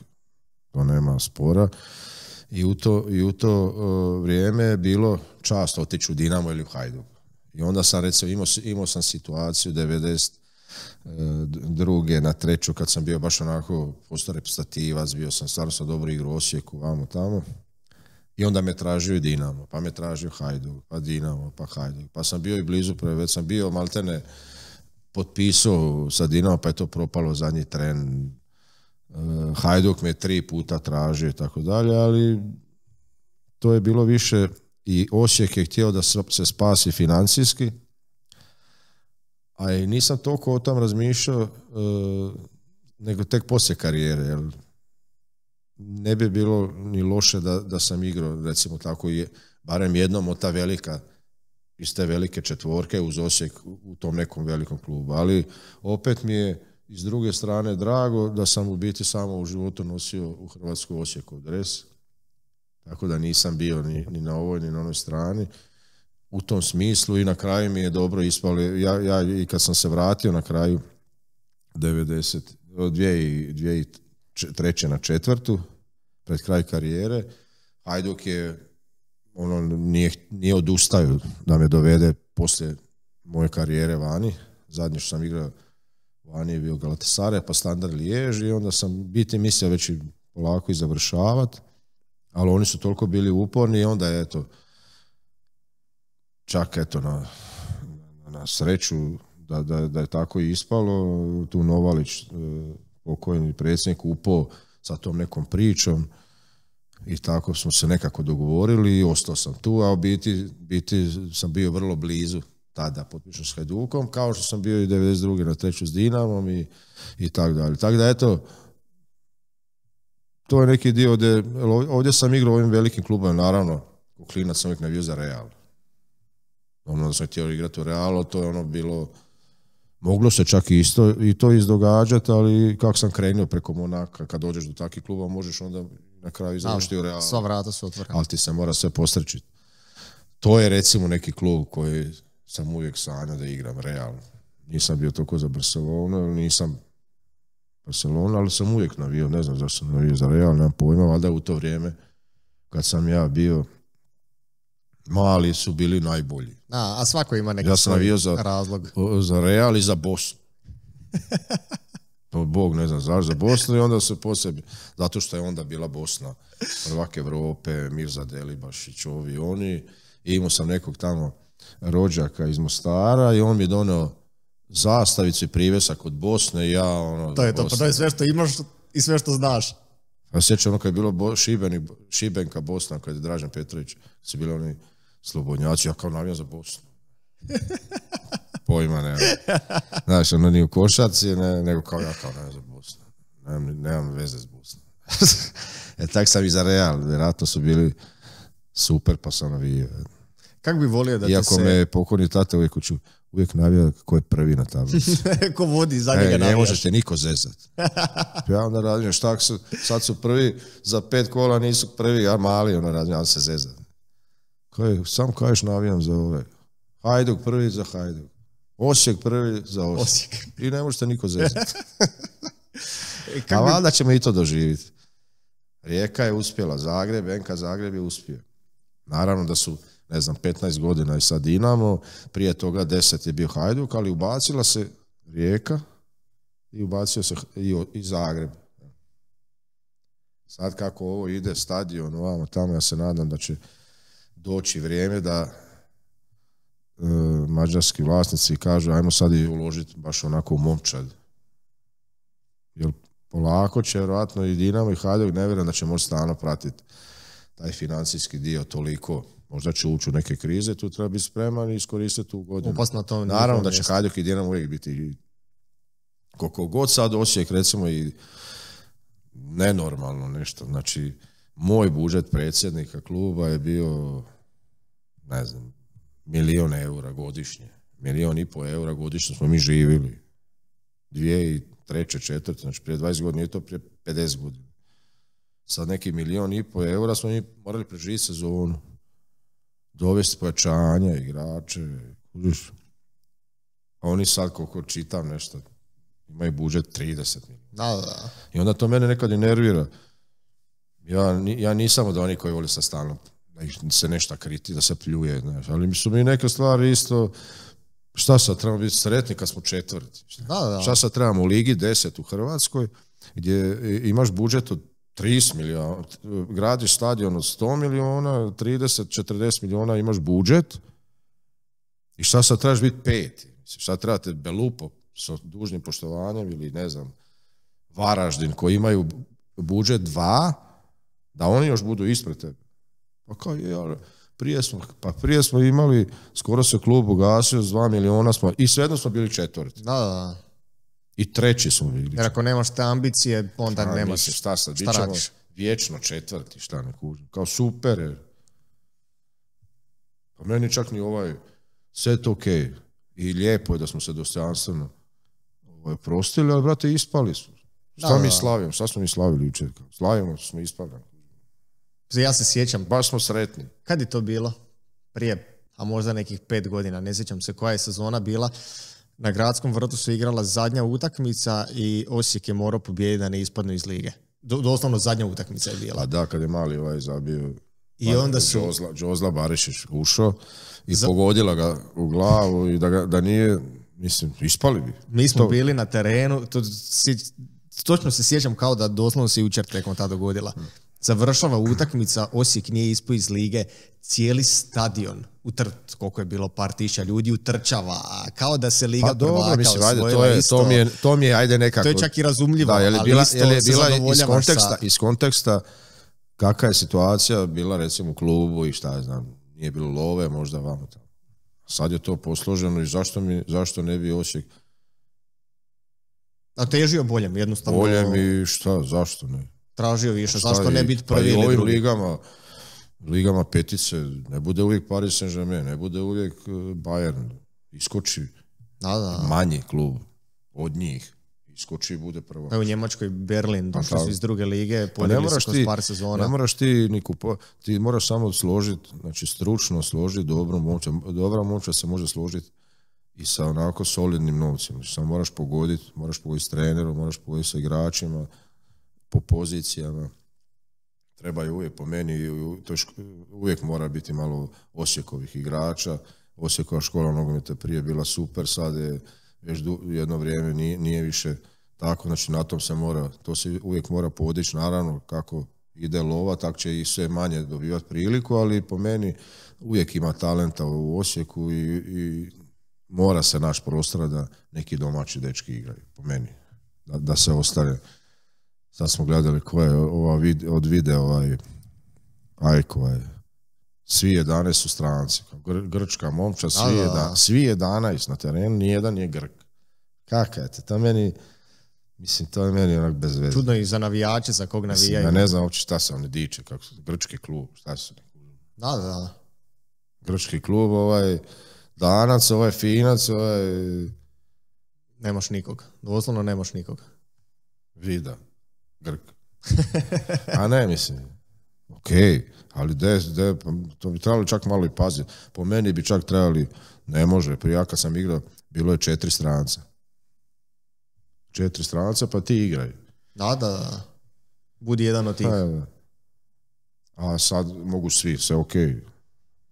to nema spora. I u to, eh, vrijeme je bilo čast otići u Dinamo ili u Hajduk. I onda sam recimo, imao, imao sam situaciju 90 eh, druge na treću kad sam bio baš onako postao repustativac, bio sam stvarno sa dobro igru u Osijeku, vamo tamo. I onda me tražio i Dinamo, pa me tražio Hajduk, pa Dinamo, pa Hajduk. Pa sam bio i blizu, pre, već sam bio maltene potpisao sa Dinamo, pa je to propalo zadnji tren. Eh, Hajduk me tri puta tražio i tako dalje, ali to je bilo više i Osijek je htio da se spasi financijski, a i nisam toliko o tom razmišljao, e, nego tek poslije karijere, jer ne bi bilo ni loše da, da sam igrao, recimo tako, je, barem jednom od ta velika, iz te velike četvorke uz Osijek u tom nekom velikom klubu. Ali opet mi je s druge strane drago da sam u biti samo u životu nosio u Hrvatsku Osijeku dres tako da nisam bio ni, ni na ovoj, ni na onoj strani u tom smislu i na kraju mi je dobro ispalo. Ja, ja i kad sam se vratio na kraju 90, 2003. na četvrtu, pred kraj karijere, Hajduk je ono nije, nije odustaju da me dovede poslije moje karijere vani. Zadnje što sam igrao vani je bio Galatasare, pa standard Lijež i onda sam biti mislio već polako i završavati ali oni su toliko bili uporni i onda je eto, čak eto na, na sreću da, da, da, je tako i ispalo, tu Novalić, e, pokojni predsjednik, upao sa tom nekom pričom i tako smo se nekako dogovorili i ostao sam tu, a u biti, biti sam bio vrlo blizu tada potpišao s Hajdukom, kao što sam bio i 92. na treću s Dinamom i, i tako dalje. Tako da eto, to je neki dio gdje, ovdje sam igrao ovim velikim klubovima, naravno, u klinac sam uvijek navio za Real. Ono da sam htio igrati u Realu, to je ono bilo, moglo se čak i isto i to izdogađati, ali kako sam krenio preko Monaka, kad dođeš do takvih kluba, možeš onda na kraju završiti u Realu. Sva vrata su otvorena. Ali ti se mora sve postrećiti. To je recimo neki klub koji sam uvijek sanjao da igram Real. Nisam bio toliko za Barcelona, nisam Barcelona, ali sam uvijek navio, ne znam zašto sam navio za Real, nemam pojma, valjda u to vrijeme kad sam ja bio mali su bili najbolji. A, a svako ima neki ja sam navio za, razlog. Za Real i za Bosnu. (laughs) Pa Bog ne znam zašto, za Bosnu i onda se posebi, zato što je onda bila Bosna, prvak Evrope, Mirza Delibašić, ovi oni, imao sam nekog tamo rođaka iz Mostara i on mi je donio zastavicu i privesak od Bosne ja ono... To je to, pa sve što imaš i sve što znaš. Ja pa sjećam ono kad je bilo Šibenka Bosna, kad je Dražen Petrović, su bili oni slobodnjaci, ja kao navijam za Bosnu. (laughs) Pojma nema. Znaš, ono ni u košaci, ne, nego kao ja kao navijam za Bosnu. Nemam, veze s Bosnom. (laughs) e tak sam i za Real, vjerojatno su bili super, pa sam Kako bi volio da ti se... me pokojni tata uvijek učio, uvijek navija ko je prvi na tablici. (laughs) ko vodi, za njega e, Ne možeš te niko zezat. ja onda radim, šta su, sad su prvi, za pet kola nisu prvi, ja mali, onda radim, ja se zezat. Kaj, sam kažeš navijam za ove. Hajduk prvi za Hajduk. Osijek prvi za Osijek. Osijek. I ne možete niko zezati. (laughs) E, pa A valjda ćemo i to doživjeti. Rijeka je uspjela, Zagreb, NK Zagreb je uspio. Naravno da su ne znam, 15 godina i sad Dinamo, prije toga 10 je bio Hajduk, ali ubacila se Rijeka i ubacio se i, Zagreb. Sad kako ovo ide, stadion ovamo tamo, ja se nadam da će doći vrijeme da e, mađarski vlasnici kažu ajmo sad i uložiti baš onako u momčad. Jer polako će vjerojatno i Dinamo i Hajduk, ne vjerujem da će moći stano pratiti taj financijski dio toliko možda će ući u neke krize, tu treba biti spreman i iskoristiti tu godinu. Opasno to Naravno da će Hajduk i Dinamo uvijek biti koliko god sad Osijek recimo i nenormalno nešto. Znači, moj budžet predsjednika kluba je bio, ne znam, milijon eura godišnje. Milijon i pol eura godišnje smo mi živjeli. Dvije i treće, četvrte, znači prije 20 godina je to prije 50 godina. Sad neki milijun i po eura smo mi morali preživjeti sezonu dovesti pojačanje igrače, kužiš. A oni sad koliko čitam nešto, imaju budžet 30 milijuna. Da, da. I onda to mene nekad i nervira. Ja, ja nisam od onih koji vole sa stanom da se nešto kriti, da se pljuje, Ali Ali su mi neke stvari isto, šta sad trebamo biti sretni kad smo četvrti? da, da. šta sad trebamo u Ligi 10 u Hrvatskoj, gdje imaš budžet od 30 milijuna, gradiš stadion od 100 milijuna, 30, 40 milijuna imaš budžet i šta sad trebaš biti peti? Šta trebate Belupo sa dužnim poštovanjem ili ne znam, Varaždin koji imaju budžet dva, da oni još budu ispred tebe. Pa kao je, prije smo, pa prije smo imali, skoro se klub ugasio, s dva milijuna smo, i svejedno smo bili četvrti. Da, da, da. I treći smo bili. Jer ako nemaš te ambicije, onda nemaš. šta sad, šta ćemo vječno četvrti, šta ne kužim. Kao super. Pa meni čak ni ovaj set ok. I lijepo je da smo se dostojanstveno ovaj, prostili, ali brate, ispali smo. Šta mi da. slavimo? Šta smo mi slavili jučer? Slavimo, smo ispali. Ja se sjećam. Baš smo sretni. Kad je to bilo? Prije, a možda nekih pet godina. Ne sjećam se koja je sezona bila na gradskom vrtu se igrala zadnja utakmica i Osijek je morao pobijediti da ne ispadnu iz lige. doslovno zadnja utakmica je bila. A pa da, kad je mali ovaj zabio i onda su... Džozla, Džozla Barišić ušao i za... pogodila ga u glavu i da, ga, da nije, mislim, ispali bi. Mi smo bili na terenu, to, točno se sjećam kao da doslovno se jučer tekom ta dogodila. Mm završava utakmica, Osijek nije ispao iz lige, cijeli stadion utrt, koliko je bilo par tisuća ljudi, utrčava, kao da se Liga pa, dobro, to je, To mi je, to mi ajde nekako... To je čak i razumljivo, da, ali bila, iz konteksta, kakva je situacija bila recimo u klubu i šta znam, nije bilo love, možda vamo Sad je to posloženo i zašto, zašto ne bi Osijek... A težio boljem, jednostavno... Boljem i šta, zašto ne? tražio više, zašto ne bit pa prvi ligama, ligama petice, ne bude uvijek Paris Saint-Germain, ne bude uvijek e, Bayern, iskoči manji klub od njih iskoči bude prvo. Evo pa u Njemačkoj Berlin, pa došli su iz druge lige, pa par sezona. Ne moraš ti ni kupo, ti moraš samo složiti, znači stručno složiti dobro moć. Dobra momča se može složiti i sa onako solidnim novcima. Znači, samo moraš pogoditi, moraš pogoditi s trenerom, moraš pogoditi sa igračima, po pozicijama. Trebaju uvijek po meni, uvijek mora biti malo Osijekovih igrača. Osijekova škola nogometa prije bila super, sad je već jedno vrijeme nije, više tako, znači na tom se mora, to se uvijek mora podići, naravno kako ide lova, tak će i sve manje dobivati priliku, ali po meni uvijek ima talenta u Osijeku i, mora se naš prostor da neki domaći dečki igraju, po meni, da, da se ostane sad smo gledali ko je ova vid, od vide ovaj Ajko je. Svi 11 su stranci. Gr, grčka momča, svi, da, 11 na terenu, nijedan je Grk. to, to meni... Mislim, to je meni onak bez veze. Čudno i za navijače, za kog navijaju. ja ne znam uopće šta se oni diče, kako su, grčki klub, šta su. Da, da, da. Grčki klub, ovaj, danac, ovaj, finac, ovaj... Nemaš nikog, doslovno nemaš nikog. Vida. Grk. (laughs) A ne, mislim, ok, ali de, de, pa to bi trebalo čak malo i paziti. Po meni bi čak trebali, ne može, prije pa kad sam igrao, bilo je četiri stranca. Četiri stranca, pa ti igraj. Da, da, Budi jedan od tih. A, e, a sad mogu svi, sve ok,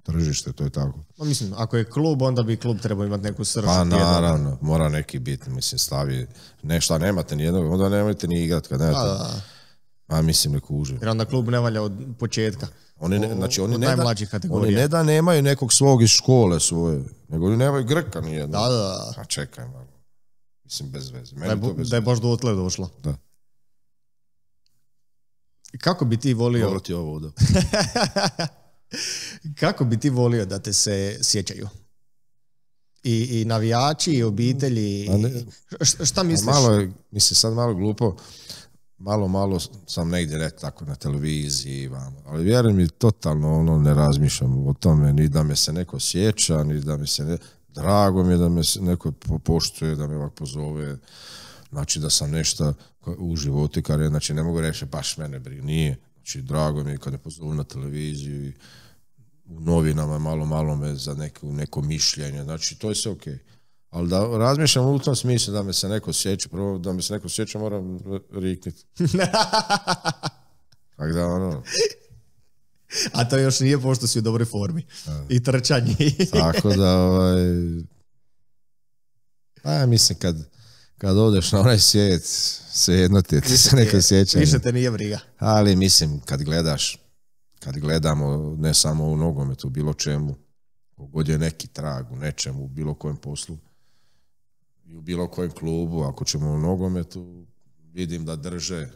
tržište, to je tako. Pa mislim, ako je klub, onda bi klub trebao imati neku srž. Pa naravno, mora neki biti, mislim, stavi, nešto, nemate ni jednog, onda nemojte ni igrat kad nemate. A, pa mislim, ne kuži. Jer onda klub ne valja od početka. Oni ne, znači, oni, nemaju ne da, oni ne da nemaju nekog svog iz škole svoje, nego oni nemaju Grka ni jednog. Da, da. A pa čekaj malo. Mislim, bez veze. da, je, da baš do otle došlo. Da. Kako bi ti volio... Dobro ti ovo (laughs) Kako bi ti volio da te se sjećaju? I, i navijači, i obitelji, ne, šta misliš? Malo, mislim, sad malo glupo, malo, malo sam negdje ne, tako na televiziji, ali vjerujem mi, totalno ono, ne razmišljam o tome, ni da me se neko sjeća, ni da mi se ne... Drago mi je da me neko poštuje, da me ovako pozove, znači da sam nešto u životu i znači ne mogu reći baš mene brinije. Znači, drago mi je kad me pozovu na televiziju i u novinama malo, malo me za neko, neko mišljenje. Znači, to je sve okej. Ali da razmišljam u tom smislu da me se neko sjeća, prvo da me se neko sjeća moram riknuti. (laughs) Tako da ono... A to još nije pošto si u dobroj formi. I trčanje. Tako da ovaj... Pa ja mislim kad kad odeš na onaj svijet, ti ti se neko sjeća. Više te nije briga. Ali mislim, kad gledaš, kad gledamo ne samo u nogometu, bilo čemu, kogod je neki trag u nečemu, u bilo kojem poslu, i u bilo kojem klubu, ako ćemo u nogometu, vidim da drže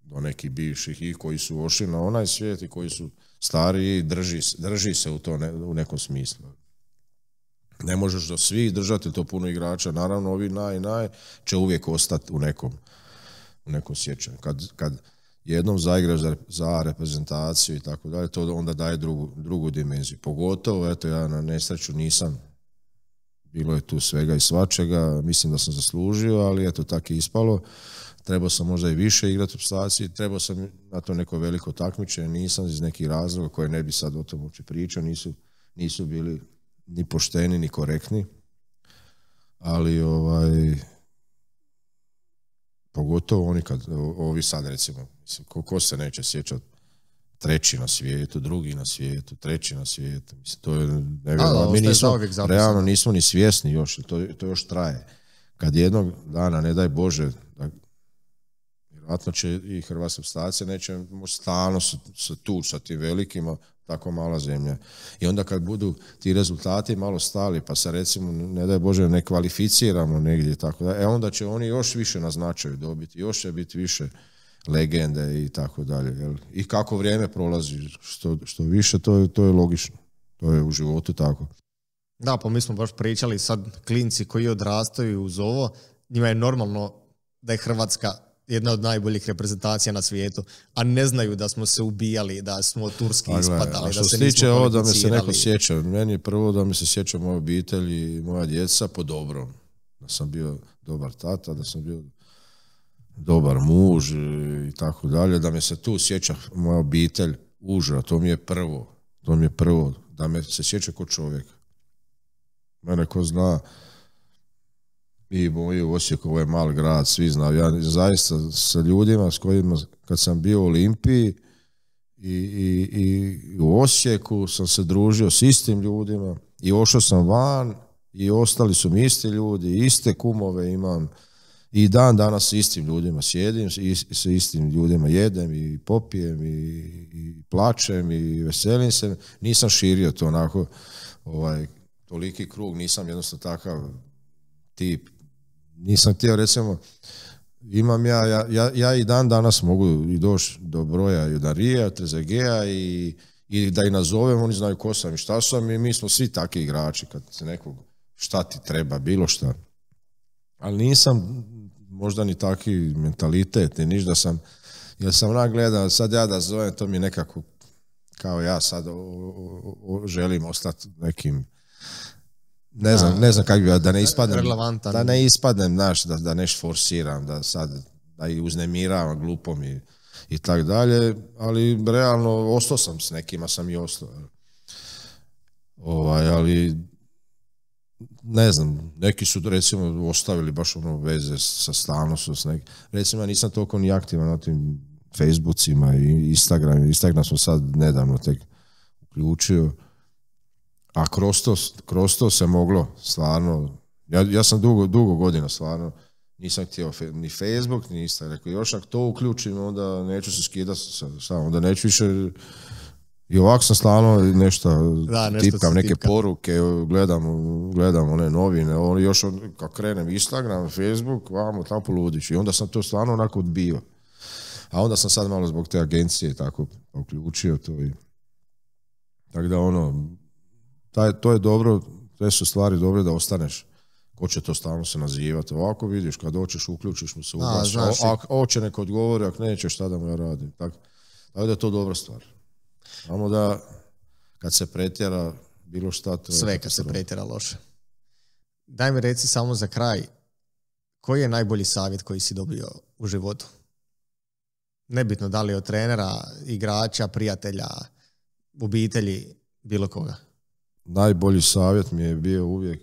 do nekih bivših i koji su ošli na onaj svijet i koji su stariji, drži, drži se u to u nekom smislu ne možeš da svih držati to puno igrača, naravno ovi naj, naj će uvijek ostati u nekom, u nekom sjećanju. Kad, kad jednom zaigraš za, za reprezentaciju i tako dalje, to onda daje drugu, drugu dimenziju. Pogotovo, eto, ja na nesreću nisam, bilo je tu svega i svačega, mislim da sam zaslužio, ali eto, tako je ispalo. Trebao sam možda i više igrati u i trebao sam na to neko veliko takmičenje, nisam iz nekih razloga koje ne bi sad o tom uopće pričao, nisu, nisu bili ni pošteni, ni korektni, ali ovaj, pogotovo oni kad, ovi sad recimo, mislim, ko, ko se neće sjećati treći na svijetu, drugi na svijetu, treći na svijetu. Mislim, to je nevjerojatno. Mi nismo, realno nismo ni svjesni još, to, to još traje. Kad jednog dana, ne daj Bože, da, vjerojatno će i Hrvatska stacija, neće stalno se tu, sa tim velikima, tako mala zemlja. I onda kad budu ti rezultati malo stali, pa se recimo, ne daj Bože, ne kvalificiramo negdje, tako da, e onda će oni još više na značaju dobiti, još će biti više legende i tako dalje. Jel? I kako vrijeme prolazi, što, što više, to je, to je logično. To je u životu tako. Da, pa mi smo baš pričali sad klinci koji odrastaju uz ovo, njima je normalno da je Hrvatska jedna od najboljih reprezentacija na svijetu, a ne znaju da smo se ubijali, da smo turski a, ispadali. A što se tiče ovo da me se neko sjeća, meni je prvo da me se sjeća moja obitelj i moja djeca po dobrom. Da sam bio dobar tata, da sam bio dobar muž i tako dalje, da me se tu sjeća moja obitelj uža, to mi je prvo, to mi je prvo, da me se sjeća ko čovjek. Mene ko zna, i moji Osijek, je mali grad, svi znaju. Ja zaista sa ljudima s kojima, kad sam bio u Olimpiji i, i, i u Osijeku sam se družio s istim ljudima i ošao sam van i ostali su mi isti ljudi, iste kumove imam i dan danas s istim ljudima sjedim, s istim ljudima jedem i popijem i, i plačem i veselim se. Nisam širio to onako, ovaj, toliki krug, nisam jednostavno takav tip nisam htio recimo imam ja, ja, ja, ja i dan danas mogu i doći do broja Judarija, Trezegeja i, i da ih nazovem, oni znaju ko sam i šta sam i mi smo svi takvi igrači kad se nekog šta ti treba, bilo šta. Ali nisam možda ni takvi mentalitet i sam, jer sam ona gledao, sad ja da zovem, to mi nekako kao ja sad želim ostati nekim ne znam, ne znam kako bi, da ne ispadnem, da ne ispadnem, znaš, da, da neš forsiram, da sad, da i uznemiravam glupom i, i tako dalje, ali realno ostao sam s nekima, sam i ostao. Ovaj, ali ne znam, neki su recimo ostavili baš ono veze sa stalnostom, s nekim. Recimo ja nisam toliko ni aktivan na tim Facebookima i Instagram, Instagram sam sad nedavno tek uključio a kroz to, se moglo, stvarno, ja, ja sam dugo, dugo godina stvarno, nisam htio ni Facebook, ni Instagram, rekao još ako to uključim, onda neću se skidati, samo onda neću više, i ovako sam stvarno nešto, da, tipkam neke poruke, gledam, gledam one novine, on, još on, kad krenem Instagram, Facebook, vamo, tamo ludić i onda sam to stvarno onako odbio. A onda sam sad malo zbog te agencije tako uključio to i... Tako da ono, taj, to je dobro, te su stvari dobre da ostaneš. Ko će to stalno se nazivati? Ovako vidiš, kad oćeš, uključiš mu se, u Ako hoće, neko odgovori, ako neće, šta da mu ja radim. Tako, da je to dobra stvar. Samo da kad se pretjera bilo šta... To Sve kad se pretjera loše. Daj mi reci samo za kraj, koji je najbolji savjet koji si dobio u životu? Nebitno da li od trenera, igrača, prijatelja, obitelji, bilo koga najbolji savjet mi je bio uvijek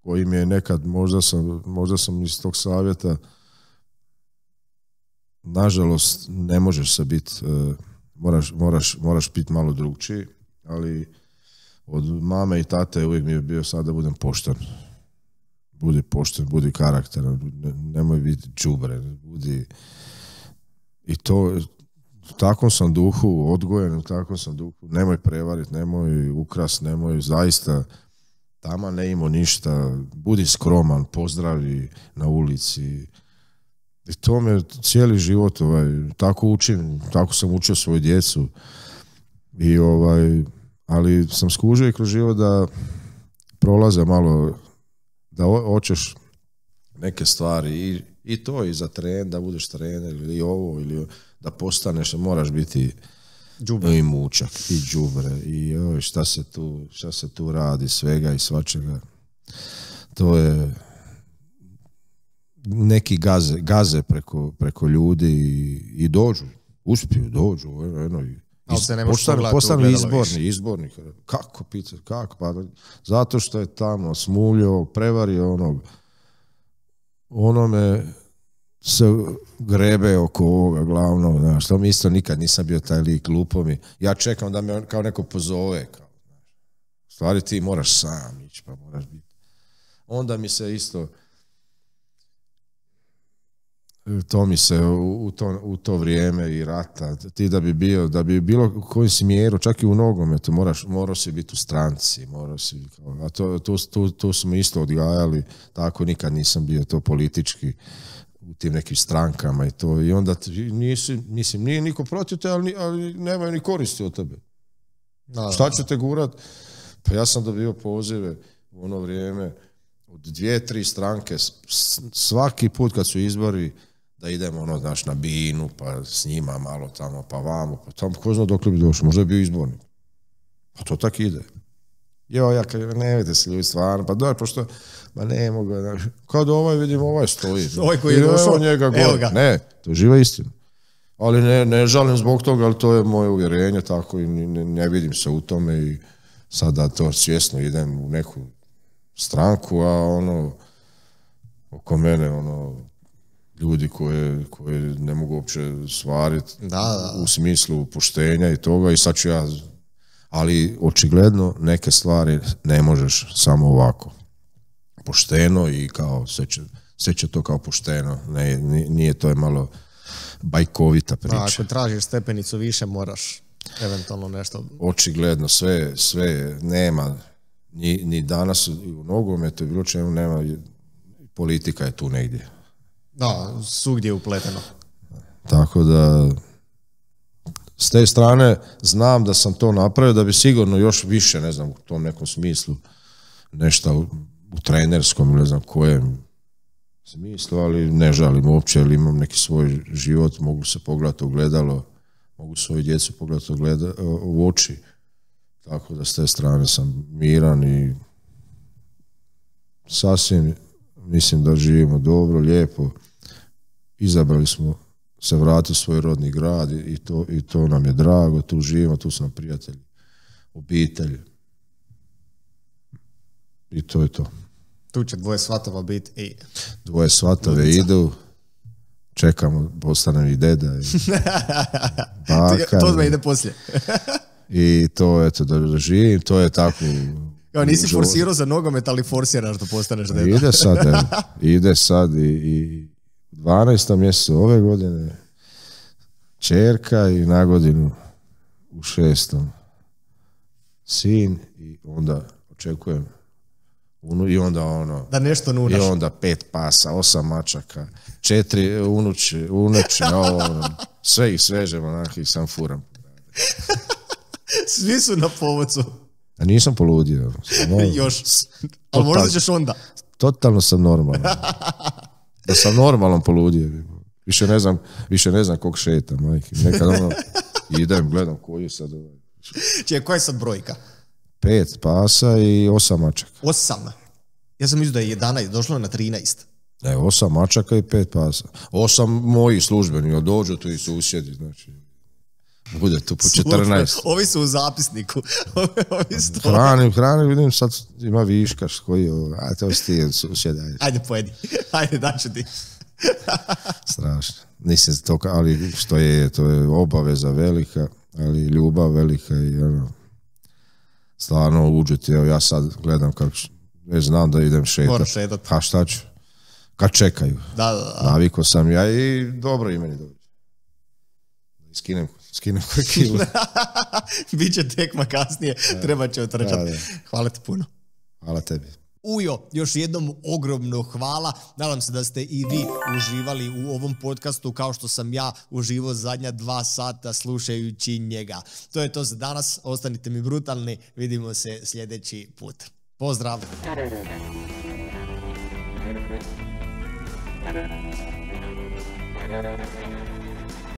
koji mi je nekad, možda sam, možda sam iz tog savjeta nažalost ne možeš se biti e, moraš, moraš, moraš biti malo drugčiji ali od mame i tate uvijek mi je bio sad da budem pošten budi pošten, budi karakter nemoj biti džubre budi i to, u takvom sam duhu odgojen, u takvom sam duhu, nemoj prevarit, nemoj ukras, nemoj zaista, tama ne imo ništa, budi skroman, pozdravi na ulici. I to me cijeli život, ovaj, tako učim, tako sam učio svoju djecu. I ovaj, ali sam skužio i kroz život da prolaze malo, da hoćeš neke stvari i, i to i za tren, da budeš trener ili ovo ili ono da postaneš, moraš biti Džubre. i mučak, i džubre, i šta, se tu, šta se tu radi, svega i svačega. To je neki gaze, gaze preko, preko ljudi i, i dođu, uspiju, dođu, eno, i, izborni, izborni. Kako, pita, kako? Pa, zato što je tamo smuljio prevario onog, onome se grebe oko ovoga glavno, znaš, to mi isto nikad nisam bio taj lik, lupo mi. Ja čekam da me kao neko pozove, kao, stvari ti moraš sam ići, pa moraš biti. Onda mi se isto, to mi se u to, u to vrijeme i rata, ti da bi bio, da bi bilo u kojem smjeru, čak i u nogometu, moraš, morao si biti u stranci, morao si, a to, to, to, smo isto odgajali, tako nikad nisam bio to politički u tim nekim strankama i to. I onda nisi, mislim, nije niko protiv te, ali, nemaju ni koristi od tebe. Da, Šta ću te gurat? Pa ja sam dobio pozive u ono vrijeme od dvije, tri stranke. Svaki put kad su izbori, da idemo ono, znaš, na binu, pa s njima malo tamo, pa vamo, pa tamo, ko zna li bi došao, možda je bio izbornik. Pa to tak ide. Jo, ja kažem, ne vidite se ljudi stvarno, pa dobro, pošto, ma ne mogu, kao da ovaj vidim, ovaj stoji. (laughs) ovaj koji je došao, njega Ne, to je živa istina. Ali ne, ne žalim zbog toga, ali to je moje uvjerenje, tako i ne, vidim se u tome i sada to svjesno idem u neku stranku, a ono, oko mene, ono, ljudi koje, koje ne mogu uopće svariti u smislu poštenja i toga i sad ću ja ali očigledno neke stvari ne možeš samo ovako pošteno i kao sve će, to kao pošteno ne, nije to je malo bajkovita priča pa, ako tražiš stepenicu više moraš eventualno nešto očigledno sve, sve nema ni, ni danas u nogometu i bilo čemu nema politika je tu negdje da, svugdje je upleteno. Tako da s te strane znam da sam to napravio da bi sigurno još više, ne znam, u tom nekom smislu nešto u, trenerskom, ne znam kojem smislu, ali ne žalim uopće, jer imam neki svoj život, mogu se pogledati ogledalo, mogu svoju djecu pogledati u oči. Tako da s te strane sam miran i sasvim mislim da živimo dobro, lijepo. Izabrali smo se vratio u svoj rodni grad i to, i to nam je drago, tu živimo, tu nam prijatelji, obitelj. I to je to. Tu će dvoje svatova biti i... Dvoje svatove idu, čekamo, postanem i deda i (laughs) baka. to me ide poslije. I to, eto, da živim, to je tako... Ja nisi forsirao za nogomet, ali forsiraš da postaneš pa deda. Ide sad, (laughs) ide sad i, i 12. mjesecu ove godine, čerka i na godinu u šestom sin i onda očekujem unu, i onda ono da nešto i onda pet pasa, osam mačaka, četiri e, unuče, (laughs) ono, sve ih svežem onak i sam furam. (laughs) Svi su na povodcu. A nisam poludio. Ono, (laughs) Još, ali možda ćeš onda. Totalno sam normalan. Da e, sam normalno poludio. Više ne znam, više ne znam kog šetam, majke. Nekad ono, idem, gledam koji je sad ovaj. koja je sad brojka? Pet pasa i osam mačaka. Osam? Ja sam mislio da je 11, došlo je na 13. Ne, osam mačaka i pet pasa. Osam moji službeni, dođu tu i susjedi, znači. Bude tu po 14. Ovi su u zapisniku. (laughs) Ovi sto... Hrani, hrani, vidim sad ima viška koji je, a te ostijem susjedaj. Ajde pojedi, (laughs) ajde daću ti. (laughs) Strašno. Nisam to, ali što je, to je obaveza velika, ali ljubav velika i ono, stvarno uđuti. Evo ja sad gledam kako, Ne znam da idem šetati. Moram šetati. Pa šta ću? Kad čekaju. Da, da, da. Naviko sam ja i dobro i meni dobro. Skinem skinem koje (laughs) Biće tekma kasnije, treba će otrčati. Hvala ti puno. Hvala tebi. Ujo, još jednom ogromno hvala. Nadam se da ste i vi uživali u ovom podcastu kao što sam ja uživo zadnja dva sata slušajući njega. To je to za danas. Ostanite mi brutalni. Vidimo se sljedeći put. Pozdrav!